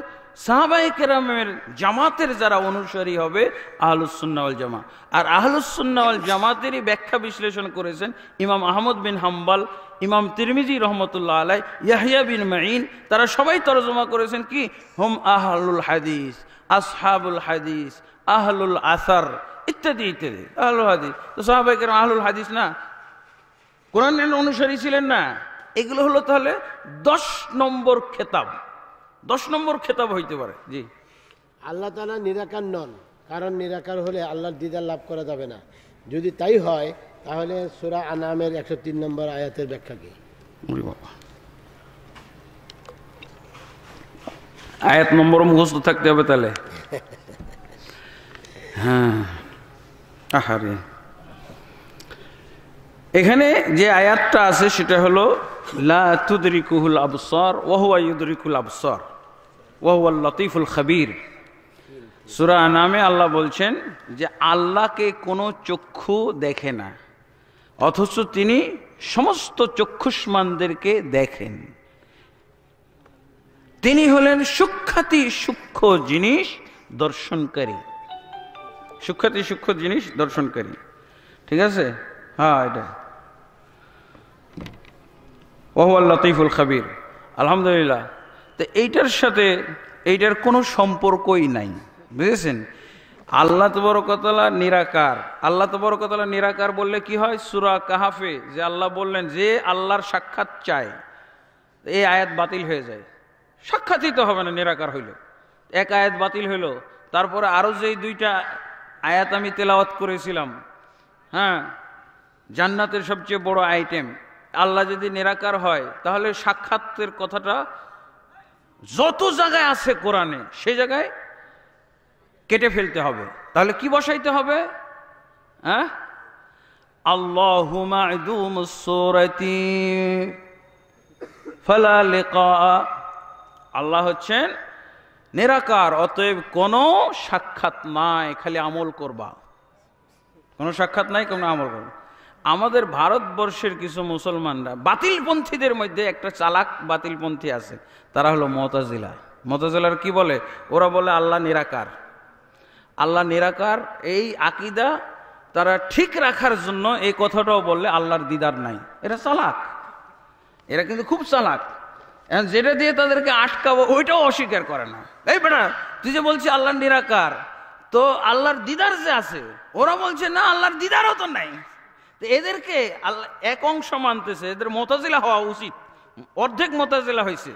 সাহাবাই কেরামের জামাতের যারা অনুসারী হবে আহলুসুন্নাওয়াল জামা আর আহলুসুন্নাওয়াল জামাতেরই ব্যাখ্যা বিশ্লেষণ করেছেন ইমাম আহমদ বিন হাম্বাল ইমাম তিরমিজি রহমতুল্লাহ আলাই ইয়াহিয়া বিন মাইন তারা সবাই তরজমা করেছেন কি হোম আহলুল হাদিস আসহাবুল হাদিস আহলুল আসার ইত্যাদি ইত্যাদি আহলুল হাদিস তো সাহাবাই আহলুল হাদিস না কোরআনের অনুসারী ছিলেন না এগুলো হলো তাহলে দশ নম্বর খেতাব দশ নম্বর খেতাব হইতে পারে জি আল্লাহ তালা নিরাকার নন কারণ নিরাকার হলে আল্লাহর দিদার লাভ করা যাবে না যদি তাই হয় তাহলে সুরা আনামের একশো তিন নম্বর আয়াতের ব্যাখ্যা কি আয়াত নম্বর মুখস্থ থাকতে হবে তাহলে [laughs] হ্যাঁ আহারে এখানে যে আয়াতটা আছে সেটা হলো লাতুদরিকুহুল আবসর ওহুয়া ইউদরিকুল আবসর ওহুয়া লতিফুল খাবির সুরা নামে আল্লাহ বলছেন যে আল্লাহকে কোনো চক্ষু দেখে না অথচ তিনি সমস্ত চক্ষুষ্মানদেরকে দেখেন তিনি হলেন সুখ্যাতি সূক্ষ্ম জিনিস দর্শনকারী সুখ্যাতি সূক্ষ্ম জিনিস দর্শনকারী ঠিক আছে হ্যাঁ এটা ওহুয়াল লতিফুল খাবির আলহামদুলিল্লাহ তো এইটার সাথে এইটার কোনো সম্পর্কই নাই বুঝেছেন আল্লাহ তবরকতলা নিরাকার আল্লাহ তবরকতলা নিরাকার বললে কি হয় সুরা কাহাফে যে আল্লাহ বললেন যে আল্লাহর সাক্ষাৎ চায় এই আয়াত বাতিল হয়ে যায় সাক্ষাৎই তো হবে না নিরাকার হইল এক আয়াত বাতিল হইল তারপরে আরও যেই দুইটা আয়াত আমি তেলাওয়াত করেছিলাম হ্যাঁ জান্নাতের সবচেয়ে বড় আইটেম আল্লাহ যদি নিরাকার হয় তাহলে সাক্ষাতের কথাটা যত জায়গায় আছে কোরআনে সেই জায়গায় কেটে ফেলতে হবে তাহলে কি বসাইতে হবে হ্যাঁ? ফালা আল্লাহ হচ্ছেন নিরাকার অতএব কোন সাক্ষাৎ নাই খালি আমল করবা কোনো সাক্ষাৎ নাই কোনো আমল করবা আমাদের ভারতবর্ষের কিছু মুসলমানরা বাতিলপন্থীদের মধ্যে একটা চালাক বাতিলপন্থী আছে তারা হলো মতাজিলা মতাজিলার কি বলে ওরা বলে আল্লাহ নিরাকার আল্লাহ নিরাকার এই আকিদা তারা ঠিক রাখার জন্য এই কথাটাও বললে আল্লাহর দিদার নাই এটা চালাক এরা কিন্তু খুব চালাক যেটা দিয়ে তাদেরকে আটকাবো ওইটাও অস্বীকার করে না এই বেটা তুই যে বলছি আল্লাহ নিরাকার তো আল্লাহর দিদার যে আছে ওরা বলছে না আল্লাহর দিদারও তো নাই তো এদেরকে আল্লাহ এক অংশ মানতেছে এদের মোতাজিলা হওয়া উচিত অর্ধেক মোতাজিলা হয়েছে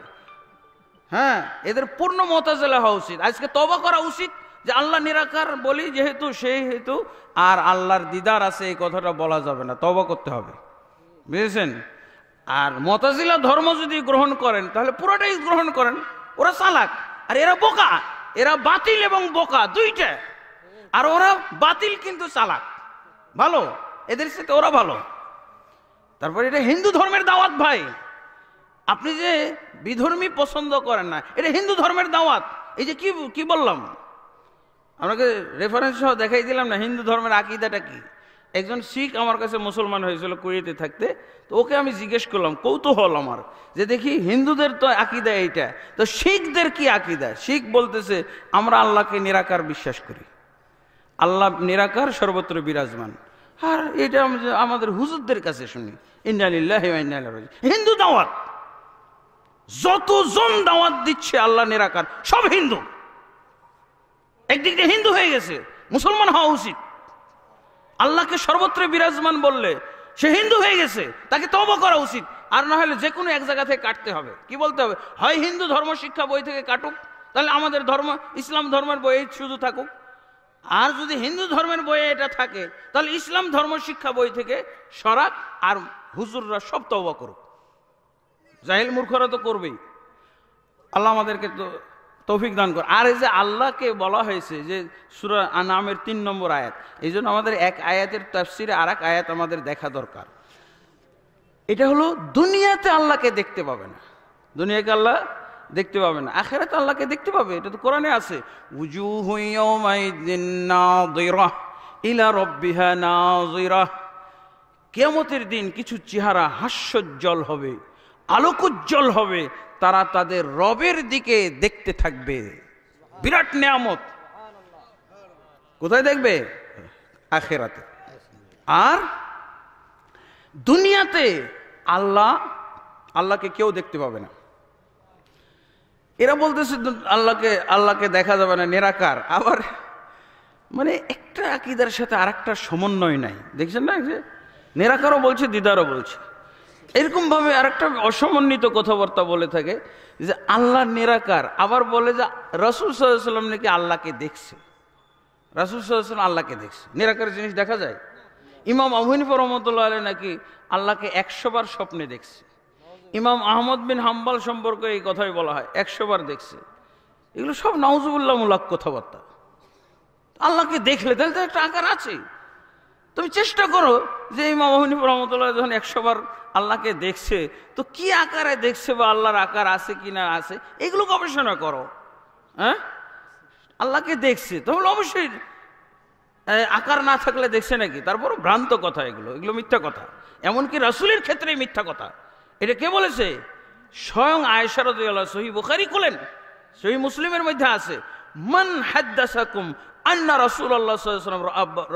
হ্যাঁ এদের পূর্ণ মোতাজিলা হওয়া উচিত আজকে তবা করা উচিত যে আল্লাহ নিরাকার বলি যেহেতু সেই হেতু আর আল্লাহর দিদার আছে এই কথাটা বলা যাবে না তবা করতে হবে বুঝেছেন আর মতাজিলা ধর্ম যদি গ্রহণ করেন তাহলে পুরোটাই গ্রহণ করেন ওরা চালাক আর এরা বোকা এরা বাতিল এবং বোকা দুইটা আর ওরা বাতিল কিন্তু চালাক ভালো এদের সাথে ওরা ভালো তারপরে এটা হিন্দু ধর্মের দাওয়াত ভাই আপনি যে বিধর্মী পছন্দ করেন না এটা হিন্দু ধর্মের দাওয়াত এই যে কি কি বললাম আপনাকে রেফারেন্স সহ দেখাই দিলাম না হিন্দু ধর্মের আকিদাটা কি একজন শিখ আমার কাছে মুসলমান হয়েছিল কুয়েতে থাকতে তো ওকে আমি জিজ্ঞেস করলাম কৌতূহল আমার যে দেখি হিন্দুদের তো আকিদা এইটা তো শিখদের কি আকিদা শিখ বলতেছে আমরা আল্লাহকে নিরাকার বিশ্বাস করি আল্লাহ নিরাকার সর্বত্র বিরাজমান আর এটা আমাদের হুজুরদের কাছে শুনি ইন্দালিল্লাহ হিন্দু দাওয়াত যতজন দাওয়াত দিচ্ছে আল্লাহ নিরাকার সব হিন্দু একদিক দিয়ে হিন্দু হয়ে গেছে মুসলমান হওয়া উচিত আল্লাহকে সর্বত্র বিরাজমান বললে সে হিন্দু হয়ে গেছে তাকে তব করা উচিত আর না হলে যে কোনো এক জায়গা থেকে কাটতে হবে কি বলতে হবে হয় হিন্দু ধর্ম শিক্ষা বই থেকে কাটুক তাহলে আমাদের ধর্ম ইসলাম ধর্মের বই শুধু থাকুক আর যদি হিন্দু ধর্মের বইয়ে এটা থাকে তাহলে ইসলাম ধর্ম শিক্ষা বই থেকে সরাক আর হুজুররা সব তবা করুক জাহিল মূর্খরা তো করবেই আল্লাহ আমাদেরকে তো তৌফিক দান কর আর এই যে আল্লাহকে বলা হয়েছে যে সুরা নামের তিন নম্বর আয়াত এই জন্য আমাদের এক আয়াতের তফসিরে আর এক আয়াত আমাদের দেখা দরকার এটা হলো দুনিয়াতে আল্লাহকে দেখতে পাবে না দুনিয়াকে আল্লাহ দেখতে পাবে না তো আল্লাহকে দেখতে পাবে এটা তো কোরআনে আছে উজু ইলা কেমতের দিন কিছু চেহারা হাস্যোজ্জ্বল হবে আলোকোজ্জ্বল হবে তারা তাদের রবের দিকে দেখতে থাকবে বিরাট নিয়ামত কোথায় দেখবে আখেরাতে আর দুনিয়াতে আল্লাহ আল্লাহকে কেউ দেখতে পাবে না এরা বলতেছে আল্লাহকে আল্লাহকে দেখা যাবে না নিরাকার আবার মানে একটা আকিদার সাথে আর সমন্বয় নাই দেখছেন না নিরাকারও বলছে দিদারও বলছে এরকমভাবে আরেকটা অসমন্বিত কথাবার্তা বলে থাকে যে আল্লাহ নিরাকার আবার বলে যে রাসুল সাল্লাম নাকি আল্লাহকে দেখছে রাসুল সাল্লাম আল্লাহকে দেখছে নিরাকার জিনিস দেখা যায় ইমাম আবহিনী রহমতুল্লাহ আলী নাকি আল্লাহকে একশোবার স্বপ্নে দেখছে ইমাম আহমদ বিন হাম্বাল সম্পর্কে এই কথাই বলা হয় একশোবার দেখছে এগুলো সব নওজবুল্লাহমূলক কথাবার্তা আল্লাহকে দেখলে তাহলে তো একটা আকার আছে তুমি চেষ্টা করো যে এই হনিফুর রহমতুল্লাহ যখন একশোবার আল্লাহকে দেখছে তো কি আকারে দেখছে বা আল্লাহর আকার আছে কি না আছে এগুলো গবেষণা করো হ্যাঁ আল্লাহকে দেখছে তাহলে অবশ্যই আকার না থাকলে দেখছে নাকি তারপর ভ্রান্ত কথা এগুলো এগুলো মিথ্যা কথা এমনকি রাসুলের ক্ষেত্রে মিথ্যা কথা এটা কে বলেছে স্বয়ং আয়সারদ সহি বোখারি খুলেন সহি মুসলিমের মধ্যে আছে মন হাদ্দাসাকুম আন্না রসুল্লাহাম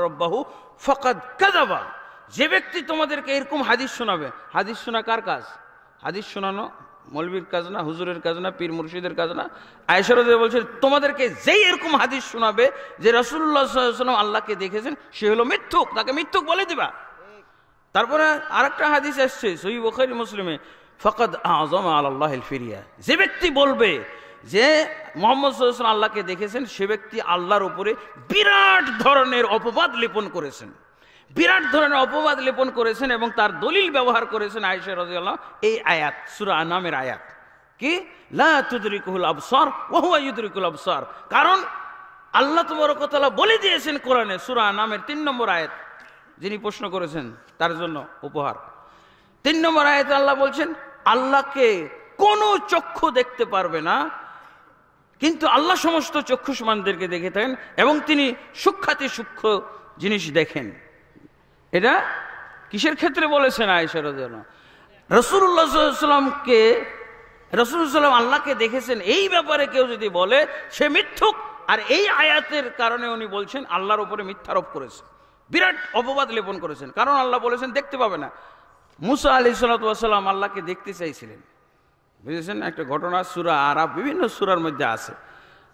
রব্বাহু ফকাত কাজাবা যে ব্যক্তি তোমাদেরকে এরকম হাদিস শোনাবে হাদিস শোনা কার কাজ হাদিস শোনানো মলবির কাজ না হুজুরের কাজ না পীর মুর্শিদের কাজ না আয়সরদ বলছে তোমাদেরকে যেই এরকম হাদিস শোনাবে যে রসুল্লাহ সাল্লাম আল্লাহকে দেখেছেন সে হলো মিথ্যুক তাকে মিথ্যুক বলে দিবা তারপরে আরেকটা হাদিস আসছে সহি বখারি মুসলিমে ফকদ আজম আল্লাহ ফিরিয়া যে ব্যক্তি বলবে যে মোহাম্মদ সাল্লাম আল্লাহকে দেখেছেন সে ব্যক্তি আল্লাহর উপরে বিরাট ধরনের অপবাদ লেপন করেছেন বিরাট ধরনের অপবাদ লেপন করেছেন এবং তার দলিল ব্যবহার করেছেন আয়েশা রাজিয়াল্লাহ এই আয়াত সুরা নামের আয়াত কি লাদরিকুল আবসর ওহুয়া ইউদরিকুল আবসর কারণ আল্লাহ তোমারকতলা বলে দিয়েছেন কোরআনে সুরা নামের তিন নম্বর আয়াত যিনি প্রশ্ন করেছেন তার জন্য উপহার তিন নম্বর আয়াত আল্লাহ বলছেন আল্লাহকে কোনো চক্ষু দেখতে পারবে না কিন্তু আল্লাহ সমস্ত চক্ষুষ্মানদেরকে দেখে থাকেন এবং তিনি সূক্ষাতি সূক্ষ্ম জিনিস দেখেন এটা কিসের ক্ষেত্রে বলেছেন আয়সারদ রসুল্লাহামকে রসুলাম আল্লাহকে দেখেছেন এই ব্যাপারে কেউ যদি বলে সে মিথ্যুক আর এই আয়াতের কারণে উনি বলছেন আল্লাহর উপরে মিথ্যারোপ করেছে বিরাট অপবাদ লেপন করেছেন কারণ আল্লাহ বলেছেন দেখতে পাবে না মুসা আলি সাল্লাম আল্লাহকে দেখতে চাইছিলেন বুঝেছেন একটা ঘটনা সুরা আর বিভিন্ন সুরার মধ্যে আছে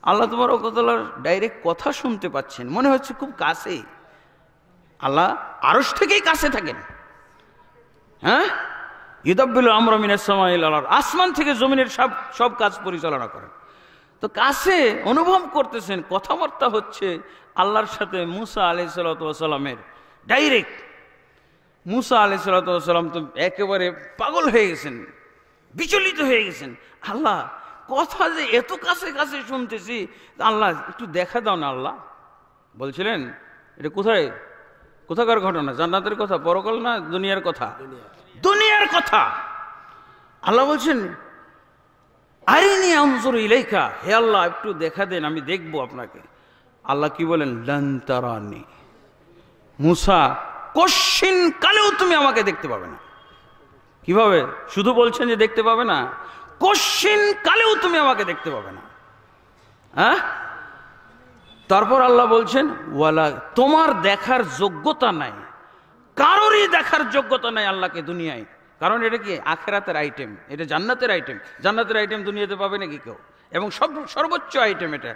আল্লাহ তোমার ওকতলার ডাইরেক্ট কথা শুনতে পাচ্ছেন মনে হচ্ছে খুব কাছে আল্লাহ আরস থেকেই কাছে থাকেন হ্যাঁ ইদাব্বিল আমরমিনের সময় আসমান থেকে জমিনের সব সব কাজ পরিচালনা করেন তো কাছে অনুভব করতেছেন কথাবার্তা হচ্ছে আল্লাহর সাথে মুসা আলি সালাতামের ডাইরেক্ট মুসা আলি সালাতাম তো একেবারে পাগল হয়ে গেছেন বিচলিত হয়ে গেছেন আল্লাহ কথা যে এত কাছে কাছে শুনতেছি আল্লাহ একটু দেখা দাও না আল্লাহ বলছিলেন এটা কোথায় কোথাকার ঘটনা জান্নাতের কথা পরকল না দুনিয়ার কথা দুনিয়ার কথা আল্লাহ বলছেন আরিনি আমসুর ইলেখা হে আল্লাহ একটু দেখা দেন আমি দেখব আপনাকে আল্লাহ কি বলেন লান্তারানি মুসা কশিন কালেও তুমি আমাকে দেখতে পাবে না কিভাবে শুধু বলছেন যে দেখতে পাবে না কশ্চিন কালেও তুমি আমাকে দেখতে পাবে না হ্যাঁ তারপর আল্লাহ বলছেন ওয়ালা তোমার দেখার যোগ্যতা নাই কারোরই দেখার যোগ্যতা নাই আল্লাহকে দুনিয়ায় কারণ এটা কি আখেরাতের আইটেম এটা জান্নাতের আইটেম জান্নাতের আইটেম দুনিয়াতে পাবে নাকি কেউ এবং সব সর্বোচ্চ আইটেম এটা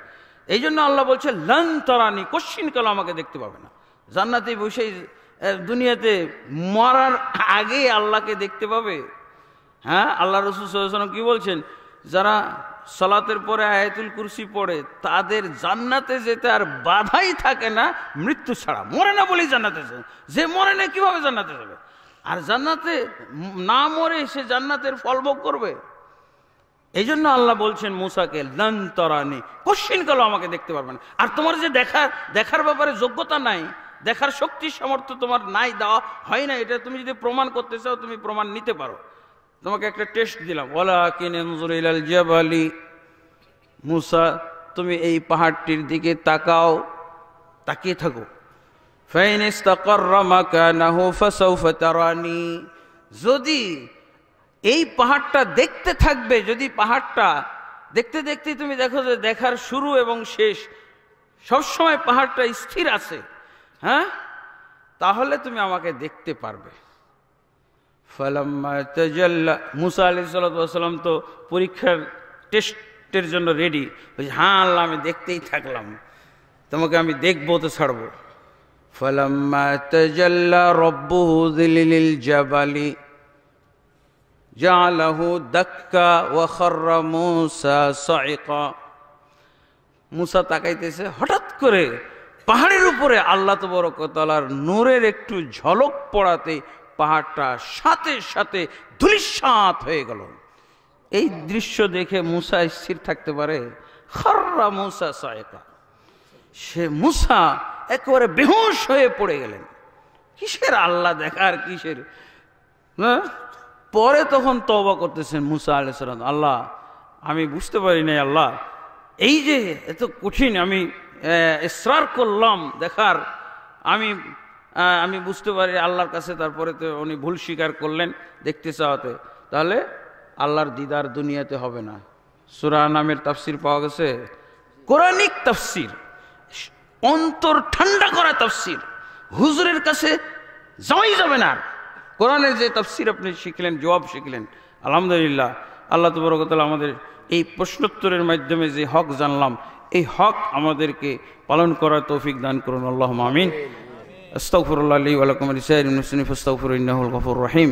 এই জন্য আল্লাহ বলছে লন তারানি কশ্চিন কাল আমাকে দেখতে পাবে না জান্নাতে বসেই দুনিয়াতে মরার আগেই আল্লাহকে দেখতে পাবে হ্যাঁ আল্লাহ রসুল সাল্লাম কী বলছেন যারা সলাতের পরে আয়াতুল কুরসি পড়ে তাদের জান্নাতে যেতে আর বাধাই থাকে না মৃত্যু ছাড়া মরে না বলেই জান্নাতে যাবে যে মরে না কীভাবে জান্নাতে যাবে আর জান্নাতে না মরে সে জান্নাতের ফল ভোগ করবে এই জন্য আল্লাহ বলছেন মুসাকে লন্তরানি কোশ্চিন কালো আমাকে দেখতে পারবে না আর তোমার যে দেখার দেখার ব্যাপারে যোগ্যতা নাই দেখার শক্তি সামর্থ্য তোমার নাই দেওয়া হয় না এটা তুমি যদি প্রমাণ করতে চাও তুমি প্রমাণ নিতে পারো তোমাকে একটা টেস্ট দিলাম ওলা কিনাল জাবালি মুসা তুমি এই পাহাড়টির দিকে তাকাও তাকিয়ে থাকো যদি এই পাহাড়টা দেখতে থাকবে যদি পাহাড়টা দেখতে দেখতে তুমি দেখো যে দেখার শুরু এবং শেষ সবসময় পাহাড়টা স্থির আছে হ্যাঁ তাহলে তুমি আমাকে দেখতে পারবে মুসা আলি তো পরীক্ষার টেস্টের জন্য রেডি বলছি হ্যাঁ আল্লাহ আমি দেখতেই থাকলাম তোমাকে আমি দেখবো তো ছাড়বো ফলাম্মা রব্বু জাবালি মুসা তাকাইতেছে হঠাৎ করে পাহাড়ের উপরে আল্লাহ তবরকতালার নূরের একটু ঝলক পড়াতে পাহাড়টা সাথে সাথে ধুলিসাত হয়ে গেল এই দৃশ্য দেখে মুসা স্থির থাকতে পারে খর্রা মুসা সায়কা সে মুসা একেবারে বেহুশ হয়ে পড়ে গেলেন কিসের আল্লাহ দেখার কিসের হ্যাঁ পরে তখন তবা করতেছেন মুসা আলাইসালাম আল্লাহ আমি বুঝতে পারি নাই আল্লাহ এই যে এত কঠিন আমি ইসরার করলাম দেখার আমি আমি বুঝতে পারি আল্লাহর কাছে তারপরে তো উনি ভুল স্বীকার করলেন দেখতে চাওয়াতে তাহলে আল্লাহর দিদার দুনিয়াতে হবে না সুরা নামের তাফসির পাওয়া গেছে কোরআনিক তাফসির অন্তর ঠান্ডা করা তাফসির হুজুরের কাছে যাওয়াই যাবে না কোরআনের যে তাফসির আপনি শিখলেন জবাব শিখলেন আলহামদুলিল্লাহ আল্লাহ তবরকতাল আমাদের এই প্রশ্নোত্তরের মাধ্যমে যে হক জানলাম এই হক আমাদেরকে পালন করার তৌফিক দান করুন আল্লাহ মামিন আস্তাফরুল্লাহ আলী আলকুম রিসাইল মুসনিফ আস্তাফর ইন্নাহুল গফুর রহিম